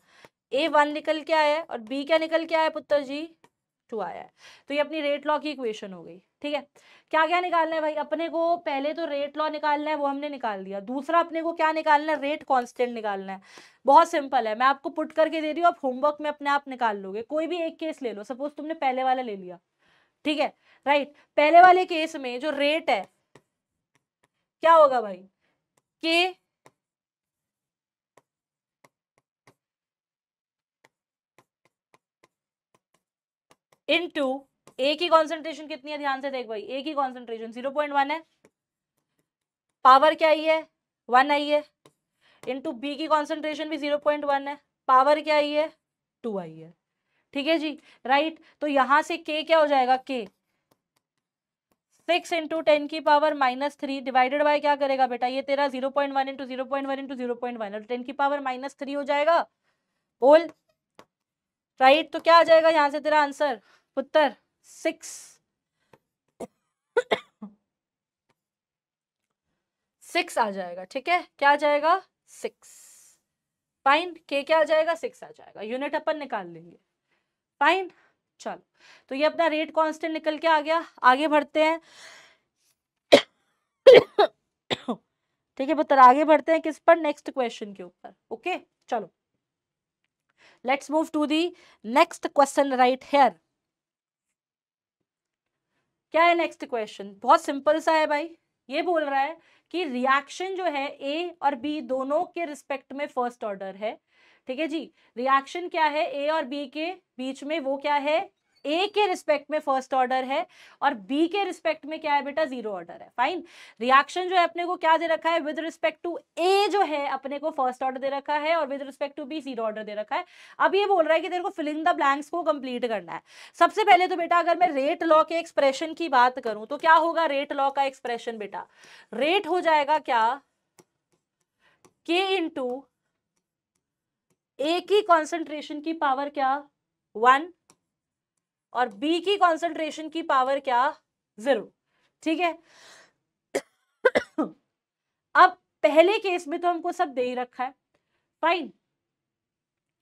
ए वन निकल के आया है और बी क्या निकल के आया पुत्र जी टू आया है तो ये अपनी रेट लॉ की इक्वेशन हो गई ठीक है क्या क्या निकालना है भाई अपने को पहले तो रेट लॉ निकालना है वो हमने निकाल दिया दूसरा अपने को क्या निकालना है रेट कांस्टेंट निकालना है बहुत सिंपल है मैं आपको पुट करके दे रही हूँ आप होमवर्क में अपने आप निकाल लोगे कोई भी एक केस ले लो सपोज तुमने पहले वाला ले लिया ठीक है राइट पहले वाले केस में जो रेट है क्या होगा भाई के टू ए की कॉन्सेंट्रेशन कितनी है ध्यान से देख भाई ए की कॉन्सेंट्रेशन जीरो पॉइंट वन है पावर क्या आई है वन आई है इंटू बी की कॉन्सेंट्रेशन भी जीरो पॉइंट वन है पावर क्या आई है टू आई है ठीक है जी राइट तो यहां से के क्या हो जाएगा के सिक्स इंटू टेन की power minus three divided by क्या करेगा बेटा ये तेरा zero point one into zero point one into zero point one और टेन की पावर माइनस थ्री हो जाएगा होल राइट right? तो क्या आ जाएगा यहां से तेरा आंसर उत्तर सिक्स सिक्स आ जाएगा ठीक है क्या आ जाएगा सिक्स फाइन के क्या आ जाएगा सिक्स आ जाएगा यूनिट अपन निकाल लेंगे फाइन चलो तो ये अपना रेट कांस्टेंट निकल के आ गया आगे बढ़ते हैं ठीक है पुत्र आगे बढ़ते हैं किस पर नेक्स्ट क्वेश्चन के ऊपर ओके चलो let's move to the next question right here क्या है नेक्स्ट क्वेश्चन बहुत सिंपल सा है भाई ये बोल रहा है कि रिएक्शन जो है ए और बी दोनों के रिस्पेक्ट में फर्स्ट ऑर्डर है ठीक है जी रिएक्शन क्या है ए और बी के बीच में वो क्या है ए के रिस्पेक्ट में फर्स्ट ऑर्डर है और बी के रिस्पेक्ट में क्या है बेटा जीरो ऑर्डर है फाइन रिएक्शन जो है अपने को क्या दे रखा है विद रिस्पेक्ट टू ए जो है अपने को फर्स्ट ऑर्डर दे रखा है और with respect to B zero order दे रखा है अब ये बोल रहा है कि तेरे को फिलिंग द ब्लैंक्स को कंप्लीट करना है सबसे पहले तो बेटा अगर मैं रेट लॉ के एक्सप्रेशन की बात करूं तो क्या होगा रेट लॉ का एक्सप्रेशन बेटा रेट हो जाएगा क्या के इंटू ए की कॉन्सेंट्रेशन की पावर क्या वन और बी की कॉन्सेंट्रेशन की पावर क्या जीरो ठीक है अब पहले केस में तो हमको सब दे ही रखा है फाइन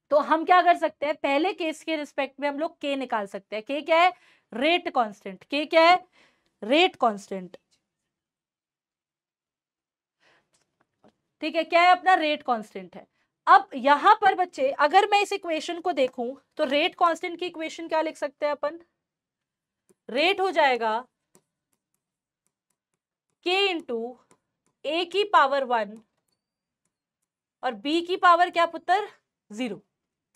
तो हम क्या कर सकते हैं पहले केस के रिस्पेक्ट में हम लोग के निकाल सकते हैं के क्या है रेट कांस्टेंट के क्या है रेट कांस्टेंट ठीक है क्या है अपना रेट कांस्टेंट है अब यहां पर बच्चे अगर मैं इस इक्वेशन को देखूं तो रेट कांस्टेंट की इक्वेशन क्या लिख सकते हैं अपन रेट हो जाएगा के इंटू ए की पावर वन और बी की पावर क्या पुत्र जीरो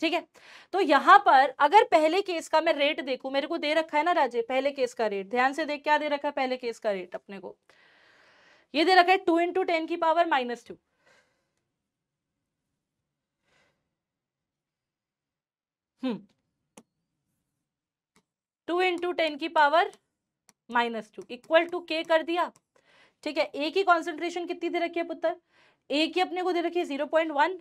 ठीक है तो यहां पर अगर पहले केस का मैं रेट देखूं मेरे को दे रखा है ना राजे पहले केस का रेट ध्यान से देख क्या दे रखा है पहले केस का रेट अपने को ये दे रखा है टू इंटू टेन की power minus two hmm. Two into ten की power minus two equal to k कर दिया ठीक है ए की कॉन्सेंट्रेशन कितनी दे रखी है पुत्र ए की अपने को दे रखी है जीरो पॉइंट वन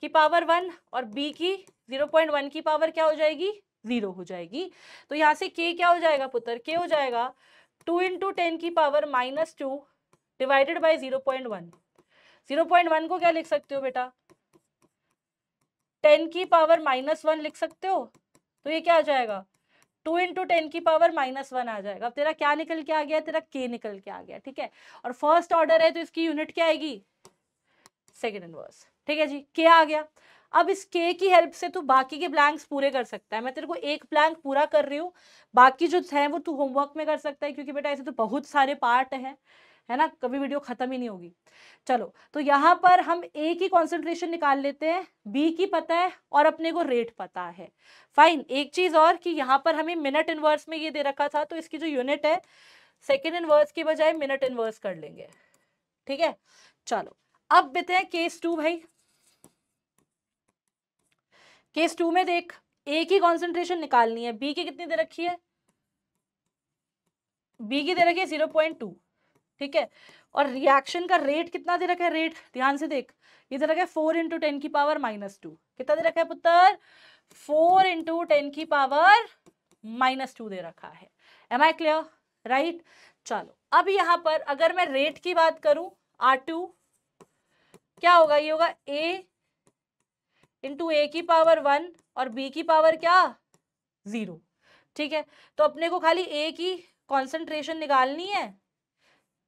की पावर वन और बी की जीरो पॉइंट वन की पावर क्या हो जाएगी जीरो हो जाएगी तो यहां से के क्या हो जाएगा पुत्र के हो जाएगा टू इंटू टेन की power minus two divided by zero point one zero point one को क्या लिख सकते हो बेटा टेन की पावर माइनस वन लिख सकते हो तो ये क्या आ जाएगा टू इंटू टेन की पावर माइनस वन आ जाएगा अब तेरा क्या निकल के आ गया तेरा के निकल के आ गया ठीक है और फर्स्ट ऑर्डर है तो इसकी यूनिट क्या आएगी सेकेंड इनवर्स ठीक है जी के आ गया अब इस के की हेल्प से तू बाकी के ब्लैंक्स पूरे कर सकता है मैं तेरे को एक ब्लैंक पूरा कर रही हूँ बाकी जो है वो तू होमवर्क में कर सकता है क्योंकि बेटा ऐसे तो बहुत सारे पार्ट हैं है ना कभी वीडियो ख़त्म ही नहीं होगी चलो तो यहाँ पर हम ए की कॉन्सेंट्रेशन निकाल लेते हैं बी की पता है और अपने को रेट पता है फाइन एक चीज़ और कि यहाँ पर हमें मिनट इनवर्स में ये दे रखा था तो इसकी जो यूनिट है सेकेंड इनवर्स की बजाय मिनट इनवर्स कर लेंगे ठीक है चलो अब बीते हैं केस टू भाई केस टू में देख ए की कॉन्सेंट्रेशन निकालनी है बी की कितनी दे रखी है बी की दे रखी है जीरो पॉइंट टू ठीक है और रिएक्शन का रेट कितना दे रखा है रेट ध्यान से देख ये दे रखा है फोर इंटू टेन की पावर माइनस टू कितना दे रखा है पुत्र फोर इंटू टेन की पावर माइनस टू दे रखा है एम आई क्लियर राइट चलो अब यहां पर अगर मैं रेट की बात करूं आर टू क्या होगा ये होगा ए इंटू ए की पावर वन और बी की पावर क्या जीरो ठीक है तो अपने को खाली ए की कॉन्सेंट्रेशन निकालनी है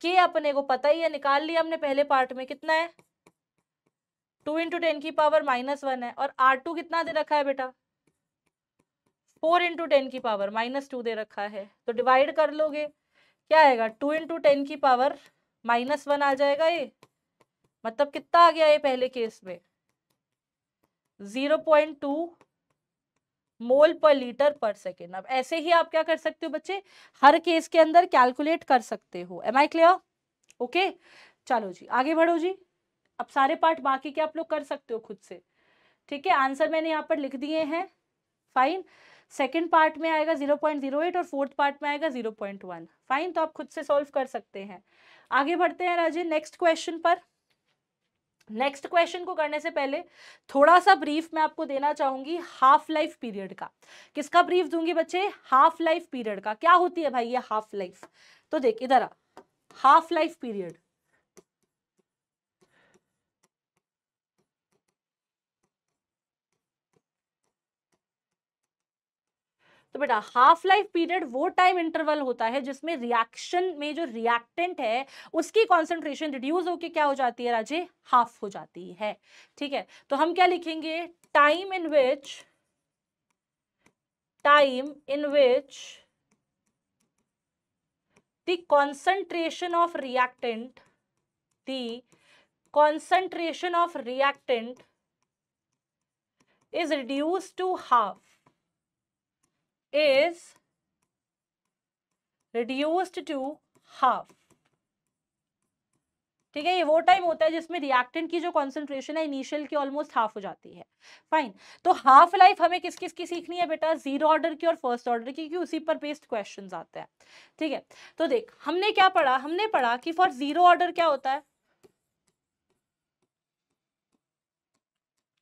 के अपने को पता ही है निकाल लिया हमने पहले पार्ट में कितना है टू इंटू टेन की पावर माइनस वन है और आर टू कितना दे रखा है बेटा फोर इंटू टेन की पावर माइनस टू दे रखा है तो डिवाइड कर लोगे क्या आएगा टू इंटू टेन की पावर माइनस वन आ जाएगा ये मतलब कितना आ गया ये पहले केस में zero point two mole per litre per second अब ऐसे ही आप क्या कर सकते हो बच्चे हर केस के अंदर कैलकुलेट कर सकते हो एम आई क्लियर ओके चलो जी आगे बढ़ो जी अब सारे पार्ट बाकी के आप लोग कर सकते हो खुद से ठीक है आंसर मैंने यहाँ पर लिख दिए हैं फाइन सेकेंड पार्ट में आएगा जीरो पॉइंट जीरो एट और फोर्थ पार्ट में आएगा जीरो पॉइंट वन फाइन तो आप खुद से सॉल्व कर सकते हैं आगे बढ़ते हैं राजे नेक्स्ट क्वेश्चन पर नेक्स्ट क्वेश्चन को करने से पहले थोड़ा सा ब्रीफ मैं आपको देना चाहूंगी हाफ लाइफ पीरियड का किसका ब्रीफ दूंगी बच्चे हाफ लाइफ पीरियड का क्या होती है भाई ये हाफ लाइफ तो देख इधर हाफ लाइफ पीरियड तो बेटा हाफ लाइफ पीरियड वो टाइम इंटरवल होता है जिसमें रिएक्शन में जो रिएक्टेंट है उसकी कॉन्सेंट्रेशन रिड्यूज होकर क्या हो जाती है राजे हाफ हो जाती है ठीक है तो हम क्या लिखेंगे time in which time in which the concentration of reactant the concentration of reactant is reduce to half is reduced to half ठीक है ये वो टाइम होता है जिसमें रिएक्टेंट की जो कॉन्सेंट्रेशन है इनिशियल की ऑलमोस्ट हाफ हो जाती है फाइन तो हाफ लाइफ हमें किस किस की सीखनी है बेटा जीरो ऑर्डर की और फर्स्ट ऑर्डर की क्योंकि उसी पर बेस्ड क्वेश्चन आते हैं ठीक है तो देख हमने क्या पढ़ा हमने पढ़ा कि फॉर जीरो ऑर्डर क्या होता है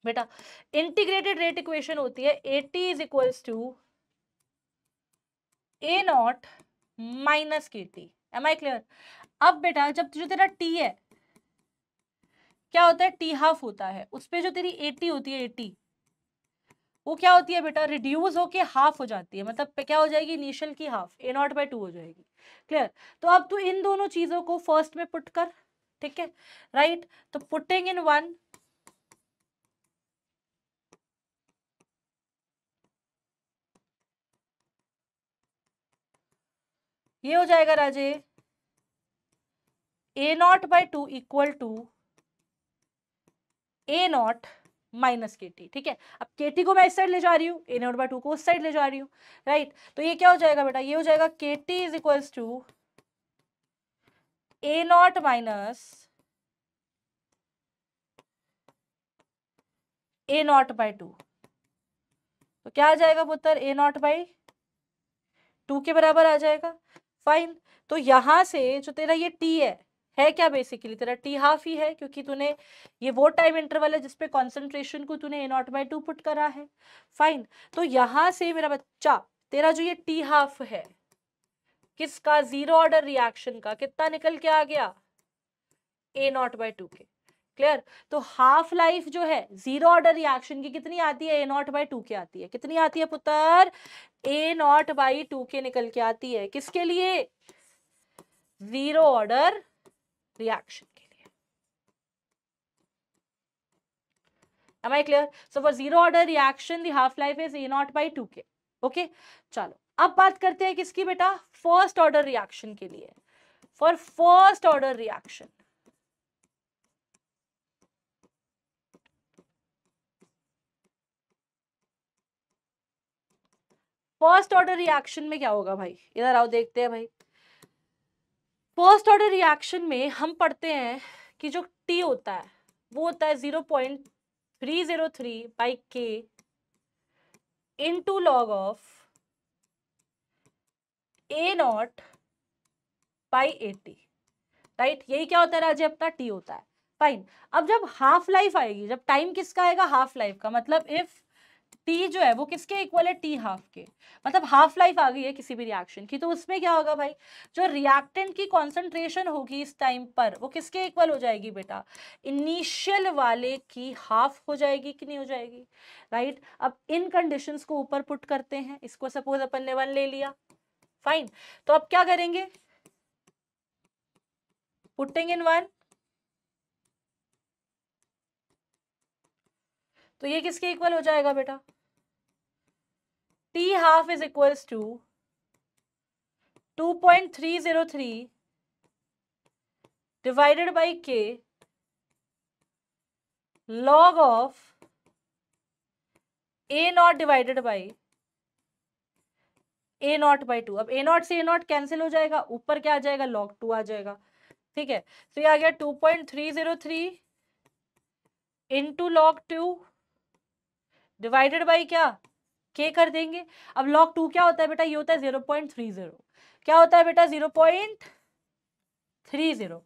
बेटा इंटीग्रेटेड रेट इक्वेशन होती है eighty is equals to A naught minus के टी एम आई क्लियर अब बेटा जब जो तेरा टी है क्या होता है टी हाफ होता है उस पर जो तेरी एटी होती है एटी वो क्या होती है बेटा रिड्यूस होके हाफ हो जाती है मतलब क्या हो जाएगी इनिशियल की half A naught by two हो जाएगी क्लियर तो अब तू इन दोनों चीज़ों को फर्स्ट में पुट कर ठीक है राइट तो पुटिंग इन वन ये हो जाएगा राजे A naught by two equal to A naught minus के टी ठीक है अब के टी को मैं इस साइड ले जा रही हूँ ए नॉट बाई टू को उस साइड ले जा रही हूँ राइट तो ये क्या हो जाएगा बेटा ये हो जाएगा k t is equals to A naught minus A naught by two तो क्या आ जाएगा पुत्र ए नॉट बाई टू के बराबर आ जाएगा फाइन तो यहाँ से जो तेरा ये टी है है क्या बेसिकली तेरा टी हाफ ही है क्योंकि तूने ये वो टाइम इंटरवल है जिसपे कॉन्सेंट्रेशन को तूने A naught by two put करा है फाइन तो यहाँ से मेरा बच्चा तेरा जो ये टी हाफ है किसका जीरो ऑर्डर रिएक्शन का कितना निकल के आ गया A naught by two k clear तो हाफ लाइफ जो है जीरो ऑर्डर रिएक्शन की कितनी आती है ए नॉट बाई टू के आती है कितनी आती है पुत्र ए नॉट बाई टू के निकल के आती है किसके लिए zero order reaction Am I clear? So for zero order reaction, the half life is life is by two k. Okay? चलो अब बात करते हैं किसकी बेटा First order reaction के लिए For first order reaction, first order reaction में क्या होगा भाई इधर आओ देखते हैं भाई फर्स्ट ऑर्डर रिएक्शन में हम पढ़ते हैं कि जो टी होता है वो होता है zero point three zero three by k into log of A naught by A t right यही क्या होता है राजे अपना टी होता है फाइन अब जब हाफ लाइफ आएगी जब टाइम किसका आएगा हाफ लाइफ का मतलब इफ टी जो है वो किसके इक्वल है टी हाफ के मतलब हाफ लाइफ आ गई है किसी भी रिएक्शन की तो उसमें क्या होगा भाई जो रिएक्टेंट की कॉन्सेंट्रेशन होगी इस टाइम पर वो किसके इक्वल हो जाएगी बेटा इनिशियल वाले की हाफ हो जाएगी कि नहीं हो जाएगी राइट right? अब इन कंडीशन को ऊपर पुट करते हैं इसको सपोज अपन ने वन ले लिया फाइन तो अब क्या करेंगे पुटिंग इन वन तो ये किसके इक्वल हो जाएगा बेटा t half is equal to two point three zero three divided by के log of A naught divided by A naught by two अब ए नॉट से ए नॉट कैंसिल हो जाएगा ऊपर क्या आ जाएगा लॉग टू आ जाएगा ठीक है तो ये आ गया two point three zero three into log two divided by क्या के कर देंगे अब लॉग टू क्या होता है बेटा ये होता है जीरो पॉइंट थ्री जीरो क्या होता है बेटा जीरो पॉइंट थ्री जीरो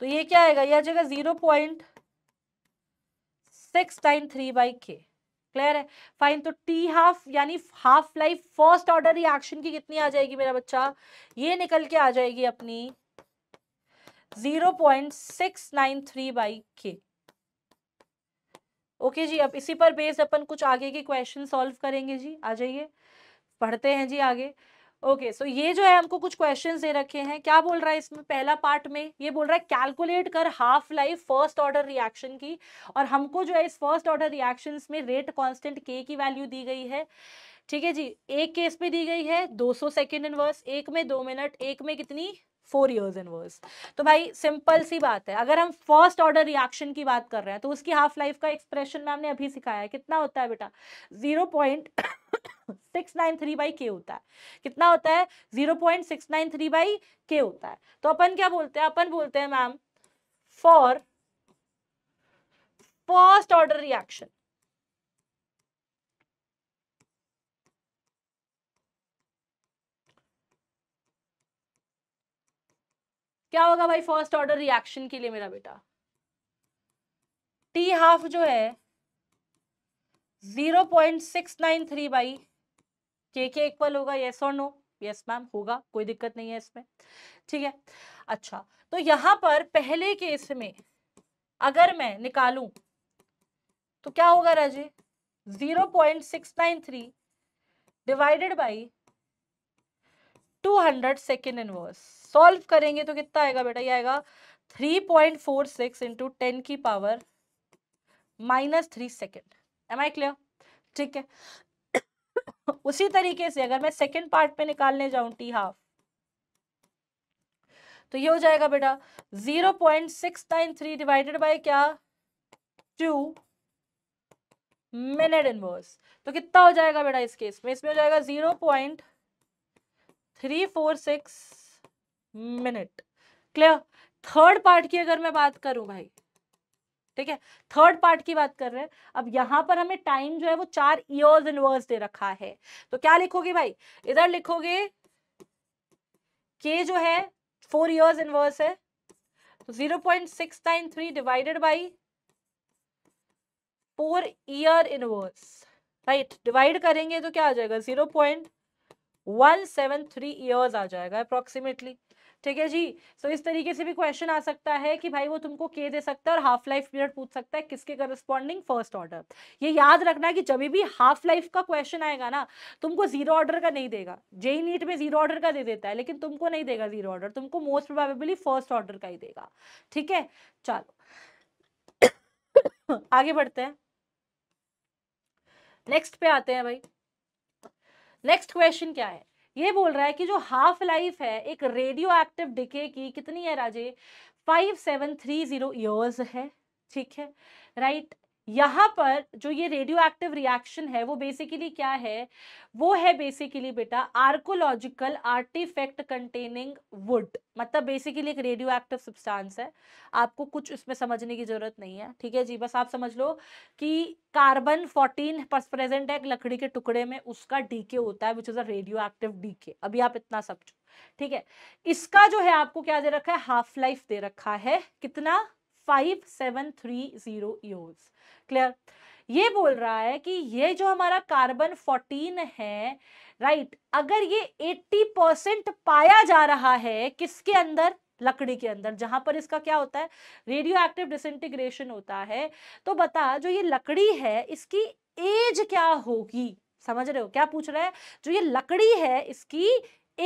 तो ये क्या आएगा यह जगह zero point six time three by k clear है फाइन तो टी हाफ यानी half life first order reaction की कितनी आ जाएगी मेरा बच्चा ये निकल के आ जाएगी अपनी zero point six nine three by k okay जी अब इसी पर बेस अपन कुछ आगे के क्वेश्चन सॉल्व करेंगे जी आ जाइए पढ़ते हैं जी आगे ओके okay, सो so ये जो है हमको कुछ क्वेश्चन दे रखे हैं क्या बोल रहा है इसमें पहला पार्ट में ये बोल रहा है कैलकुलेट कर half life first order reaction की और हमको जो है इस फर्स्ट ऑर्डर रिएक्शंस में रेट कांस्टेंट के की वैल्यू दी गई है ठीक है जी एक केस में दी गई है 200 सेकेंड इनवर्स एक में दो मिनट एक में कितनी फोर ईयर्स इन वर्स तो भाई सिंपल सी बात है अगर हम फर्स्ट ऑर्डर रिएक्शन की बात कर रहे हैं तो उसकी हाफ लाइफ का एक्सप्रेशन मैम ने अभी सिखाया है कितना होता है बेटा zero point six nine three by k होता है कितना होता है zero point six nine three by k होता है तो अपन क्या बोलते हैं अपन बोलते हैं ma'am for first order reaction क्या होगा भाई फर्स्ट ऑर्डर रिएक्शन के लिए मेरा बेटा टी हाफ जो है zero point six nine three by के के इक्वल होगा येस और नो यस मैम होगा कोई दिक्कत नहीं है इसमें ठीक है अच्छा तो यहां पर पहले केस में अगर मैं निकालू तो क्या होगा राजे zero point six nine three divided by two hundred second inverse solve करेंगे तो कितना आएगा बेटा ये आएगा three point four six into ten की power minus three second am I clear ठीक है उसी तरीके से अगर मैं सेकेंड पार्ट पे निकालने जाऊं टी हाफ तो ये हो जाएगा बेटा zero point six nine three divided by क्या टू मिनट इनवर्स तो कितना हो जाएगा बेटा इस केस में इसमें हो जाएगा zero point three four six minute clear third part की अगर मैं बात करूं भाई ठीक है थर्ड पार्ट की बात कर रहे हैं अब यहां पर हमें टाइम जो है वो चार ईयर्स इनवर्स दे रखा है तो क्या लिखोगे भाई इधर लिखोगे के जो है फोर ईयर्स इनवर्स है तो zero point six nine three divided by four year inverse right divide करेंगे तो क्या आ जाएगा zero point one seven three years आ जाएगा अप्रोक्सीमेटली ठीक है जी सो so, इस तरीके से भी क्वेश्चन आ सकता है कि भाई वो तुमको के दे सकता है और हाफ लाइफ पीरियड पूछ सकता है किसके करस्पॉन्डिंग फर्स्ट ऑर्डर ये याद रखना कि जब भी हाफ लाइफ का क्वेश्चन आएगा ना तुमको जीरो ऑर्डर का नहीं देगा जेई नीट में जीरो ऑर्डर का दे देता है लेकिन तुमको नहीं देगा जीरो ऑर्डर तुमको मोस्ट प्रोबेबली फर्स्ट ऑर्डर का ही देगा ठीक है चलो आगे बढ़ते हैं नेक्स्ट पे आते हैं भाई नेक्स्ट क्वेश्चन क्या है ये बोल रहा है कि जो हाफ लाइफ है एक रेडियो एक्टिव डिके की कितनी है राजे five seven three zero years है ठीक है राइट यहां पर जो ये रेडियो एक्टिव रिएक्शन है वो बेसिकली क्या है वो है बेसिकली बेटा आर्कोलॉजिकल आर्टिफैक्ट कंटेनिंग वुड मतलब बेसिकली एक रेडियो एक्टिव सब्सटेंस है आपको कुछ इसमें समझने की ज़रूरत नहीं है ठीक है जी बस आप समझ लो कि कार्बन फोर्टीन प्रेजेंट है एक लकड़ी के टुकड़े में उसका डीके होता है which is a radioactive decay अभी आप इतना समझो ठीक है इसका जो है आपको क्या दे रखा है हाफ लाइफ दे रखा है कितना five seven three zero years clear ये बोल रहा है कि ये जो हमारा कार्बन 14 है राइट अगर ये 80 परसेंट पाया जा रहा है किसके अंदर लकड़ी के अंदर जहां पर इसका क्या होता है रेडियो एक्टिव डिसइंटीग्रेशन होता है तो बता जो ये लकड़ी है इसकी एज क्या होगी समझ रहे हो क्या पूछ रहा है जो ये लकड़ी है इसकी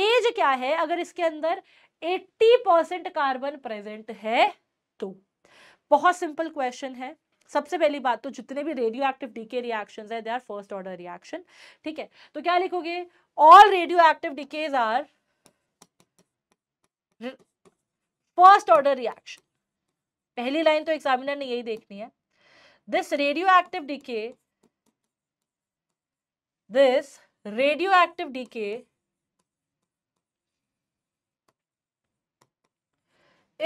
एज क्या है अगर इसके अंदर 80 परसेंट कार्बन प्रेजेंट है तो बहुत सिंपल क्वेश्चन है सबसे पहली बात तो जितने भी रेडियो एक्टिव डीके रिएक्शन है they are first order reaction ठीक है तो क्या लिखोगे all radioactive decays are first order reaction पहली लाइन तो एग्जामिनर ने यही देखनी है this radioactive decay radioactive decay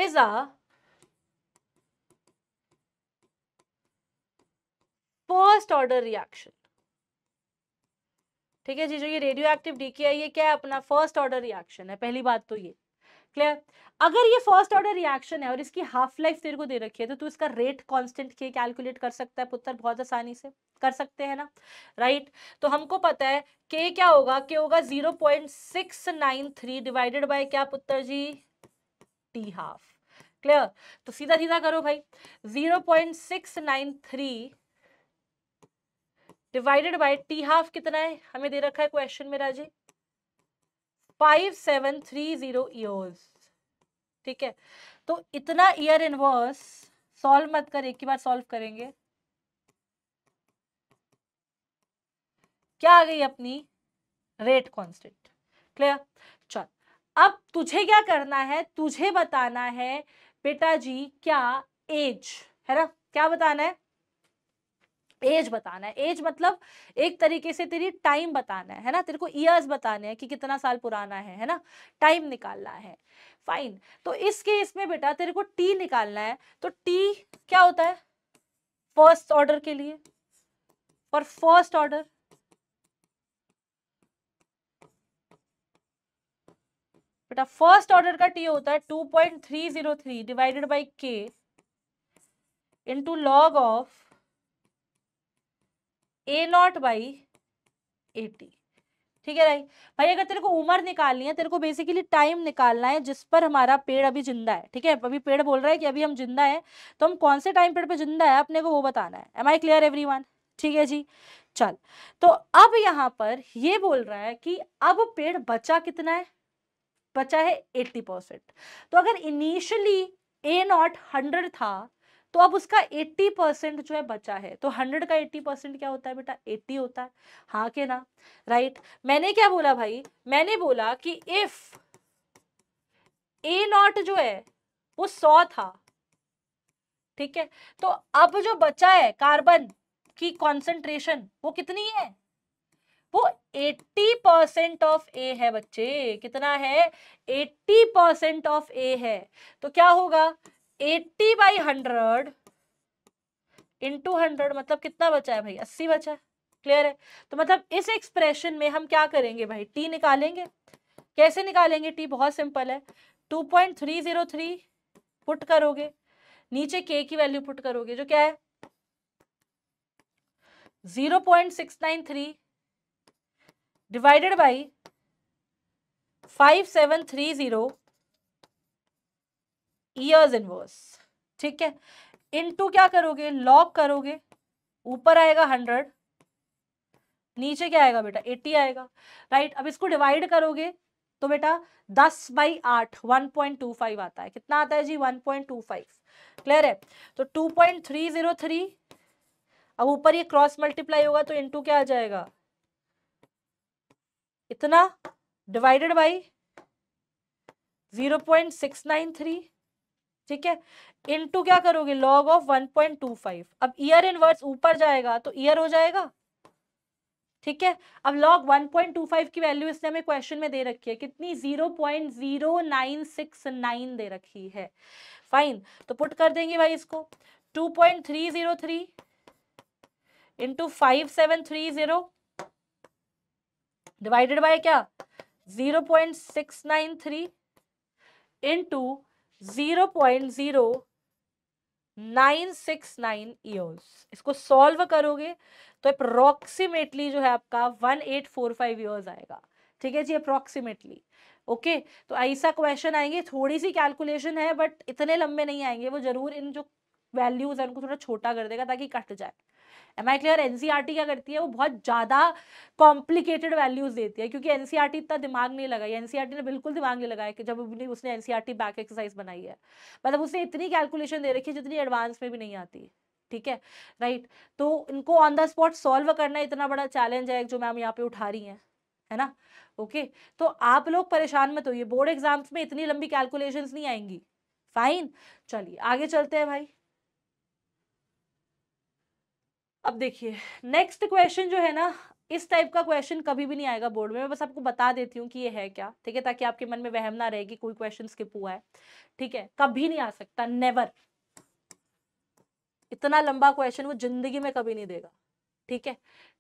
is a first order reaction ठीक है जी जो ये रेडियो एक्टिव डीके है ये क्या है अपना फर्स्ट ऑर्डर रिएक्शन है पहली बात तो ये क्लियर अगर ये फर्स्ट ऑर्डर रिएक्शन है और इसकी हाफ लाइफ तेरे को दे रखी है तो तू इसका रेट कांस्टेंट के कैलकुलेट कर सकता है पुत्र बहुत आसानी से कर सकते हैं ना राइट right? तो हमको पता है के क्या होगा के होगा zero point six nine three divided by क्या पुत्र जी टी हाफ क्लियर तो सीधा सीधा करो भाई zero point six nine three divided by t half कितना है हमें दे रखा है क्वेश्चन में राजे five seven three zero years ठीक है तो इतना ईयर इनवर्स सॉल्व मत कर एक ही बार सॉल्व करेंगे क्या आ गई अपनी रेट कांस्टेंट क्लियर चल अब तुझे क्या करना है तुझे बताना है बेटा जी क्या एज है ना क्या बताना है एज बताना है एज मतलब एक तरीके से तेरी टाइम बताना है है ना तेरे को ईयर्स बताने हैं कि कितना साल पुराना है है ना टाइम निकालना है फाइन तो इस केस में बेटा तेरे को टी निकालना है तो टी क्या होता है फर्स्ट ऑर्डर के लिए और फर्स्ट ऑर्डर बेटा फर्स्ट ऑर्डर का टी होता है two point three zero three divided by के two log of A naught by A t ठीक है भाई भाई अगर तेरे को उम्र निकालनी है तेरे को बेसिकली टाइम निकालना है जिस पर हमारा पेड़ अभी जिंदा है ठीक है अभी पेड़ बोल रहा है कि अभी हम जिंदा है तो हम कौन से टाइम पेड़ पे जिंदा है अपने को वो बताना है एम आई क्लियर एवरी ठीक है जी चल तो अब यहाँ पर ये बोल रहा है कि अब पेड़ बचा कितना है बचा है एट्टी परसेंट तो अगर इनिशियली ए नॉट हंड्रेड था तो अब उसका 80 परसेंट जो है बचा है तो 100 का 80 परसेंट क्या होता है बेटा 80 होता है हाँ के ना राइट मैंने क्या बोला भाई मैंने बोला कि इफ ए नॉट जो है वो सौ था ठीक है तो अब जो बचा है कार्बन की कॉन्सेंट्रेशन वो कितनी है वो 80 परसेंट ऑफ ए है बच्चे कितना है 80 परसेंट ऑफ ए है तो क्या होगा eighty by hundred into hundred मतलब कितना बचा है भाई अस्सी बचा है क्लियर है तो मतलब इस एक्सप्रेशन में हम क्या करेंगे भाई टी निकालेंगे कैसे निकालेंगे टी बहुत सिंपल है two point three zero three put करोगे नीचे के की वैल्यू पुट करोगे जो क्या है zero point six nine three divided by five seven three zero years inverse ठीक है इनटू क्या करोगे लॉग करोगे ऊपर आएगा हंड्रेड नीचे क्या आएगा बेटा एट्टी आएगा राइट अब इसको डिवाइड करोगे तो बेटा दस बाई आठ वन पॉइंट टू फाइव आता है कितना आता है जी one point two five clear है तो two point three zero three अब ऊपर ये क्रॉस मल्टीप्लाई होगा तो इनटू क्या आ जाएगा इतना divided by zero point six nine three ठीक है इनटू क्या करोगे लॉग ऑफ 1.25 अब ईयर इन वर्ड्स ऊपर जाएगा तो ईयर हो जाएगा ठीक है अब लॉग 1.25 की वैल्यू इसने हमें क्वेश्चन में दे रखी है कितनी 0.0969 दे रखी है फाइन तो पुट कर देंगे भाई इसको 2.303 into five seven three zero divided by क्या zero point six nine three into zero point zero nine six nine years इसको सॉल्व करोगे तो अप्रोक्सीमेटली जो है आपका one eight four five years आएगा ठीक है जी अप्रोक्सीमेटली ओके okay, तो ऐसा क्वेश्चन आएंगे थोड़ी सी कैलकुलेशन है बट इतने लंबे नहीं आएंगे वो जरूर इन जो वैल्यूज है उनको थोड़ा छोटा कर देगा ताकि कट जाए एम आई क्लियर एन क्या करती है वो बहुत ज़्यादा कॉम्प्लिकेटेड वैल्यूज़ देती है क्योंकि एन e इतना दिमाग नहीं लगाई एन e ने बिल्कुल दिमाग नहीं लगाया कि जब उसने एन बैक एक्सरसाइज बनाई है मतलब उसने इतनी कैलकुलेशन दे रखी है जितनी एडवांस में भी नहीं आती ठीक है राइट तो इनको ऑन द स्पॉट सॉल्व करना इतना बड़ा चैलेंज है जो मैम यहाँ पे उठा रही हैं है ना ओके तो आप लोग परेशान मत होइए बोर्ड एग्जाम्स में इतनी लंबी कैलकुलेशंस नहीं आएंगी फाइन चलिए आगे चलते हैं भाई अब देखिए नेक्स्ट क्वेश्चन जो है ना इस टाइप का क्वेश्चन कभी भी नहीं आएगा बोर्ड में मैं बस आपको बता देती हूँ कि ये है क्या ठीक है ताकि आपके मन में वहम ना रहे कि कोई क्वेश्चन स्किप हुआ है ठीक है कभी नहीं आ सकता नेवर इतना लंबा क्वेश्चन वो जिंदगी में कभी नहीं देगा ठीक है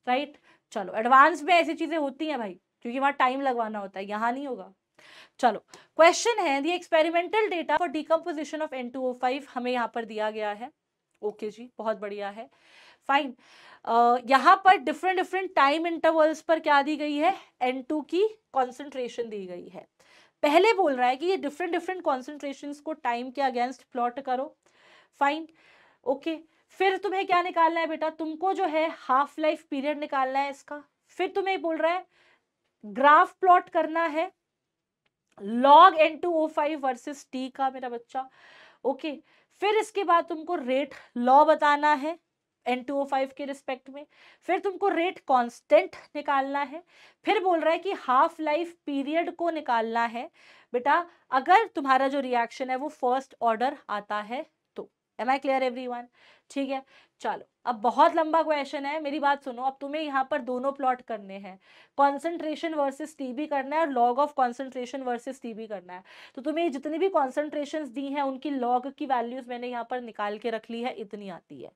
राइट चलो एडवांस में ऐसी चीजें होती हैं भाई क्योंकि वहां टाइम लगवाना होता है यहाँ नहीं होगा चलो क्वेश्चन है the experimental data for decomposition of N हमें यहाँ पर दिया गया है ओके okay जी बहुत बढ़िया है फाइन यहाँ पर डिफरेंट डिफरेंट टाइम इंटरवल्स पर क्या दी गई है एन टू की कॉन्सेंट्रेशन दी गई है पहले बोल रहा है कि ये डिफरेंट डिफरेंट कॉन्सेंट्रेशन को टाइम के अगेंस्ट प्लॉट करो फाइन ओके फिर तुम्हें क्या निकालना है बेटा तुमको जो है हाफ लाइफ पीरियड निकालना है इसका फिर तुम्हें बोल रहा है ग्राफ प्लॉट करना है log N two O five versus t का मेरा बच्चा ओके okay. फिर इसके बाद तुमको रेट लॉ बताना है एन टू ओ फाइव के रिस्पेक्ट में फिर तुमको रेट कांस्टेंट निकालना है फिर बोल रहा है कि हाफ लाइफ पीरियड को निकालना है बेटा अगर तुम्हारा जो रिएक्शन है वो फर्स्ट ऑर्डर आता है तो am I clear everyone ठीक है चलो अब बहुत लंबा क्वेश्चन है मेरी बात सुनो अब तुम्हें यहाँ पर दोनों प्लॉट करने हैं कॉन्सेंट्रेशन वर्सेस टीबी करना है और लॉग ऑफ कॉन्सेंट्रेशन वर्सेस टीबी करना है तो तुम्हें जितनी भी कॉन्सेंट्रेशन दी हैं उनकी लॉग की वैल्यूज मैंने यहाँ पर निकाल के रख ली है इतनी आती है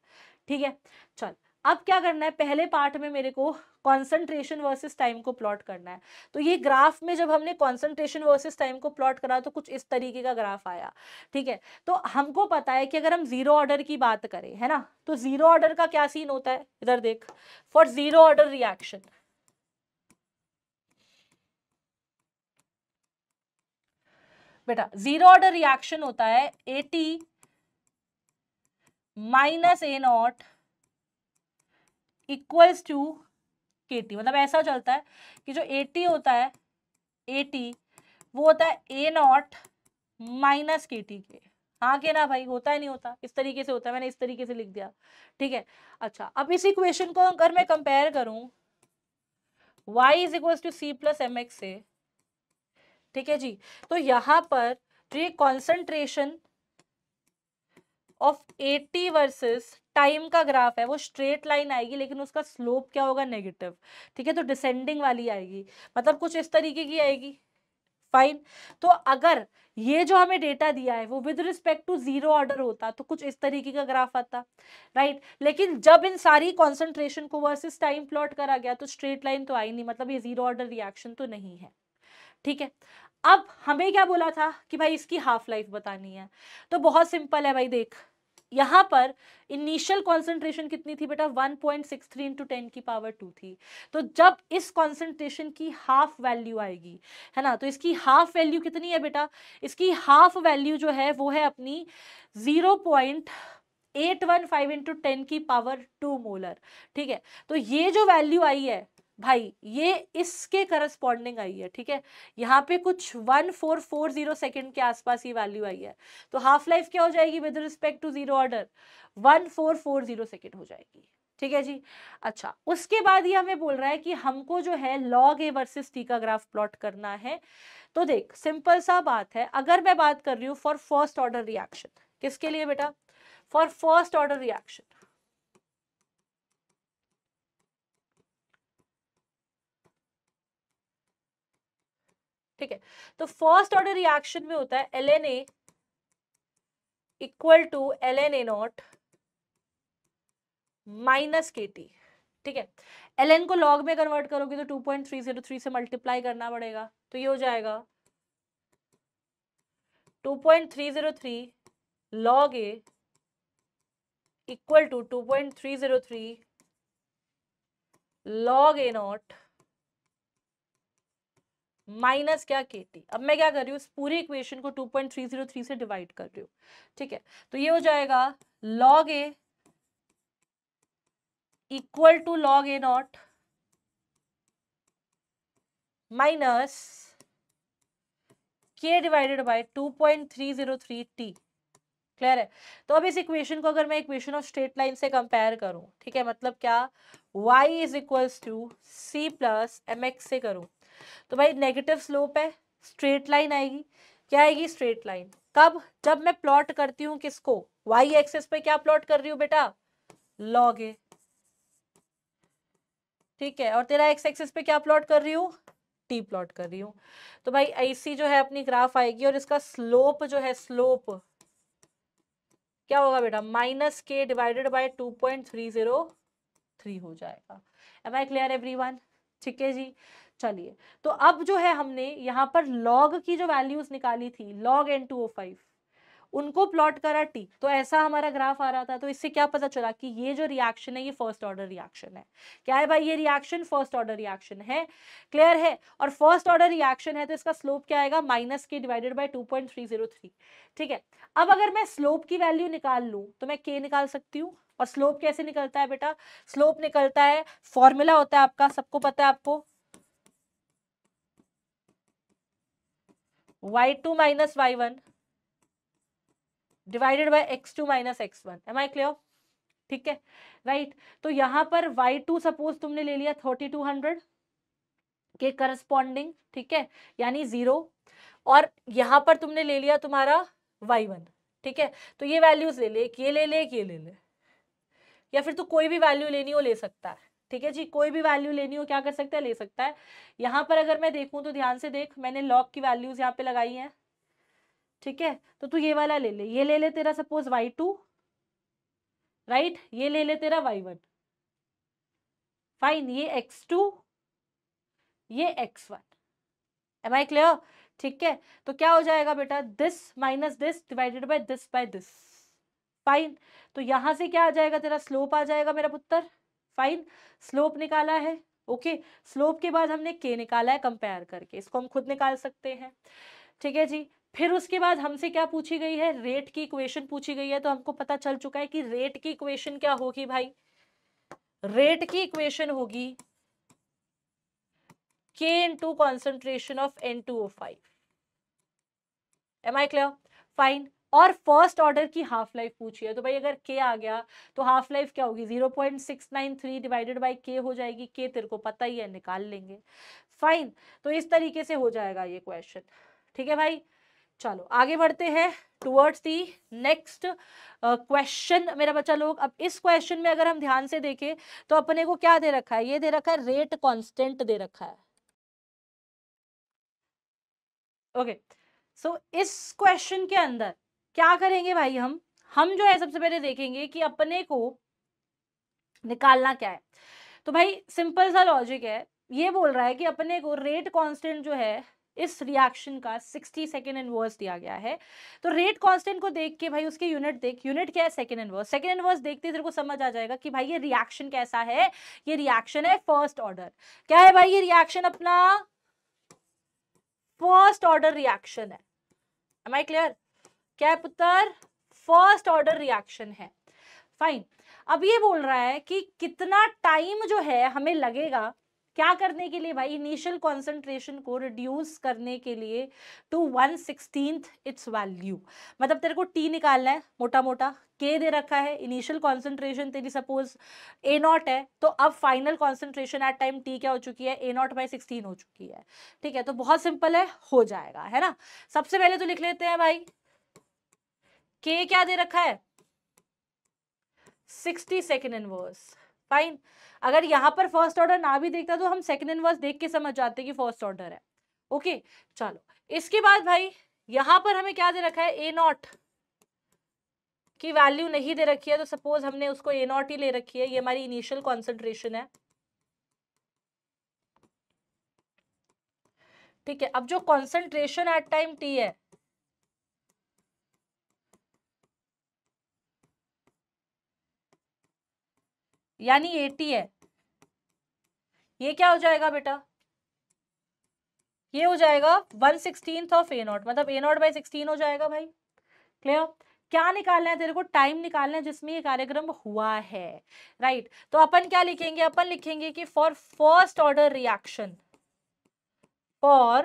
ठीक है चल अब क्या करना है पहले पार्ट में मेरे को कॉन्सेंट्रेशन वर्सेस टाइम को प्लॉट करना है तो ये ग्राफ में जब हमने कॉन्सेंट्रेशन वर्सेस टाइम को प्लॉट करा तो कुछ इस तरीके का ग्राफ आया ठीक है तो हमको पता है कि अगर हम जीरो ऑर्डर की बात करें है ना तो जीरो ऑर्डर का क्या सीन होता है इधर देख फॉर जीरो ऑर्डर रिएक्शन बेटा जीरो ऑर्डर रिएक्शन होता है A t minus A naught equals to k t मतलब ऐसा चलता है कि जो ए टी होता है ए टी वो होता है ए नॉट माइनस के टी के हाँ के ना भाई होता है नहीं होता इस तरीके से होता है मैंने इस तरीके से लिख दिया ठीक है अच्छा अब इस इक्वेशन को अगर मैं कंपेयर करूं y is equal to C plus M x से ठीक है जी तो यहाँ पर जो ये कॉन्सेंट्रेशन ऑफ 80 वर्सेस टाइम का ग्राफ है वो स्ट्रेट लाइन आएगी लेकिन उसका स्लोप क्या होगा नेगेटिव ठीक है तो डिसेंडिंग वाली आएगी मतलब कुछ इस तरीके की आएगी फाइन तो अगर ये जो हमें डेटा दिया है वो with respect to zero order होता तो कुछ इस तरीके का ग्राफ आता राइट लेकिन जब इन सारी कॉन्सेंट्रेशन को वर्सेस टाइम प्लॉट करा गया तो स्ट्रेट लाइन तो आई नहीं मतलब ये जीरो ऑर्डर रिएक्शन तो नहीं है ठीक है अब हमें क्या बोला था कि भाई इसकी हाफ लाइफ बतानी है तो बहुत सिंपल है भाई देख यहाँ पर इनिशियल कॉन्सेंट्रेशन कितनी थी बेटा 1.63 point six three into ten की पावर टू थी तो जब इस कॉन्सेंट्रेशन की हाफ वैल्यू आएगी है ना तो इसकी हाफ वैल्यू कितनी है बेटा इसकी हाफ वैल्यू जो है वो है अपनी zero point eight one five into ten की पावर टू मोलर ठीक है तो ये जो वैल्यू आई है भाई ये इसके करस्पॉन्डिंग आई है ठीक है यहाँ पे कुछ one four four zero second के आसपास ये वैल्यू आई है तो हाफ लाइफ क्या हो जाएगी with respect to zero order one four four zero second हो जाएगी ठीक है जी अच्छा उसके बाद ये हमें बोल रहा है कि हमको जो है लॉग ए वर्सेस टी का ग्राफ प्लॉट करना है तो देख सिंपल सा बात है अगर मैं बात कर रही हूँ फॉर फर्स्ट ऑर्डर रिएक्शन किसके लिए बेटा फॉर फर्स्ट ऑर्डर रिएक्शन ठीक है तो फर्स्ट ऑर्डर रिएक्शन में होता है L n equal equal to L N A naught minus के टी ठीक है एल एन को लॉग में कन्वर्ट करोगे तो two point three zero three से मल्टीप्लाई करना पड़ेगा तो ये हो जाएगा two point three zero three log A equal to two point three zero three log A naught minus क्या के टी अब मैं क्या कर रही हूँ इस पूरी इक्वेशन को 2.303 से डिवाइड कर रही हूँ ठीक है तो ये हो जाएगा log A equal to log A naught minus k divided by 2.303 t clear है तो अब इस इक्वेशन को अगर मैं इक्वेशन ऑफ स्ट्रेट लाइन से कंपेयर करूं ठीक है मतलब क्या y is equals to C plus M x से करूं तो भाई नेगेटिव स्लोप है स्ट्रेट लाइन आएगी क्या आएगी स्ट्रेट लाइन कब जब मैं प्लॉट करती हूँ किसको वाई एक्सेस पे क्या प्लॉट कर रही हूँ बेटा लॉग ए ठीक है और तेरा एक्स एक्सेस पे क्या प्लॉट कर रही हूँ टी प्लॉट कर रही हूँ तो भाई ऐसी जो है अपनी ग्राफ आएगी और इसका स्लोप जो है स्लोप क्या होगा बेटा minus k divided by two point three zero three हो जाएगा एम आई क्लियर एवरी ठीक है जी चलिए तो अब जो है हमने यहाँ पर लॉग की जो वैल्यूज निकाली थी log N two O five उनको प्लॉट करा टी तो ऐसा हमारा ग्राफ आ रहा था तो इससे क्या पता चला कि ये जो रिएक्शन है ये फर्स्ट ऑर्डर रिएक्शन है क्या है भाई ये रिएक्शन फर्स्ट ऑर्डर रिएक्शन है क्लियर है और फर्स्ट ऑर्डर रिएक्शन है तो इसका स्लोप क्या आएगा minus k divided by two point three zero three ठीक है अब अगर मैं स्लोप की वैल्यू निकाल लूँ तो मैं के निकाल सकती हूँ और स्लोप कैसे निकलता है बेटा स्लोप निकलता है फॉर्मूला होता है आपका सबको पता है आपको y two minus y one divided by x two minus x one am I clear ठीक है राइट right. तो यहां पर वाई टू सपोज तुमने ले लिया थर्टी टू हंड्रेड के करस्पॉन्डिंग ठीक है यानी जीरो और यहां पर तुमने ले लिया तुम्हारा वाई वन ठीक है तो ये वैल्यूज ले ले ये ले ले ये ले ले या फिर तो कोई भी वैल्यू लेनी हो ले सकता है ठीक है जी कोई भी वैल्यू लेनी हो क्या कर सकता है ले सकता है यहाँ पर अगर मैं देखूँ तो ध्यान से देख मैंने लॉक की वैल्यूज यहाँ पे लगाई है ठीक है तो तू ये वाला ले ले ये ले ले तेरा सपोज वाई टू राइट ये ले ले तेरा वाई वन फाइन ये एक्स टू ये x one am I clear ठीक है तो क्या हो जाएगा बेटा this minus this divided by this by this fine तो यहां से क्या आ जाएगा तेरा स्लोप आ जाएगा मेरा पुत्र फाइन स्लोप निकाला है ओके okay. स्लोप के बाद हमने के निकाला है कंपेयर करके इसको हम खुद निकाल सकते हैं ठीक है जी फिर उसके बाद हमसे क्या पूछी गई है रेट की इक्वेशन पूछी गई है तो हमको पता चल चुका है कि रेट की इक्वेशन क्या होगी भाई रेट की इक्वेशन होगी के to concentration of N two O five am I clear fine और फर्स्ट ऑर्डर की हाफ लाइफ पूछी है तो भाई अगर के आ गया तो हाफ लाइफ क्या होगी zero point six nine three divided by k हो जाएगी के तेरे को पता ही है निकाल लेंगे फाइन तो इस तरीके से हो जाएगा ये क्वेश्चन ठीक है भाई चलो आगे बढ़ते हैं टुवर्ड्स दी नेक्स्ट क्वेश्चन मेरा बच्चा लोग अब इस क्वेश्चन में अगर हम ध्यान से देखें तो अपने को क्या दे रखा है ये दे रखा है रेट कांस्टेंट दे रखा है ओके okay. सो so, इस क्वेश्चन के अंदर क्या करेंगे भाई हम हम जो है सबसे पहले देखेंगे कि अपने को निकालना क्या है तो भाई सिंपल सा लॉजिक है ये बोल रहा है कि अपने को रेट कांस्टेंट जो है इस रिएक्शन का 60 सेकेंड इनवर्स दिया गया है तो रेट कांस्टेंट को देख के भाई उसके यूनिट देख यूनिट क्या है सेकेंड इनवर्स सेकेंड इनवर्स देखते तेरे को समझ आ जाएगा कि भाई ये रिएक्शन कैसा है ये रिएक्शन है फर्स्ट ऑर्डर क्या है भाई ये रिएक्शन अपना फर्स्ट ऑर्डर रिएक्शन है एम आई क्लियर क्या है पुत्र फर्स्ट ऑर्डर रिएक्शन है फाइन अब ये बोल रहा है कि कितना टाइम जो है हमें लगेगा क्या करने के लिए भाई इनिशियल कॉन्सेंट्रेशन को रिड्यूस करने के लिए two one sixteen its value मतलब तेरे को टी निकालना है मोटा मोटा के दे रखा है इनिशियल कॉन्सेंट्रेशन तेरी सपोज ए नॉट है तो अब final concentration at time t क्या हो चुकी है ए नॉट बाई सिक्सटीन हो चुकी है ठीक है तो बहुत सिंपल है हो जाएगा है ना सबसे पहले तो लिख लेते हैं भाई के क्या दे रखा है सिक्सटी सेकेंड इनवर्स फाइन अगर यहां पर फर्स्ट ऑर्डर ना भी देखता तो हम सेकेंड इनवर्स देख के समझ जाते कि फर्स्ट ऑर्डर है ओके okay, चलो इसके बाद भाई यहां पर हमें क्या दे रखा है ए नॉट की वैल्यू नहीं दे रखी है तो सपोज हमने उसको ए नॉट ही ले रखी है ये हमारी इनिशियल कॉन्सेंट्रेशन है ठीक है अब जो कॉन्सेंट्रेशन एट टाइम टी है यानी एटी है ये क्या हो जाएगा बेटा ये हो जाएगा one sixteen of A naught मतलब ए नॉट बाई सिक्सटीन हो जाएगा भाई क्लियर क्या निकालना है तेरे को टाइम निकालना है जिसमें ये कार्यक्रम हुआ है राइट right. तो अपन क्या लिखेंगे अपन लिखेंगे कि for first order reaction for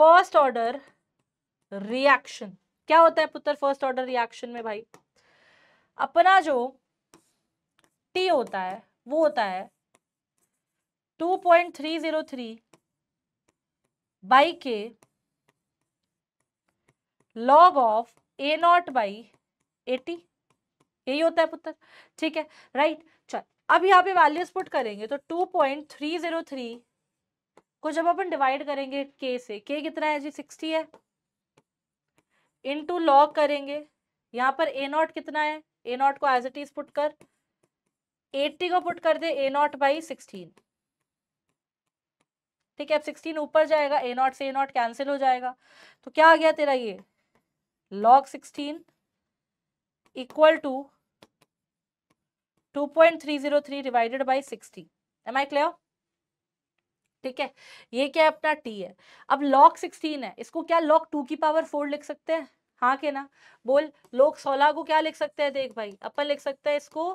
first order reaction क्या होता है पुत्र फर्स्ट ऑर्डर रिएक्शन में भाई अपना जो टी होता है वो होता है 2.303 बाई के log of A naught by A T यही होता है पुत्र ठीक है राइट चल अब यहाँ पे वैल्यूज पुट करेंगे तो 2.303 को जब अपन डिवाइड करेंगे के से के कितना है जी 60 है इन टू लॉग करेंगे यहाँ पर ए नॉट कितना है ए नॉट को एज इट इज पुट कर एट्टी को पुट कर दे ए नॉट बाई सिक्सटीन ठीक है अब सिक्सटीन ऊपर जाएगा ए नॉट से ए नॉट कैंसिल हो जाएगा तो क्या आ गया तेरा ये log sixteen equal to two point three zero three divided by sixty am I clear ठीक है ये क्या है अपना टी है अब लॉग सिक्सटीन है इसको क्या लॉग टू की पावर फोर लिख सकते हैं हाँ के ना बोल लोग सोलह को क्या लिख सकते हैं देख भाई अपन लिख सकते हैं इसको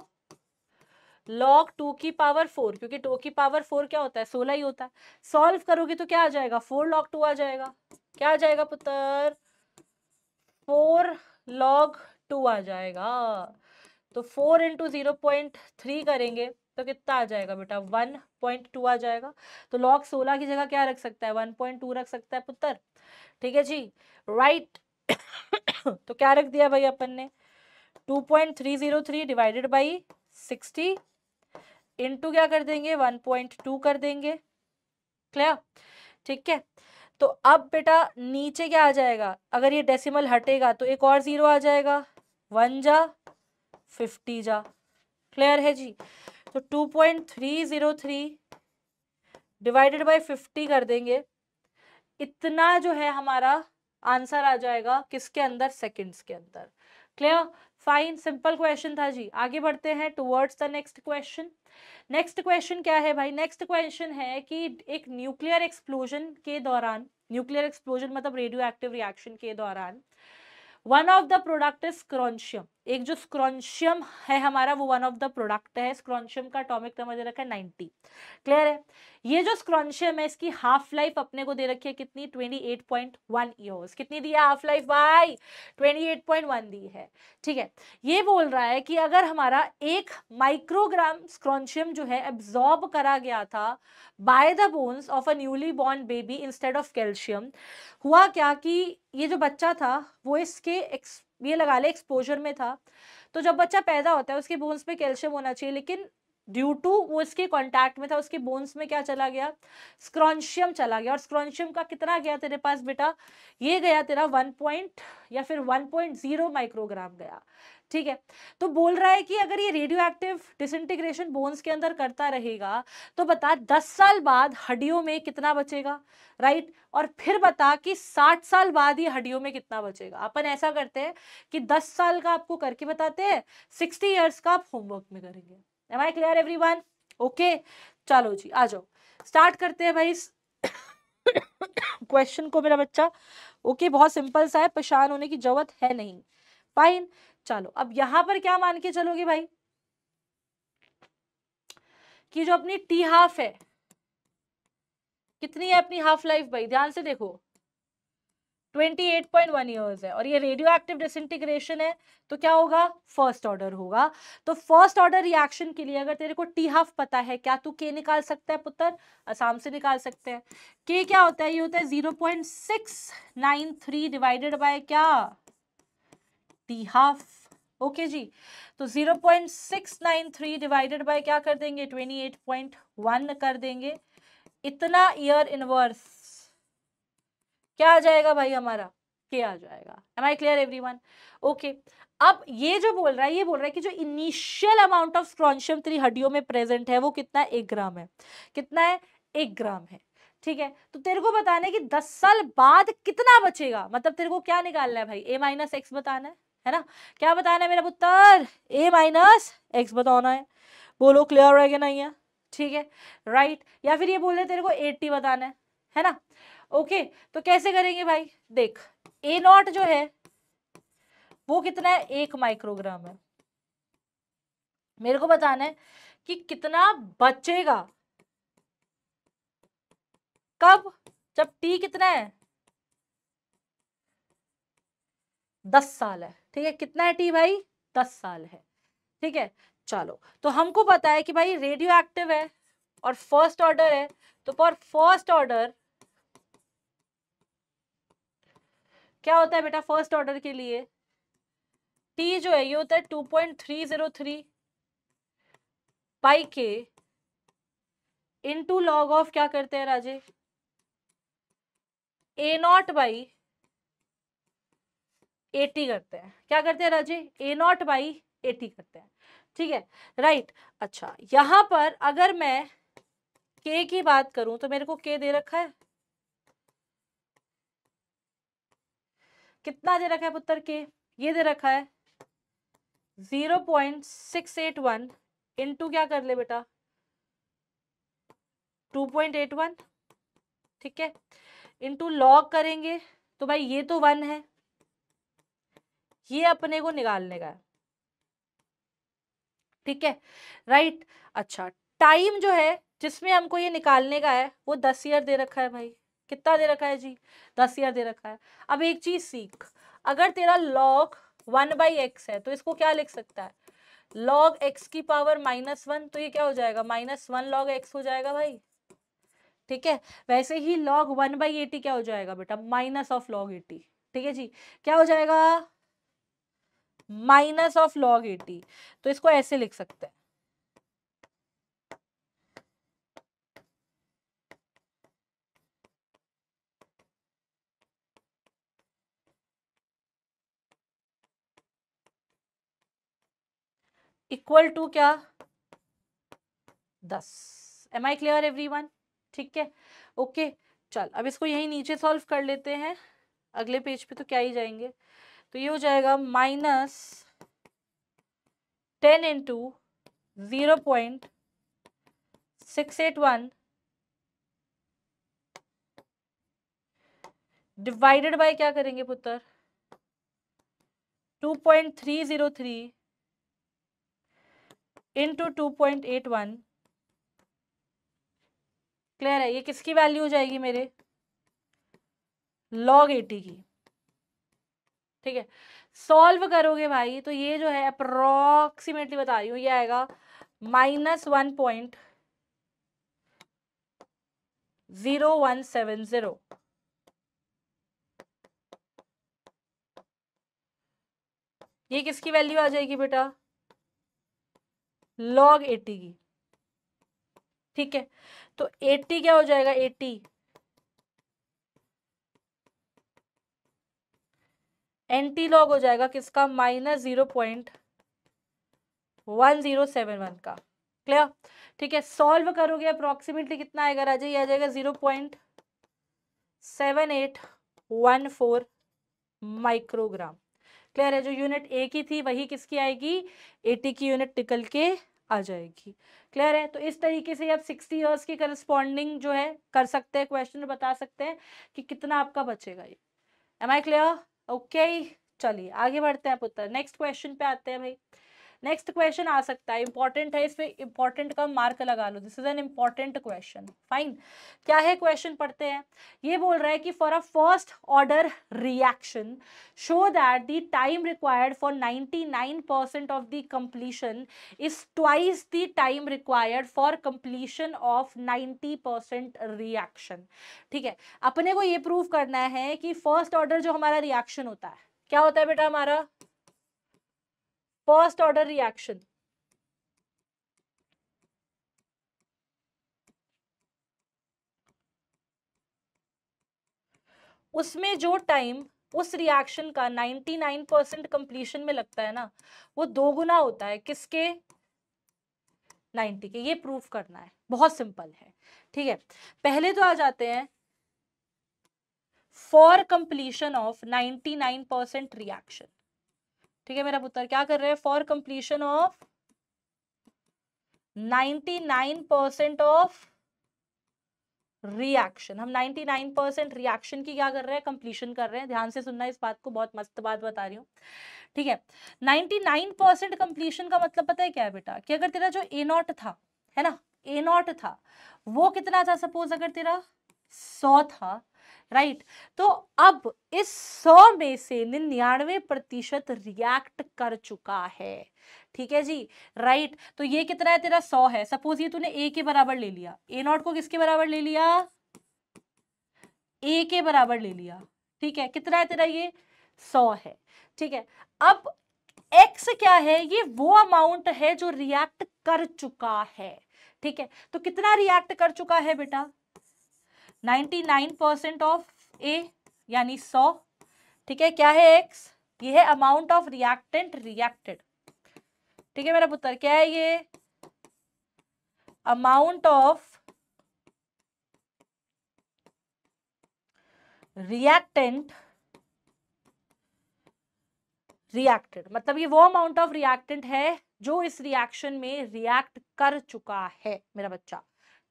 लॉग टू की पावर फोर क्योंकि टू की पावर फोर क्या होता है सोलह ही होता है सॉल्व करोगे तो क्या आ जाएगा फोर लॉग टू आ जाएगा क्या आ जाएगा पुत्र फोर लॉग टू आ जाएगा तो four into zero point three करेंगे तो कितना आ जाएगा बेटा वन पॉइंट टू आ जाएगा तो लॉग सोलह की जगह क्या रख सकता है वन पॉइंट टू रख सकता है पुत्र ठीक है जी राइट right. तो क्या रख दिया भाई अपन ने two point three zero three divided by sixty into क्या कर देंगे वन पॉइंट टू कर देंगे क्लियर ठीक है तो अब बेटा नीचे क्या आ जाएगा अगर ये डेसिमल हटेगा तो एक और ज़ीरो आ जाएगा वन जा फिफ्टी जा क्लियर है जी तो two point three zero three divided by fifty कर देंगे इतना जो है हमारा आंसर आ जाएगा किसके अंदर सेकेंड्स के अंदर क्लियर फाइन सिंपल क्वेश्चन था जी आगे बढ़ते हैं towards the next question next question क्या है भाई नेक्स्ट क्वेश्चन है कि एक न्यूक्लियर एक्सप्लोजन के दौरान न्यूक्लियर एक्सप्लोजन मतलब रेडियो एक्टिव रिएक्शन के दौरान one of the product is strontium एक जो स्क्रॉन्शियम है हमारा वो वन ऑफ द प्रोडक्ट है स्क्रॉन्शियम का अटोमिक नंबर दे रखा है नाइन्टी क्लियर है ये जो स्क्रॉन्शियम है इसकी हाफ लाइफ अपने को दे रखी है कितनी twenty eight point one years कितनी दी है half life by twenty eight point one दी है ठीक है ये बोल रहा है कि अगर हमारा एक माइक्रोग्राम स्क्रॉन्शियम जो है एब्जॉर्ब करा गया था by the bones of a newly born baby instead of calcium हुआ क्या कि ये जो बच्चा था वो इसके एक्स ये लगा ले एक्सपोजर में था तो जब बच्चा पैदा होता है उसके बोन्स में कैल्शियम होना चाहिए लेकिन ड्यू टू वो इसके कॉन्टैक्ट में था उसके बोन्स में क्या चला गया स्क्रॉन्शियम चला गया और स्क्रॉन्शियम का कितना गया तेरे पास बेटा ये गया तेरा वन पॉइंट या फिर वन पॉइंट जीरो माइक्रोग्राम गया ठीक है तो बोल रहा है कि अगर ये रेडियो एक्टिव डिसइंटीग्रेशन बोन्स के अंदर करता रहेगा तो बता दस साल बाद हड्डियों में कितना बचेगा राइट और फिर बता कि साठ साल बाद ये हड्डियों में कितना बचेगा अपन ऐसा करते हैं कि दस साल का आपको करके बताते हैं सिक्सटी ईयर्स का आप होमवर्क में करेंगे am I clear everyone okay चलो जी आ जाओ स्टार्ट करते हैं भाई क्वेश्चन को मेरा बच्चा ओके okay, बहुत सिंपल सा है परेशान होने की जरूरत है नहीं फाइन चलो अब यहां पर क्या मान के चलोगे भाई कि जो अपनी टी हाफ है कितनी है अपनी हाफ लाइफ भाई ध्यान से देखो 28.1 इयर्स है और ये रेडियो एक्टिव डिसइंटीग्रेशन है तो क्या होगा फर्स्ट ऑर्डर होगा तो फर्स्ट ऑर्डर रिएक्शन के लिए अगर तेरे को टी हाफ पता है क्या तू के निकाल सकता है पुत्र आसाम से निकाल सकते हैं के क्या होता है ये होता है 0.693 डिवाइडेड बाय क्या थर्टी हाफ ओके जी तो zero point six nine three divided by क्या कर देंगे ट्वेंटी एट पॉइंट वन कर देंगे इतना ईयर इनवर्स क्या आ जाएगा भाई हमारा क्या आ जाएगा am I clear everyone okay अब ये जो बोल रहा है ये बोल रहा है कि जो initial amount of strontium three हड्डियों में प्रेजेंट है वो कितना है एक ग्राम है कितना है एक ग्राम है ठीक है तो तेरे को बताना है कि दस साल बाद कितना बचेगा मतलब तेरे को क्या निकालना है भाई ए माइनस एक्स बताना है है ना क्या बताना है मेरा पुत्र ए माइनस एक्स बताना है बोलो क्लियर है कि नहीं है ठीक है राइट या फिर ये बोल रहे तेरे को एट्टी बताना है है ना ओके तो कैसे करेंगे भाई देख ए नॉट जो है वो कितना है एक माइक्रोग्राम है मेरे को बताना है कि कितना बचेगा कब जब टी कितना है दस साल है ठीक है कितना है टी भाई दस साल है ठीक है चलो तो हमको पता है कि भाई रेडियो एक्टिव है और फर्स्ट ऑर्डर है तो फॉर फर्स्ट ऑर्डर क्या होता है बेटा फर्स्ट ऑर्डर के लिए टी जो है ये होता है two point three zero three by K into log of क्या करते हैं Raje A naught by A T करते हैं क्या करते हैं Raje A naught by A T करते हैं ठीक है राइट अच्छा यहाँ पर अगर मैं के की बात करूं तो मेरे को के दे रखा है कितना दे रखा है पुत्र के ये दे रखा है zero point six eight one into क्या कर ले बेटा टू पॉइंट एट वन ठीक है इंटू लॉग करेंगे तो भाई ये तो वन है ये अपने को निकालने का है ठीक है राइट अच्छा टाइम जो है जिसमें हमको ये निकालने का है वो दस ईयर दे रखा है भाई कितना दे रखा है जी दस ईयर दे रखा है अब एक चीज सीख अगर तेरा लॉग वन बाई एक्स है तो इसको क्या लिख सकता है लॉग एक्स की पावर माइनस वन तो ये क्या हो जाएगा माइनस वन लॉग एक्स हो जाएगा भाई ठीक है वैसे ही लॉग वन बाई एटी क्या हो जाएगा बेटा माइनस ऑफ लॉग एटी ठीक है जी क्या हो जाएगा माइनस ऑफ लॉग एटी तो इसको ऐसे लिख सकते हैं इक्वल टू क्या दस am I clear everyone ठीक है ओके चल अब इसको यही नीचे सॉल्व कर लेते हैं अगले पेज पे तो क्या ही जाएंगे तो ये हो जाएगा minus ten into zero point six eight one divided by क्या करेंगे पुत्र two point three zero three into two point eight one clear है ये किसकी वैल्यू हो जाएगी मेरे लॉग एटी की ठीक है सॉल्व करोगे भाई तो ये जो है अप्रोक्सीमेटली बता रही हूँ ये आएगा minus one point zero one seven zero ये किसकी वैल्यू आ जाएगी बेटा लॉग एटी की ठीक है तो एट्टी क्या हो जाएगा एट्टी एंटी लॉग हो जाएगा किसका minus zero point one zero seven one का क्लियर ठीक है सॉल्व करोगे अप्रोक्सीमेटली कितना आएगा राजे ये आ जाएगा zero point seven eight one four microgram clear है जो यूनिट ए की थी वही किसकी आएगी एटी की यूनिट निकल के आ जाएगी क्लियर है तो इस तरीके से आप सिक्सटी ईयर्स की करस्पॉन्डिंग जो है कर सकते हैं क्वेश्चन बता सकते हैं कि कितना आपका बचेगा ये एम आई क्लियर ओके चलिए आगे बढ़ते हैं पुत्र नेक्स्ट क्वेश्चन पे आते हैं भाई नेक्स्ट क्वेश्चन आ सकता है इंपॉर्टेंट है इस इसमें इंपॉर्टेंट का मार्क लगा लो this is an important question fine क्या है क्वेश्चन पढ़ते हैं ये बोल रहा है कि for a first order reaction show that the time required for 99% of the completion is twice the time required for completion of 90% reaction ठीक है अपने को ये प्रूव करना है कि फर्स्ट ऑर्डर जो हमारा रिएक्शन होता है क्या होता है बेटा हमारा फर्स्ट ऑर्डर रिएक्शन उसमें जो टाइम उस रिएक्शन का 99 परसेंट कंप्लीशन में लगता है ना वो दो गुना होता है किसके 90 के ये प्रूफ करना है बहुत सिंपल है ठीक है पहले तो आ जाते हैं for completion of 99 percent reaction ठीक है मेरा पुत्र क्या कर रहे हैं for completion of 99 percent of reaction हम 99 परसेंट रिएक्शन की क्या कर रहे हैं कंप्लीशन कर रहे हैं ध्यान से सुनना इस बात को बहुत मस्त बात बता रही हूँ ठीक है 99 परसेंट कंप्लीशन का मतलब पता है क्या है बेटा कि अगर तेरा जो ए नॉट था है ना ए नॉट था वो कितना था सपोज अगर तेरा सौ था राइट right? तो अब इस सौ में से निन्यानवे प्रतिशत रिएक्ट कर चुका है ठीक है जी राइट right? तो ये कितना है तेरा सौ है सपोज ये तूने ए के बराबर ले लिया ए नॉट को किसके बराबर ले लिया ए के बराबर ले लिया ठीक है कितना है तेरा ये सौ है ठीक है अब एक्स क्या है ये वो अमाउंट है जो रिएक्ट कर चुका है ठीक है तो कितना रिएक्ट कर चुका है बेटा ninety nine percent of A यानी सौ ठीक है क्या है एक्स ये है अमाउंट ऑफ रिएक्टेंट रिएक्टेड ठीक है मेरा पुत्र क्या है ये अमाउंट ऑफ रिएक्टेंट रिएक्टेड मतलब ये वो अमाउंट ऑफ रिएक्टेंट है जो इस रिएक्शन में रिएक्ट कर चुका है मेरा बच्चा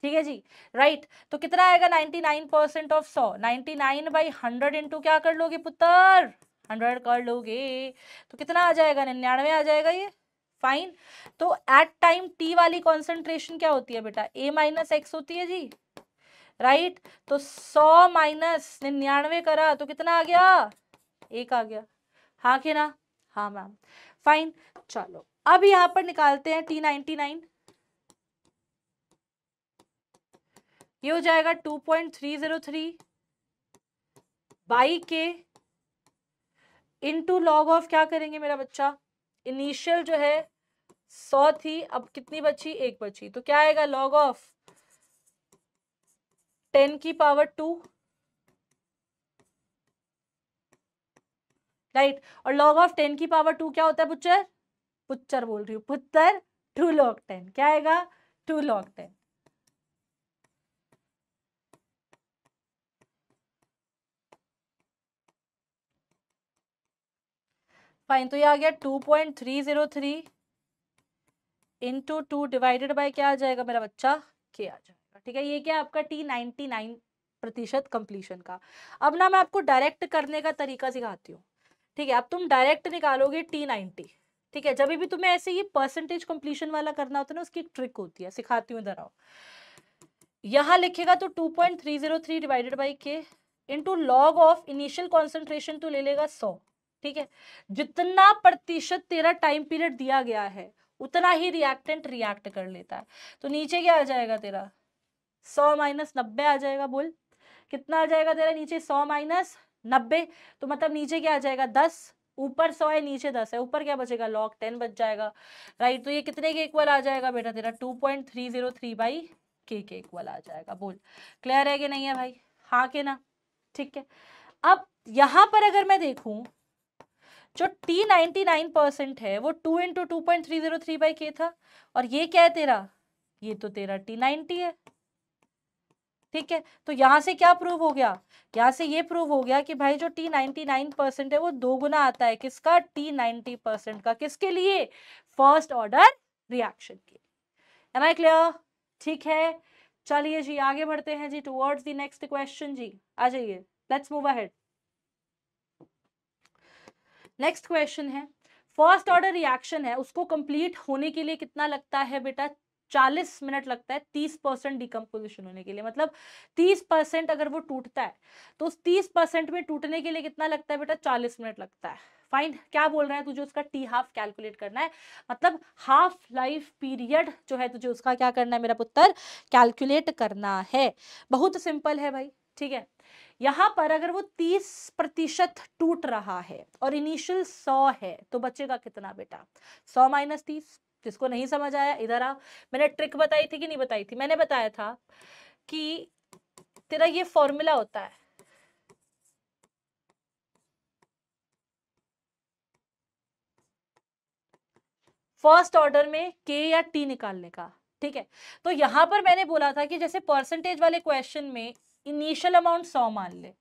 ठीक है जी राइट तो कितना आएगा नाइन परसेंट ऑफ सौ ninety nine by hundred into क्या कर लोगे पुत्र हंड्रेड कर लोगे तो कितना आ जाएगा निन्यानवे आ जाएगा ये फाइन तो एट टाइम टी वाली कॉन्सेंट्रेशन क्या होती है बेटा ए माइनस एक्स होती है जी राइट तो सौ माइनस निन्यानवे करा तो कितना आ गया एक आ गया हाँ के ना हाँ मैम फाइन चलो अब यहाँ पर निकालते हैं टी नाइनटी नाइन ये हो जाएगा two point three zero three by के टू लॉग ऑफ क्या करेंगे मेरा बच्चा इनिशियल जो है सौ थी अब कितनी बची एक बची तो क्या आएगा लॉग ऑफ टेन की पावर टू राइट और लॉग ऑफ टेन की पावर टू क्या होता है पुच्चर पुच्चर बोल रही हूँ पुत्तर टू लॉग टेन क्या आएगा टू लॉग टेन फाइन तो ये आ गया two point three zero three into two divided by क्या आ जाएगा मेरा बच्चा के आ जाएगा ठीक है ये क्या आपका टी नाइनटी नाइन प्रतिशत कंप्लीशन का अब ना मैं आपको डायरेक्ट करने का तरीका सिखाती हूँ ठीक है अब तुम डायरेक्ट निकालोगे टी नाइनटी ठीक है जब भी तुम्हें ऐसे ये परसेंटेज कंप्लीशन वाला करना होता है ना उसकी एक ट्रिक होती है सिखाती हूँ इधर आओ यहाँ लिखेगा तो two point three zero three divided by के two log of initial concentration तो ले लेगा सौ ठीक है जितना प्रतिशत तेरा टाइम पीरियड दिया गया है उतना ही रिएक्टेंट रिएक्ट कर लेता है तो नीचे क्या आ जाएगा तेरा सौ माइनस नब्बे आ जाएगा बोल कितना आ जाएगा तेरा नीचे सौ माइनस नब्बे तो मतलब नीचे क्या आ जाएगा दस ऊपर सौ है नीचे दस है ऊपर क्या बचेगा लॉग टेन बच जाएगा राइट तो ये कितने के इक्वल आ जाएगा बेटा तेरा two point three zero three by के के इक्वल आ जाएगा बोल क्लियर है कि नहीं है भाई हाँ के ना ठीक है अब यहाँ पर अगर मैं देखूँ जो टी नाइनटी नाइन परसेंट है वो two into two point three zero three by K था और ये क्या है तेरा ये तो तेरा टी नाइनटी है ठीक है तो यहाँ से क्या प्रूव हो गया यहाँ से ये प्रूव हो गया कि भाई जो टी नाइनटी नाइन परसेंट है वो दो गुना आता है किसका टी नाइनटी परसेंट का किसके लिए फर्स्ट ऑर्डर रिएक्शन के एम आई क्लियर ठीक है चलिए जी आगे बढ़ते हैं जी टूवर्ड्स दी नेक्स्ट क्वेश्चन जी आ जाइए let's move ahead next question है फर्स्ट ऑर्डर रिएक्शन है उसको कंप्लीट होने के लिए कितना लगता है बेटा चालीस मिनट लगता है तीस परसेंट डिकम्पोजिशन होने के लिए मतलब तीस परसेंट अगर वो टूटता है तो उस तीस परसेंट में टूटने के लिए कितना लगता है बेटा चालीस मिनट लगता है फाइंड क्या बोल रहा है तुझे उसका टी हाफ कैलकुलेट करना है मतलब हाफ लाइफ पीरियड जो है तुझे उसका क्या करना है मेरा पुत्र कैलकुलेट करना है बहुत सिंपल है भाई ठीक है यहां पर अगर वो तीस प्रतिशत टूट रहा है और इनिशियल सौ है तो बचेगा कितना बेटा सौ माइनस तीस जिसको नहीं समझ आया इधर आ मैंने ट्रिक बताई थी कि नहीं बताई थी मैंने बताया था कि तेरा ये फॉर्मूला होता है फर्स्ट ऑर्डर में के या टी निकालने का ठीक है तो यहां पर मैंने बोला था कि जैसे परसेंटेज वाले क्वेश्चन में इनिशियल अमाउंट सौ मान ले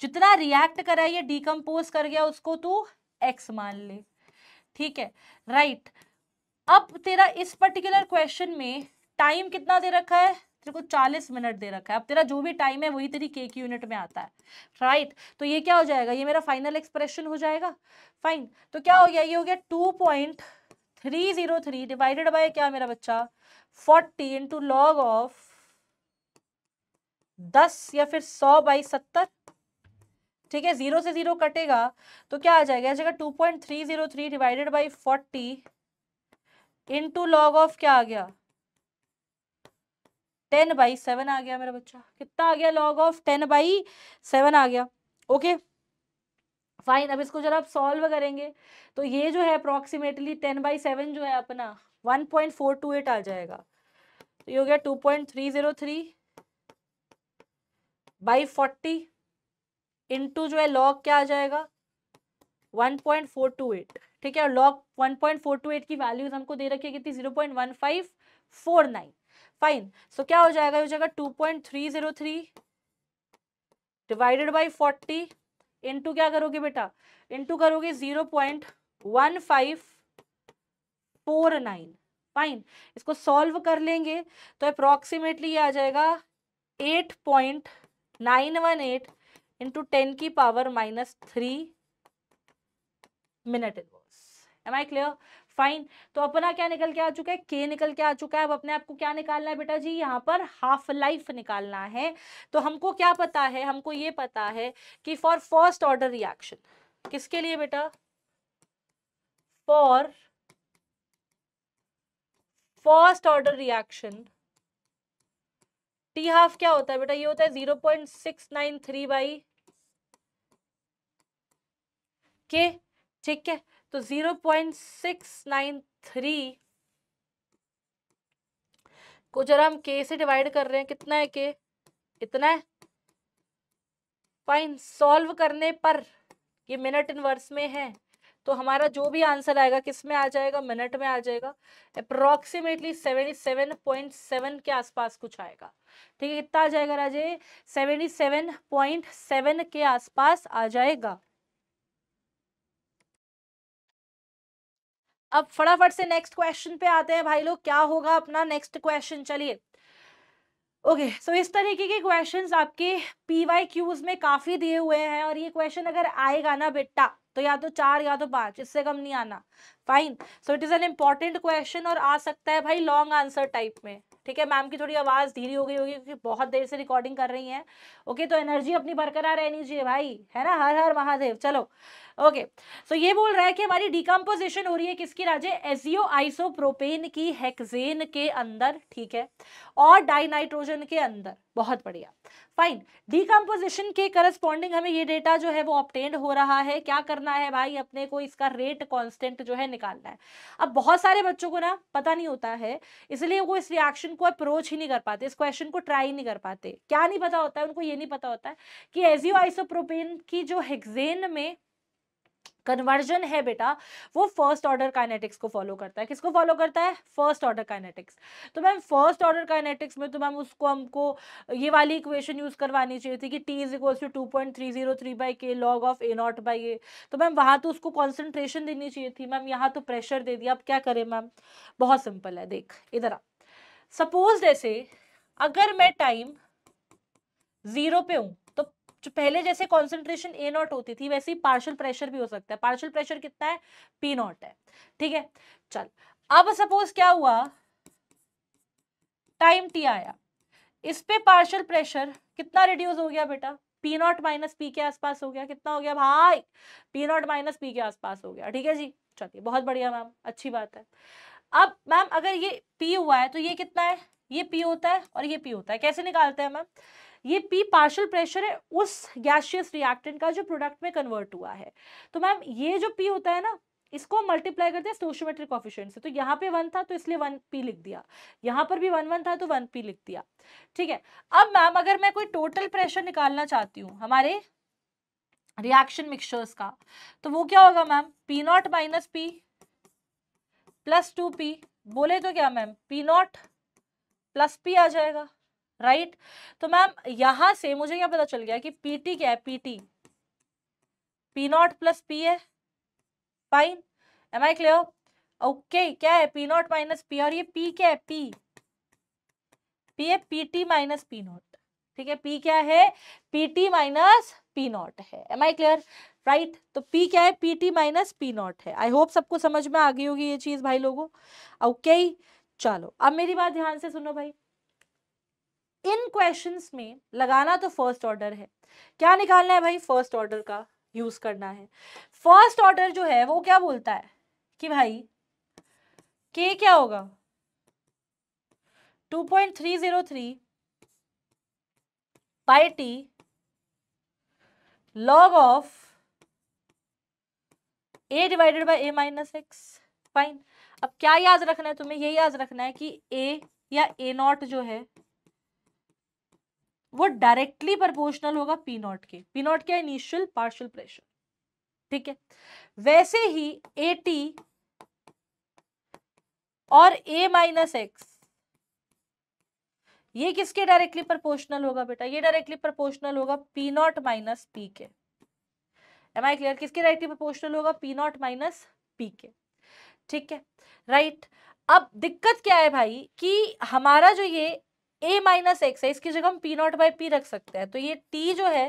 जितना रिएक्ट करा ये डीकम्पोज कर गया उसको तू एक्स मान ले ठीक है राइट अब तेरा इस पर्टिकुलर क्वेश्चन में टाइम कितना दे रखा है तेरे को 40 मिनट दे रखा है अब तेरा जो भी टाइम है वही तेरी के की यूनिट में आता है राइट right. तो ये क्या हो जाएगा ये मेरा फाइनल एक्सप्रेशन हो जाएगा फाइन तो क्या हो गया ये हो गया two point three zero three divided by क्या मेरा बच्चा फोर्टी इंटू लॉग ऑफ दस या फिर सौ बाई सत्तर ठीक है जीरो से जीरो कटेगा तो क्या आ जाएगा जगह two point three zero three divided by forty two log of क्या आ गया टेन बाई सेवन आ गया मेरा बच्चा कितना आ गया log of ten by seven आ गया ओके फाइन अब इसको जरा आप सॉल्व करेंगे तो ये जो है अप्रोक्सीमेटली टेन बाई सेवन जो है अपना one point four two eight आ जाएगा तो ये हो गया two point three zero three by forty into जो है लॉग क्या आ जाएगा one point four two eight ठीक है और log one point four two eight की वैल्यूज हमको दे रखी है कितनी zero point one five four nine fine so क्या हो जाएगा हो जाएगा two point three zero three divided by forty into क्या करोगे बेटा इंटू करोगे zero point one five four nine fine इसको सॉल्व कर लेंगे तो अप्रोक्सीमेटली ये आ जाएगा eight point nine one eight into ten की power minus three minute it was am I clear fine तो अपना क्या निकल के आ चुका है के निकल के आ चुका है अब अपने आप को क्या निकालना है बेटा जी यहाँ पर हाफ लाइफ निकालना है तो हमको क्या पता है हमको ये पता है कि फॉर फर्स्ट ऑर्डर रिएक्शन किसके लिए बेटा for first order reaction T half क्या होता है बेटा ये होता है zero point six nine three by K ठीक है तो zero point six nine three को जरा हम के से डिवाइड कर रहे हैं कितना है के इतना है फाइन सॉल्व करने पर ये मिनट इनवर्स में है तो हमारा जो भी आंसर आएगा किस में आ जाएगा मिनट में आ जाएगा approximately seventy seven point seven के आसपास कुछ आएगा ठीक है कितना आ जाएगा Raje seventy seven point seven के आसपास आ जाएगा अब फटाफट से नेक्स्ट क्वेश्चन पे आते हैं भाई लोग क्या होगा अपना नेक्स्ट क्वेश्चन चलिए ओके okay, सो so इस तरीके के क्वेश्चंस आपके पी वाई क्यूज में काफ़ी दिए हुए हैं और ये क्वेश्चन अगर आएगा ना बेटा तो या तो चार या तो पांच इससे कम नहीं आना fine so it is an important question और आ सकता है भाई लॉन्ग आंसर टाइप में ठीक है मैम की थोड़ी आवाज़ धीरे हो गई होगी क्योंकि बहुत देर से रिकॉर्डिंग कर रही है ओके तो एनर्जी अपनी बरकरार रहनी चाहिए भाई है ना हर हर महादेव चलो ओके सो ये बोल रहा है कि हमारी डिकम्पोजिशन हो रही है किसकी राजे एजियो आइसोप्रोपेन की हेक्जेन के अंदर ठीक है और डाइनाइट्रोजन के अंदर बहुत बढ़िया फाइन डिकम्पोजिशन के करस्पॉन्डिंग हमें ये डेटा जो है वो ऑप्टेंड हो रहा है क्या करना है भाई अपने को इसका रेट कांस्टेंट जो है निकालना है अब बहुत सारे बच्चों को ना पता नहीं होता है इसलिए वो इस रिएक्शन को अप्रोच ही नहीं कर पाते इस क्वेश्चन को ट्राई नहीं कर पाते क्या नहीं पता होता है उनको ये नहीं पता होता है कि एजियो आइसोप्रोपेन की जो हेक्जेन में कन्वर्जन है बेटा वो फर्स्ट ऑर्डर काइनेटिक्स को फॉलो करता है किसको फॉलो करता है फर्स्ट ऑर्डर काइनेटिक्स तो मैम फर्स्ट ऑर्डर काइनेटिक्स में तो मैम उसको हमको ये वाली इक्वेशन यूज़ करवानी चाहिए थी कि T is equals to two point three zero three by के log of A naught by A तो मैम वहाँ तो उसको कॉन्सेंट्रेशन देनी चाहिए थी मैम यहाँ तो प्रेशर दे दिया अब क्या करें मैम बहुत सिंपल है देख इधर आप सपोज जैसे अगर मैं टाइम ज़ीरो पे हूँ जो पहले जैसे कॉन्सेंट्रेशन ए नॉट होती थी वैसे ही पार्शल प्रेशर भी हो सकता है पार्शल प्रेशर कितना है पी नॉट है ठीक है चल अब सपोज क्या हुआ टाइम टी आया इस पे पार्शल प्रेशर कितना रिड्यूस हो गया बेटा पी नॉट माइनस पी के आसपास हो गया कितना हो गया भाई पी नॉट माइनस पी के आसपास हो गया ठीक है जी चलिए बहुत बढ़िया मैम अच्छी बात है अब मैम अगर ये पी हुआ है तो ये कितना है ये पी होता है और ये पी होता है कैसे निकालते हैं मैम ये पी पार्शल प्रेशर है उस गैशियस रिएक्टेंट का जो प्रोडक्ट में कन्वर्ट हुआ है तो मैम ये जो पी होता है ना इसको मल्टीप्लाई करते हैं स्टोशोमेट्रिक ऑफिशियंट से तो यहाँ पे वन था तो इसलिए वन पी लिख दिया यहाँ पर भी वन वन था तो वन पी लिख दिया ठीक है अब मैम अगर मैं कोई टोटल प्रेशर निकालना चाहती हूँ हमारे रिएक्शन मिक्सचर्स का तो वो क्या होगा ma'am P naught minus P plus two P बोले तो क्या ma'am P naught plus P आ जाएगा राइट तो मैम यहां से मुझे क्या पता चल गया कि पीटी क्या है P T P naught plus P है fine am I clear okay क्या है पी नॉट माइनस पी और ये पी क्या है पी पी है P T minus P naught ठीक है पी क्या है P T minus P naught है एम आई क्लियर राइट तो पी क्या है P T minus P naught है आई होप सबको समझ में आ गई होगी ये चीज भाई लोगों ओके okay? चलो अब मेरी बात ध्यान से सुनो भाई इन क्वेश्चंस में लगाना तो फर्स्ट ऑर्डर है क्या निकालना है भाई फर्स्ट ऑर्डर का यूज करना है फर्स्ट ऑर्डर जो है वो क्या बोलता है कि भाई के क्या होगा 2.303 by T log of A divided by A minus X fine अब क्या याद रखना है तुम्हें ये याद रखना है कि ए या ए नॉट जो है वो डायरेक्टली प्रपोर्शनल होगा पी नॉट के पी नॉट क्या इनिशियल पार्शियल प्रेशर ठीक है वैसे ही ए टी और ए माइनस एक्स ये किसके डायरेक्टली प्रपोर्शनल होगा बेटा ये डायरेक्टली प्रपोर्शनल होगा पी नॉट माइनस पी के एम आई क्लियर किसके डायरेक्टली प्रपोर्शनल होगा पी नॉट माइनस पी के ठीक है राइट अब दिक्कत क्या है भाई कि हमारा जो ये ए माइनस एक्स है इसकी जगह हम पी नॉट बाई पी रख सकते हैं तो ये टी जो है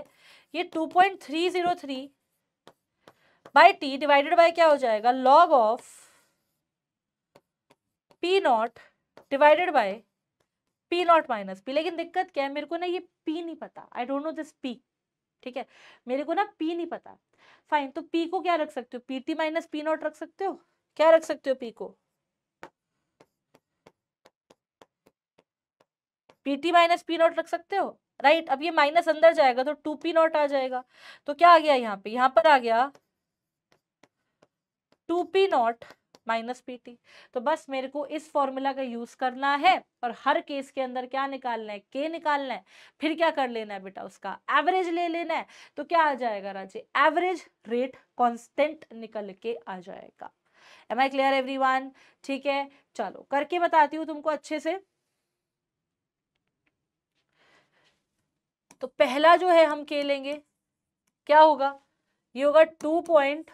ये two point three zero three by T divided by क्या हो जाएगा log of P naught divided by P naught minus P लेकिन दिक्कत क्या है मेरे को ना ये पी नहीं पता I don't know this P ठीक है मेरे को ना पी नहीं पता फाइन तो पी को क्या रख सकते हो P T minus P naught रख सकते हो क्या रख सकते हो पी को P T minus P naught रख सकते हो राइट अब ये माइनस अंदर जाएगा तो टू पी नॉट आ जाएगा तो क्या आ गया यहाँ पे यहाँ पर आ गया two P naught minus PT तो बस मेरे को इस फॉर्मूला का यूज करना है और हर केस के अंदर क्या निकालना है के निकालना है फिर क्या कर लेना है बेटा उसका एवरेज ले लेना है तो क्या आ जाएगा राजे एवरेज रेट कॉन्स्टेंट निकल के आ जाएगा एम आई क्लियर वन ठीक है चलो करके बताती हूँ तुमको अच्छे से तो पहला जो है हम के लेंगे क्या होगा ये होगा two point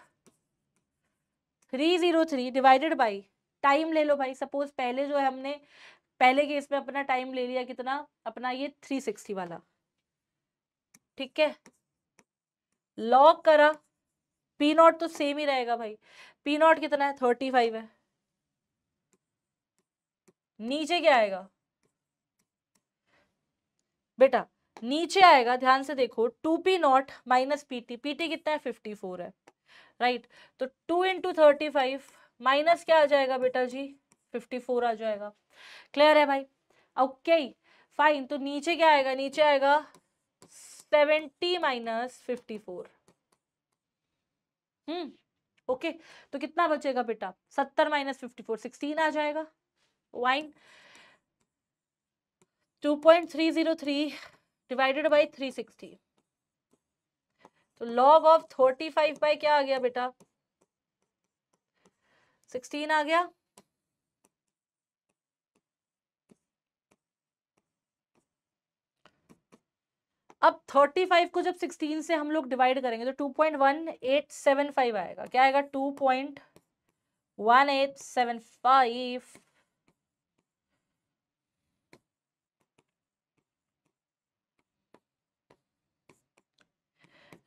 three zero three divided by time ले लो भाई सपोज पहले जो है हमने पहले केस में अपना टाइम ले लिया कितना अपना ये थ्री सिक्सटी वाला ठीक है लॉक करा पी नॉट तो सेम ही रहेगा भाई पी नॉट कितना है थर्टी फाइव है नीचे क्या आएगा बेटा नीचे आएगा ध्यान से देखो two P naught minus P T P T कितना है फिफ्टी फोर है राइट right? तो two into thirty five minus क्या आ जाएगा बेटा जी फिफ्टी फोर आ जाएगा क्लियर है भाई ओके फाइन तो नीचे क्या आएगा नीचे आएगा seventy minus fifty four hmm okay तो कितना बचेगा बेटा सत्तर माइनस फिफ्टी फोर सिक्सटीन आ जाएगा वाइन two point three zero three divided by three sixty तो log of thirty five by क्या आ गया बेटा सिक्सटीन आ गया अब फाइव को जब सिक्सटीन से हम लोग डिवाइड करेंगे तो two point one eight seven five आएगा क्या आएगा two point one eight seven five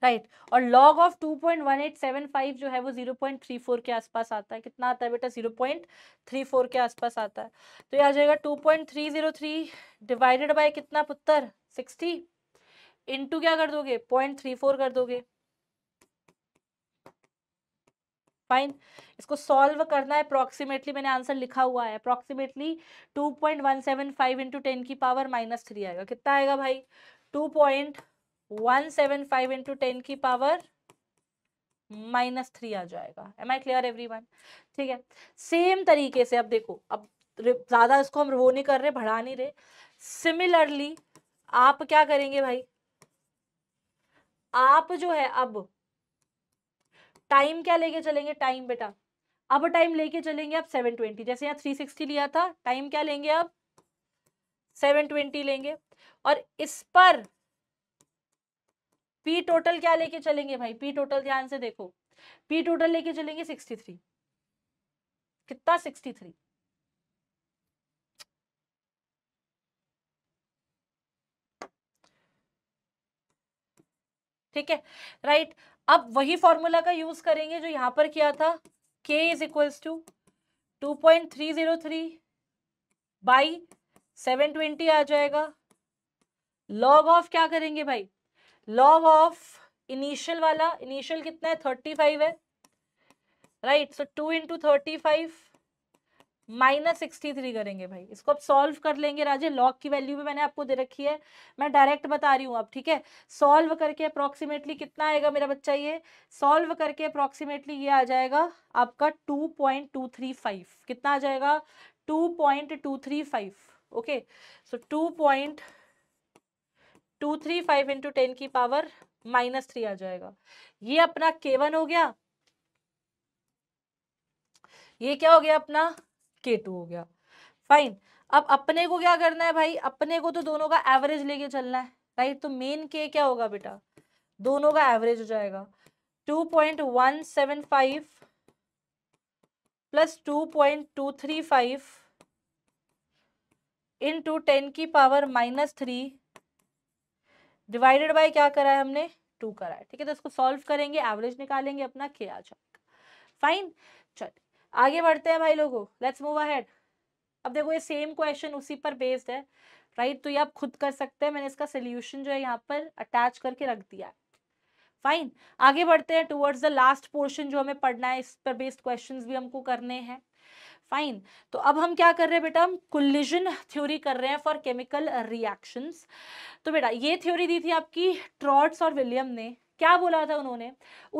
right right. और लॉग ऑफ 2.1875 जो है वो 0.34 के आसपास आता है कितना आता है बेटा 0.34 के आसपास आता है तो ये आ जाएगा 2.303 डिवाइडेड बाय कितना पुत्र 60 इनटू क्या कर दोगे 0.34 कर दोगे फाइन इसको सॉल्व करना है अप्रोक्सीमेटली मैंने आंसर लिखा हुआ है अप्रोक्सीमेटली 2.175 पॉइंट इंटू टेन की पावर माइनस थ्री आएगा कितना आएगा भाई two point one seven five into ten की पावर माइनस थ्री आ जाएगा am I clear everyone ठीक है सेम तरीके से अब देखो अब ज़्यादा इसको हम वो नहीं कर रहे बढ़ा नहीं रहे सिमिलरली आप क्या करेंगे भाई आप जो है अब टाइम क्या लेके चलेंगे टाइम बेटा अब टाइम लेके चलेंगे आप सेवन ट्वेंटी जैसे यहाँ थ्री सिक्सटी लिया था टाइम क्या लेंगे अब सेवन ट्वेंटी लेंगे और इस पर पी टोटल क्या लेके चलेंगे भाई पी टोटल ध्यान से देखो पी टोटल लेके चलेंगे सिक्सटी थ्री कितना सिक्सटी थ्री ठीक है राइट अब वही फॉर्मूला का यूज करेंगे जो यहां पर किया था K is equals to two point three zero three by seven twenty आ जाएगा लॉग ऑफ क्या करेंगे भाई लॉग ऑफ इनिशियल वाला इनिशियल कितना है थर्टी फाइव है right so two into thirty five minus sixty three करेंगे भाई इसको अब सॉल्व कर लेंगे राजे लॉग की वैल्यू भी मैंने आपको दे रखी है मैं डायरेक्ट बता रही हूँ अब ठीक है सॉल्व करके अप्रॉक्सीमेटली कितना आएगा मेरा बच्चा ये सॉल्व करके अप्रॉक्सीमेटली ये आ जाएगा आपका two point two three five कितना आ जाएगा two point two three five okay so two point two three five into ten की पावर माइनस थ्री आ जाएगा ये अपना के वन हो गया ये क्या हो गया अपना के टू हो गया फाइन अब अपने को क्या करना है भाई अपने को तो दोनों का एवरेज लेके चलना है राइट तो मेन के क्या होगा बेटा दोनों का एवरेज हो जाएगा two point one seven five plus two point two three five into ten की power minus three divided by क्या करा है हमने टू करा है ठीक है तो इसको सॉल्व करेंगे एवरेज निकालेंगे अपना के आ जाएगा फाइन चल आगे बढ़ते हैं भाई लोगों लेट्स मूव अहेड अब देखो ये सेम क्वेश्चन उसी पर बेस्ड है राइट तो ये आप खुद कर सकते हैं मैंने इसका सोल्यूशन जो है यहाँ पर अटैच करके रख दिया है फाइन आगे बढ़ते हैं टुवर्ड्स द लास्ट पोर्शन जो हमें पढ़ना है इस पर बेस्ड क्वेश्चंस भी हमको करने हैं फाइन तो अब हम क्या कर रहे हैं बेटा हम कुलिजन थ्योरी कर रहे हैं फॉर केमिकल रिएक्शंस तो बेटा ये थ्योरी दी थी आपकी ट्रॉट्स और विलियम ने क्या बोला था उन्होंने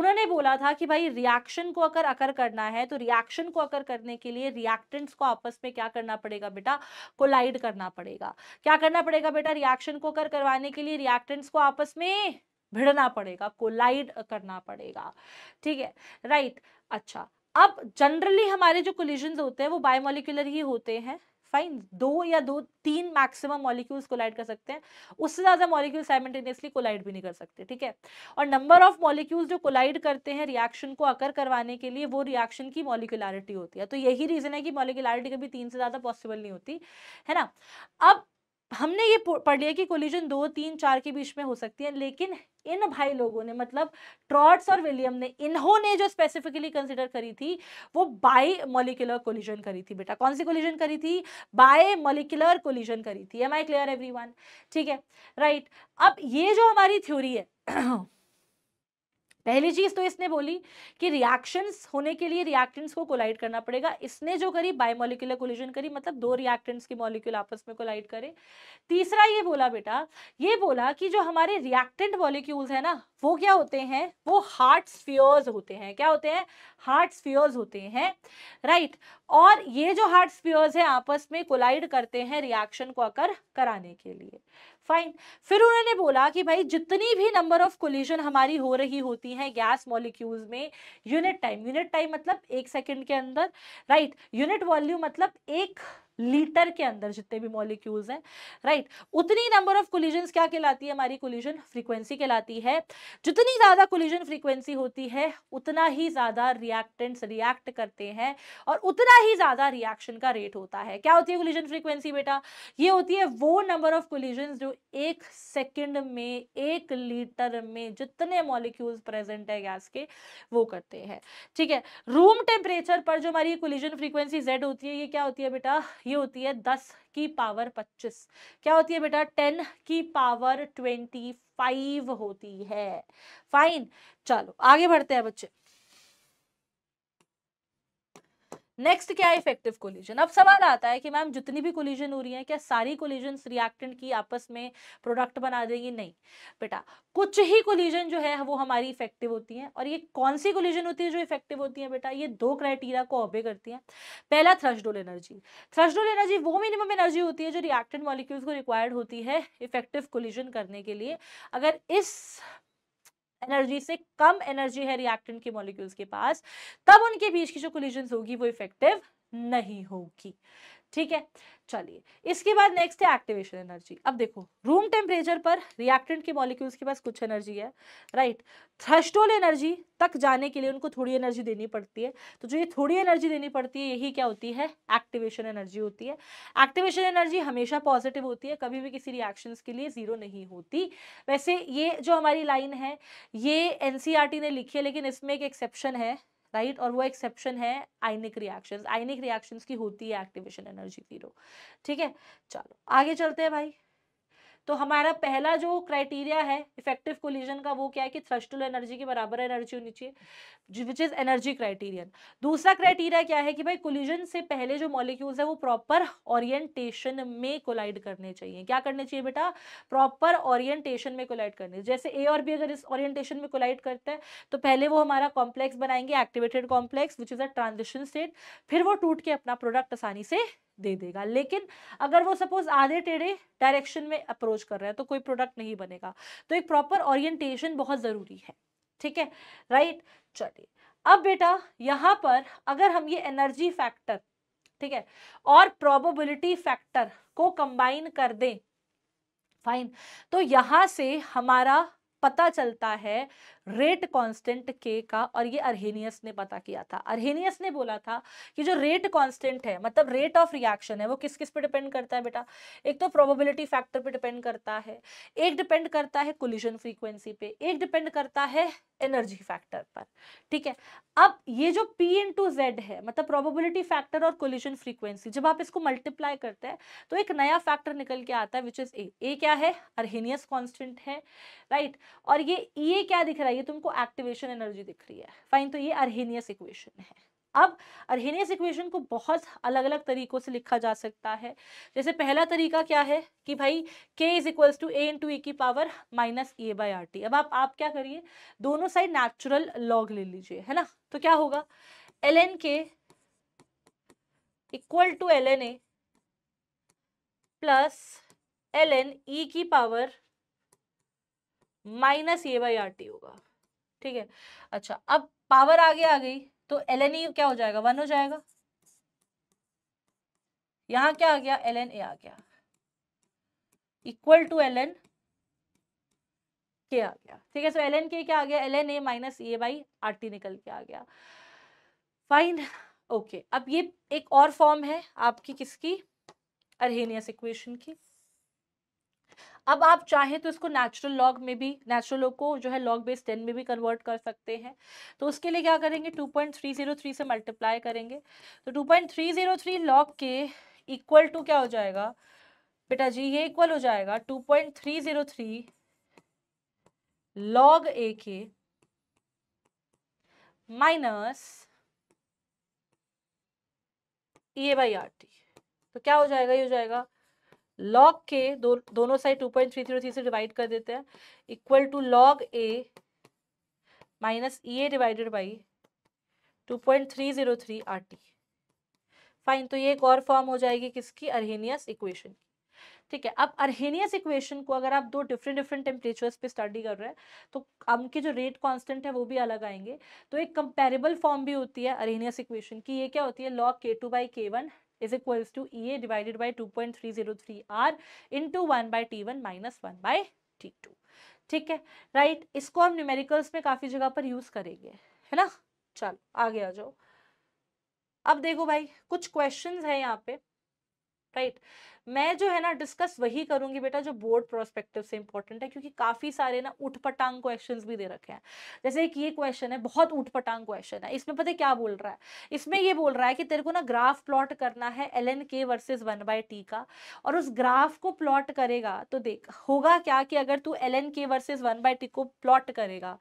उन्होंने बोला था कि भाई रिएक्शन को अगर अकर करना है तो रिएक्शन को अकर करने के लिए रिएक्टेंट्स को आपस में क्या करना पड़ेगा बेटा कोलाइड करना पड़ेगा क्या करना पड़ेगा बेटा रिएक्शन को अकर करवाने के लिए रिएक्टेंट्स को आपस में भिड़ना पड़ेगा कोलाइड करना पड़ेगा ठीक है राइट अच्छा अब जनरली हमारे जो कोलिजन होते हैं वो बायोमोलिकुलर ही होते हैं फाइन दो या दो तीन मैक्सिमम मॉलिक्यूल्स कोलाइड कर सकते हैं उससे ज़्यादा मॉलिक्यूल साइमेंटेनियसली कोलाइड भी नहीं कर सकते ठीक है और नंबर ऑफ मॉलिक्यूल्स जो कोलाइड करते हैं रिएक्शन को अकर करवाने के लिए वो रिएक्शन की मॉलिकुलरिटी होती है तो यही रीज़न है कि मॉलिकुलरिटी कभी तीन से ज़्यादा पॉसिबल नहीं होती है ना अब हमने ये पढ़ लिया कि कोलिजन दो तीन चार के बीच में हो सकती है लेकिन इन भाई लोगों ने मतलब ट्रॉट्स और विलियम ने इन्होंने जो स्पेसिफिकली कंसिडर करी थी वो बाई मोलिकुलर कोलिजन करी थी बेटा कौन सी कोलिजन करी थी बाय मोलिकुलर कोलिजन करी थी एम आई क्लियर एवरी ठीक है राइट right. अब ये जो हमारी थ्योरी है पहली चीज तो इसने बोली कि रिएक्शंस होने के लिए रिएक्टेंट्स को कोलाइड करना पड़ेगा इसने जो करी बायोमोलिकुलर कोलिजन करी मतलब दो रिएक्टेंट्स की मॉलिक्यूल आपस में कोलाइड करे तीसरा ये बोला बेटा ये बोला कि जो हमारे रिएक्टेंट मॉलिक्यूल्स है ना वो क्या होते हैं वो हार्ट स्फियर्स होते हैं क्या होते हैं हार्ट स्फियर्स होते हैं राइट और ये जो हार्ट स्फियर्स है आपस में कोलाइड करते हैं रिएक्शन को अकर कराने के लिए फाइन फिर उन्होंने बोला कि भाई जितनी भी नंबर ऑफ कोलिजन हमारी हो रही होती हैं गैस मॉलिक्यूल्स में यूनिट टाइम यूनिट टाइम मतलब एक सेकेंड के अंदर राइट यूनिट वॉल्यूम मतलब एक लीटर के अंदर जितने भी मॉलिक्यूल्स हैं राइट उतनी नंबर ऑफ कोलिजन क्या कहलाती है हमारी कोलिजन फ्रीक्वेंसी कहलाती है जितनी ज़्यादा कोलिजन फ्रीक्वेंसी होती है उतना ही ज़्यादा रिएक्टेंट्स रिएक्ट करते हैं और उतना ही ज़्यादा रिएक्शन का रेट होता है क्या होती है कोलिजन फ्रीक्वेंसी बेटा ये होती है वो नंबर ऑफ कोलिजन जो एक सेकेंड में एक लीटर में जितने मॉलिक्यूल्स प्रेजेंट है गैस के वो करते हैं ठीक है रूम टेम्परेचर पर जो हमारी कोलिजन फ्रीक्वेंसी जेड होती है ये क्या होती है बेटा ये होती है दस की पावर पच्चीस क्या होती है बेटा टेन की पावर ट्वेंटी फाइव होती है फाइन चलो आगे बढ़ते हैं बच्चे नेक्स्ट क्या है इफेक्टिव कोलिजन अब सवाल आता है कि मैम जितनी भी कोलिजन हो रही है क्या सारी कोलिजन रिएक्टेंट की आपस में प्रोडक्ट बना देंगी नहीं बेटा कुछ ही कोलिजन जो है वो हमारी इफेक्टिव होती हैं और ये कौन सी कोलिजन होती है जो इफेक्टिव होती है बेटा ये दो क्राइटेरिया को ऑबे करती हैं पहला थ्रशडोल एनर्जी थ्रशडोल एनर्जी वो मिनिमम एनर्जी होती है जो रिएक्टेंट मॉलिक्यूल्स को रिक्वायर्ड होती है इफेक्टिव कोलिजन करने के लिए अगर इस एनर्जी से कम एनर्जी है रिएक्टेंट के मॉलिक्यूल्स के पास तब उनके बीच की जो कोलिजन होगी वो इफेक्टिव नहीं होगी ठीक है चलिए इसके बाद नेक्स्ट है एक्टिवेशन एनर्जी अब देखो रूम टेम्परेचर पर रिएक्टेंट के मॉलिक्यूल्स के पास कुछ एनर्जी है राइट थ्रस्टोल एनर्जी तक जाने के लिए उनको थोड़ी एनर्जी देनी पड़ती है तो जो ये थोड़ी एनर्जी देनी पड़ती है यही क्या होती है एक्टिवेशन एनर्जी होती है एक्टिवेशन एनर्जी हमेशा पॉजिटिव होती है कभी भी किसी रिएक्शन के लिए ज़ीरो नहीं होती वैसे ये जो हमारी लाइन है ये एन e ने लिखी है लेकिन इसमें एक एक्सेप्शन है राइट और वो एक्सेप्शन है आइनिक रिएक्शंस आइनिक रिएक्शंस की होती है एक्टिवेशन एनर्जी जीरो ठीक है चलो आगे चलते हैं भाई तो हमारा पहला जो क्राइटेरिया है इफेक्टिव कोलिजन का वो क्या है कि थ्रस्टुल एनर्जी के बराबर एनर्जी होनी चाहिए विच इज़ एनर्जी क्राइटेरियन दूसरा क्राइटेरिया क्या है कि भाई कोलिजन से पहले जो मॉलिक्यूल्स है वो प्रॉपर ओरिएंटेशन में कोलाइड करने चाहिए क्या करने चाहिए बेटा प्रॉपर ओरिएंटेशन में कोलाइड करने जैसे ए और बी अगर इस ऑरिएंटेशन में कोलाइड करता है तो पहले वो हमारा कॉम्प्लेक्स बनाएंगे activated complex which is a transition state फिर वो टूट के अपना प्रोडक्ट आसानी से दे देगा लेकिन अगर वो सपोज आधे टेढ़े डायरेक्शन में अप्रोच कर रहे हैं तो कोई प्रोडक्ट नहीं बनेगा तो एक प्रॉपर ओरिएंटेशन बहुत ज़रूरी है ठीक है राइट चलिए अब बेटा यहाँ पर अगर हम ये एनर्जी फैक्टर ठीक है और प्रोबेबिलिटी फैक्टर को कंबाइन कर दें फाइन तो यहां से हमारा पता चलता है रेट कांस्टेंट के का और ये अरहेनियस ने पता किया था अरहेनियस ने बोला था कि जो रेट कांस्टेंट है मतलब रेट ऑफ रिएक्शन है वो किस किस पे डिपेंड करता है बेटा एक तो प्रोबेबिलिटी फैक्टर पे डिपेंड करता है एक डिपेंड करता है कोलिजन फ्रीक्वेंसी पे एक डिपेंड करता है एनर्जी फैक्टर पर ठीक है अब ये जो पी इन टू जेड है मतलब प्रोबेबिलिटी फैक्टर और कोलिजन फ्रीक्वेंसी जब आप इसको मल्टीप्लाई करते हैं तो एक नया फैक्टर निकल के आता है विच इज ए ए क्या है अरहेनियस कॉन्स्टेंट है राइट और ये ई e क्या दिख रहा है ये तुमको एक्टिवेशन एनर्जी दिख रही है फाइन तो ये अरहेनियस इक्वेशन है अब अरहेनियस इक्वेशन को बहुत अलग अलग तरीकों से लिखा जा सकता है जैसे पहला तरीका क्या है कि भाई k is equals to A into A की power minus A by R T अब आप आप क्या करिए दोनों साइड नेचुरल लॉग ले लीजिए है ना तो क्या होगा L N K equal to L N A plus L N E की power minus A by R T होगा ठीक है अच्छा अब पावर आगे आ गई तो एल एन ई क्या हो जाएगा वन हो जाएगा यहां क्या आ गया एल एन ए आ गया इक्वल टू एल एन के आ गया ठीक है सो एल एन के क्या आ गया L N A minus A by R T निकल के आ गया फाइन ओके okay. अब ये एक और फॉर्म है आपकी किसकी अरहेनियस इक्वेशन की अब आप चाहें तो इसको नेचुरल लॉग में भी नेचुरल लॉग को जो है लॉग बेस टेन में भी कन्वर्ट कर सकते हैं तो उसके लिए क्या करेंगे two point three zero three से मल्टीप्लाई करेंगे तो two point three zero three log K equal to क्या हो जाएगा बेटा जी ये इक्वल हो जाएगा two point three zero three log A के minus A by R T तो क्या हो जाएगा ये हो जाएगा लॉग के दो, दोनों side two point three three three से डिवाइड कर देते हैं equal to log A minus E A divided by two point three zero three R T fine तो ये एक और फॉर्म हो जाएगी किसकी अरहेनियस इक्वेशन ठीक है अब अरहेनियस इक्वेशन को अगर आप दो डिफरेंट डिफरेंट टेम्परेचर्स पे स्टडी कर रहे हैं तो उनके जो रेट कांस्टेंट है वो भी अलग आएंगे तो एक कंपेरेबल फॉर्म भी होती है अरहेनियस इक्वेशन की ये क्या होती है log K two by K one is equals to E A divided by two point three zero three R into one by ठीक है राइट right? इसको हम न्यूमेरिकल्स में काफ़ी जगह पर यूज़ करेंगे है ना चलो आगे आ जाओ अब देखो भाई कुछ क्वेश्चंस हैं यहाँ पे राइट मैं जो है ना डिस्कस वही करूंगी बेटा जो बोर्ड प्रोस्पेक्टिव से इंपॉर्टेंट है क्योंकि काफी सारे ना उठ पटांग क्वेश्चन भी दे रखे हैं जैसे एक ये क्वेश्चन है बहुत उठ पटांग क्वेश्चन है इसमें पता क्या बोल रहा है इसमें ये बोल रहा है कि तेरे को ना ग्राफ प्लॉट करना है L N K versus one by T का और उस ग्राफ को प्लॉट करेगा तो देख होगा क्या कि अगर तू L N K versus one by T को प्लॉट करेगा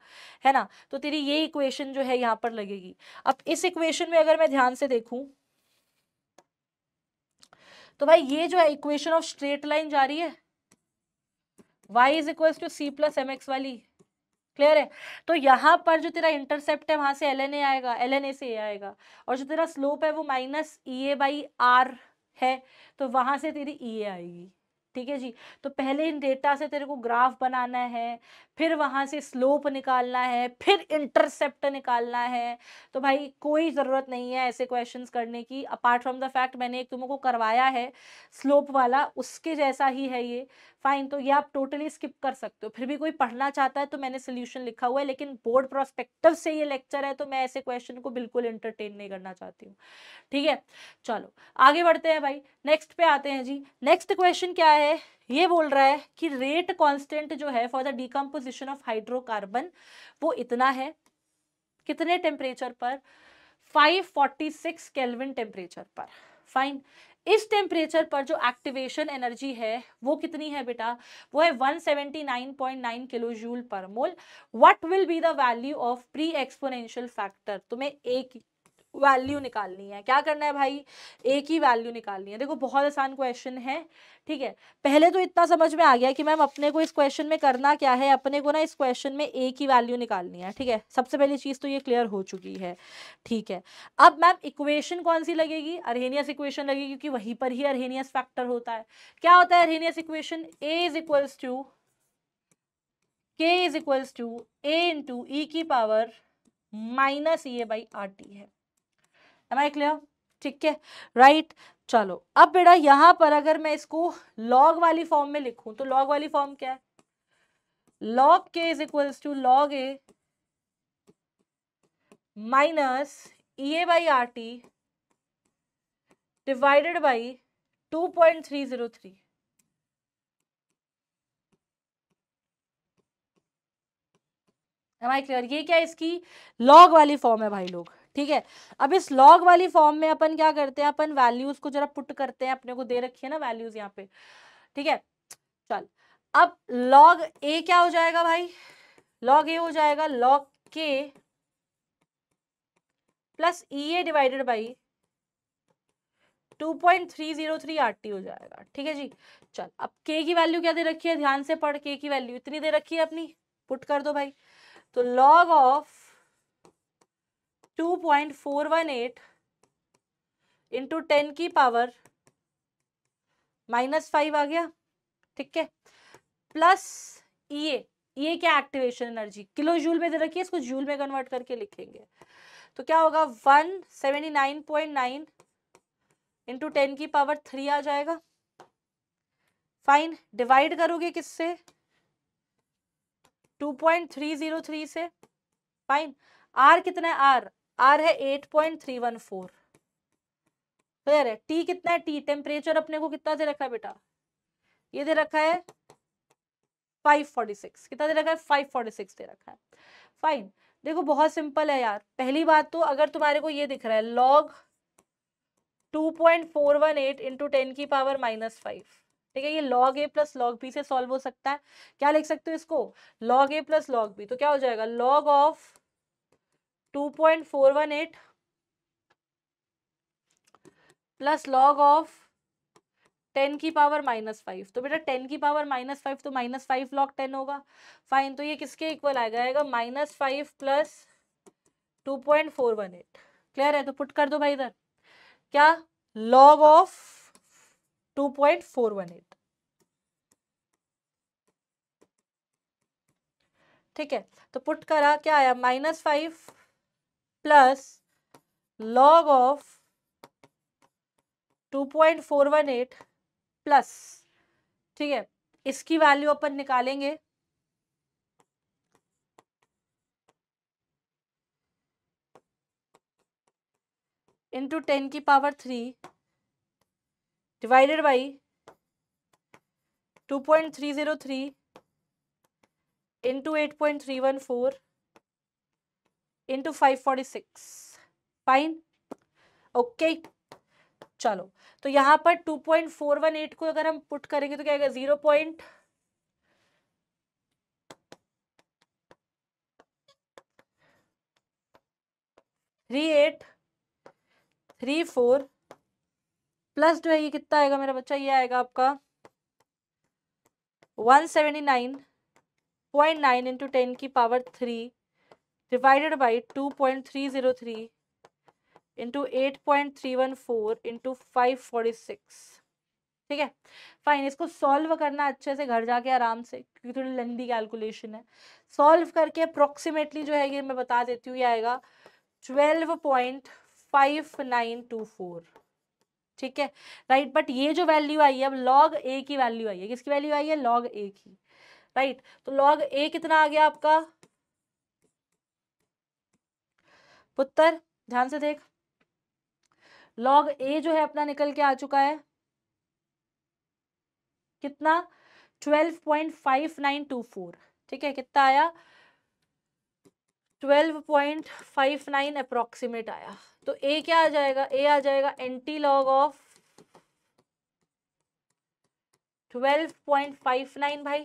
है ना तो तेरी ये इक्वेशन जो है यहाँ पर लगेगी अब इस इक्वेशन में अगर मैं ध्यान से देखूँ तो भाई ये जो है इक्वेशन ऑफ स्ट्रेट लाइन जा रही है Y is equal to C plus M X वाली क्लियर है तो यहाँ पर जो तेरा इंटरसेप्ट है वहां से एल एन ए आएगा एल एन ए से ए आएगा और जो तेरा स्लोप है वो minus E A by R है तो वहां से तेरी ई e ए आएगी ठीक है जी तो पहले इन डेटा से तेरे को ग्राफ बनाना है फिर वहां से स्लोप निकालना है फिर इंटरसेप्ट निकालना है तो भाई कोई ज़रूरत नहीं है ऐसे क्वेश्चंस करने की अपार्ट फ्रॉम द फैक्ट मैंने एक तुमको करवाया है स्लोप वाला उसके जैसा ही है ये फाइन तो ये आप टोटली स्किप कर सकते हो फिर भी कोई पढ़ना चाहता है तो मैंने सोल्यूशन लिखा हुआ है लेकिन बोर्ड प्रोस्पेक्टिव से ये लेक्चर है तो मैं ऐसे क्वेश्चन को बिल्कुल इंटरटेन नहीं करना चाहती हूँ ठीक है चलो आगे बढ़ते हैं भाई नेक्स्ट पे आते हैं जी नेक्स्ट क्वेश्चन क्या है है ये बोल रहा है कि रेट कांस्टेंट जो है for the decomposition of hydrocarbon वो इतना है कितने टेम्परेचर पर 546 फोर्टी सिक्स केल्विन टेम्परेचर पर फाइन इस टेम्परेचर पर जो एक्टिवेशन एनर्जी है वो कितनी है बेटा वो है 179.9 seventy kilo joule per mole what will be the value of pre exponential factor तुम्हें एक वैल्यू निकालनी है क्या करना है भाई ए की वैल्यू निकालनी है देखो बहुत आसान क्वेश्चन है ठीक है पहले तो इतना समझ में आ गया कि मैम अपने को इस क्वेश्चन में करना क्या है अपने को ना इस क्वेश्चन में ए की वैल्यू निकालनी है ठीक है सबसे पहली चीज़ तो ये क्लियर हो चुकी है ठीक है अब मैम इक्वेशन कौन सी लगेगी अरहेनियस इक्वेशन लगेगी क्योंकि वहीं पर ही अरहेनियस फैक्टर होता है क्या होता है Arrhenius equation A is equals to K is equals to A into ई की power minus A by R T है एम आई क्लियर ठीक है राइट चलो अब बेटा यहां पर अगर मैं इसको लॉग वाली फॉर्म में लिखूं तो लॉग वाली फॉर्म क्या है log K is equals to log A minus E A by R T divided by two point three zero three am I clear ये क्या इसकी लॉग वाली फॉर्म है भाई लोग ठीक है अब इस लॉग वाली फॉर्म में अपन क्या करते हैं अपन वैल्यूज को जरा पुट करते हैं अपने को दे रखी है ना वैल्यूज यहाँ पे ठीक है चल अब लॉग ए क्या हो जाएगा भाई लॉग ए हो जाएगा log K plus E A divided by 2.303 T हो जाएगा ठीक है जी चल अब के की वैल्यू क्या दे रखी है ध्यान से पढ़ के की वैल्यू इतनी दे रखी है अपनी पुट कर दो भाई तो log of two point four one eight into ten की पावर माइनस फाइव आ गया ठीक है प्लस ये ये क्या एक्टिवेशन एनर्जी किलो जूल में दे रखिए इसको जूल में कन्वर्ट करके लिखेंगे तो क्या होगा one seventy nine point nine into ten की पावर थ्री आ जाएगा फाइन डिवाइड करोगे किससे two point three zero three से फाइन आर कितना है आर आर है eight point three one four clear है टी कितना है टी टेम्परेचर अपने को कितना दे रखा है बेटा ये दे रखा है फाइव फोर्टी सिक्स कितना दे रखा है फाइव फोर्टी सिक्स दे रखा है फाइन देखो बहुत सिंपल है यार पहली बात तो अगर तुम्हारे को ये दिख रहा है log two point four one eight into ten की पावर माइनस फाइव ठीक है ये log A plus log B से सॉल्व हो सकता है क्या लिख सकते हो इसको log A plus log B तो क्या हो जाएगा log of two point four one eight plus log of ten की पावर माइनस फाइव तो बेटा टेन की पावर माइनस फाइव तो माइनस फाइव लॉग टेन होगा फाइन तो ये किसके इक्वल आ जाएगा minus five plus two point four one eight clear है तो पुट कर दो भाई इधर क्या log of two point four one eight ठीक है तो पुट करा क्या आया minus five plus log of 2.418 plus ठीक है इसकी वैल्यू अपन निकालेंगे इंटू टेन की power three divided by two point three zero three into eight point three one four into five forty six fine okay चलो तो यहां पर two point four one eight को अगर हम पुट करेंगे तो क्या आएगा zero point three eight three four plus जो है ये कितना आएगा मेरा बच्चा ये आएगा आपका one seventy nine point nine into ten की power three divided by 2.303 into eight point three one four into five forty six ठीक है फाइन इसको सॉल्व करना अच्छे से घर जाके आराम से क्योंकि थोड़ी लेंदी कैलकुलेशन है सॉल्व करके अप्रोक्सीमेटली जो है ये मैं बता देती हूँ ये आएगा twelve point five nine two four ठीक है राइट बट ये जो वैल्यू आई है अब लॉग ए की वैल्यू आई है किसकी वैल्यू आई है लॉग ए की राइट right? तो लॉग ए कितना आ गया आपका पुत्र ध्यान से देख लॉग ए जो है अपना निकल के आ चुका है कितना twelve point five nine two four ठीक है कितना आया twelve point five nine approximate आया तो ए क्या आ जाएगा ए आ जाएगा antilog of twelve point five nine भाई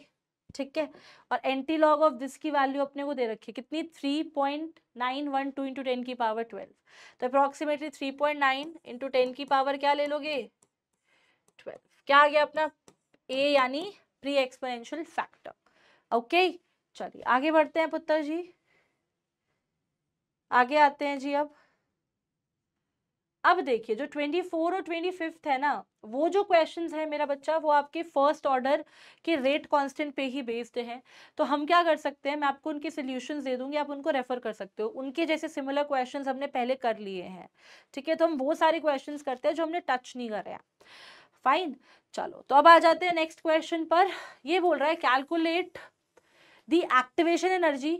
ठीक है और एंटी लॉग ऑफ दिस की वैल्यू अपने को दे रखी है कितनी three point nine one two into ten की पावर ट्वेल्व तो approximately three point nine into ten की पावर क्या ले लोगे ट्वेल्व क्या आ गया अपना ए यानी प्री एक्सपोनेंशियल फैक्टर ओके चलिए आगे बढ़ते हैं पुत्र जी आगे आते हैं जी अब अब देखिए जो 24 और फिफ्थ है ना वो जो क्वेश्चंस है मेरा बच्चा वो आपके फर्स्ट ऑर्डर के रेट कांस्टेंट पे ही बेस्ड हैं तो हम क्या कर सकते हैं मैं आपको उनके सोल्यूशन दे दूंगी आप उनको रेफर कर सकते हो उनके जैसे सिमिलर क्वेश्चन हमने पहले कर लिए हैं ठीक है तो हम वो सारे क्वेश्चन करते हैं जो हमने टच नहीं कर रहे फाइन चलो तो अब आ जाते हैं नेक्स्ट क्वेश्चन पर ये बोल रहा है calculate the activation energy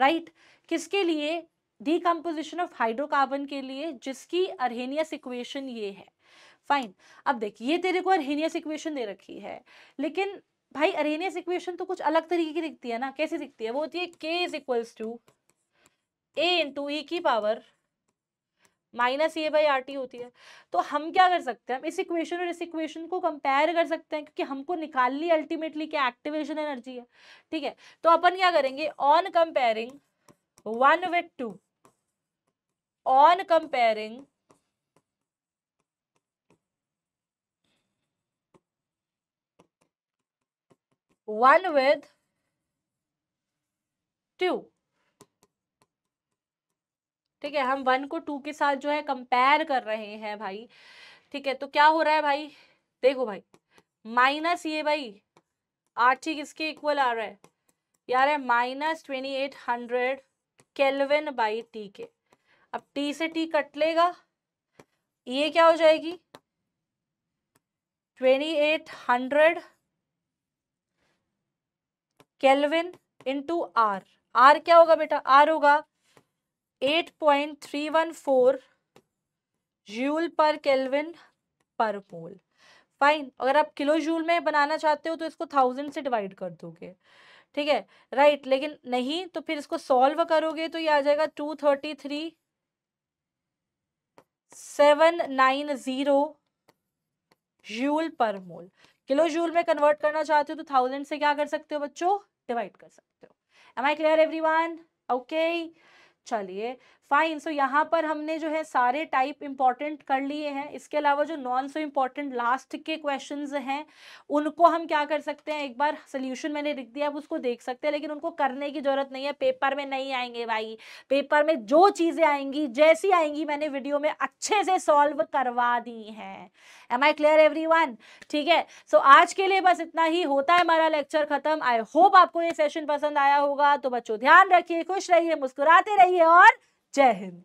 right किसके लिए डीकम्पोजिशन ऑफ हाइड्रोकार्बन के लिए जिसकी अरहेनियस इक्वेशन ये है फाइन अब देखिए ये तेरे को अरहेनियस इक्वेशन दे रखी है लेकिन भाई अरेनियस इक्वेशन तो कुछ अलग तरीके की दिखती है ना कैसे दिखती है वो होती है k is equals to A into ई की power minus A by R T होती है तो हम क्या कर सकते हैं हम इस इक्वेशन और इस इक्वेशन को कंपेयर कर सकते हैं क्योंकि हमको निकालनी अल्टीमेटली क्या एक्टिवेशन एनर्जी है ठीक है तो अपन क्या करेंगे on comparing one with two on comparing one with two ठीक है हम वन को टू के साथ जो है कंपेयर कर रहे हैं भाई ठीक है तो क्या हो रहा है भाई देखो भाई माइनस ये भाई आठ ठीक इसके इक्वल आ रहा है यार है minus twenty eight hundred kelvin by T के अब टी से टी कट लेगा ये क्या हो जाएगी twenty eight hundred kelvin into R R क्या होगा बेटा आर होगा eight point three one four joule per kelvin per mole fine अगर आप किलो जूल में बनाना चाहते हो तो इसको थाउजेंड से डिवाइड कर दोगे ठीक है राइट लेकिन नहीं तो फिर इसको सॉल्व करोगे तो ये आ जाएगा two thirty three seven nine zero joule per mole kilo joule में कन्वर्ट करना चाहते हो तो थाउजेंड से क्या कर सकते हो बच्चों डिवाइड कर सकते हो am I clear everyone okay चलिए फाइन सो यहाँ पर हमने जो है सारे टाइप इम्पॉर्टेंट कर लिए हैं इसके अलावा जो नॉन सो इम्पॉर्टेंट लास्ट के क्वेश्चन हैं उनको हम क्या कर सकते हैं एक बार सोल्यूशन मैंने लिख दिया आप उसको देख सकते हैं लेकिन उनको करने की जरूरत नहीं है पेपर में नहीं आएंगे भाई पेपर में जो चीज़ें आएंगी जैसी आएंगी मैंने वीडियो में अच्छे से सॉल्व करवा दी हैं एम आई क्लियर एवरी ठीक है सो so, आज के लिए बस इतना ही होता है हमारा लेक्चर खत्म आई होप आपको ये सेशन पसंद आया होगा तो बच्चों ध्यान रखिए खुश रहिए मुस्कुराते रहिए और जय हिंद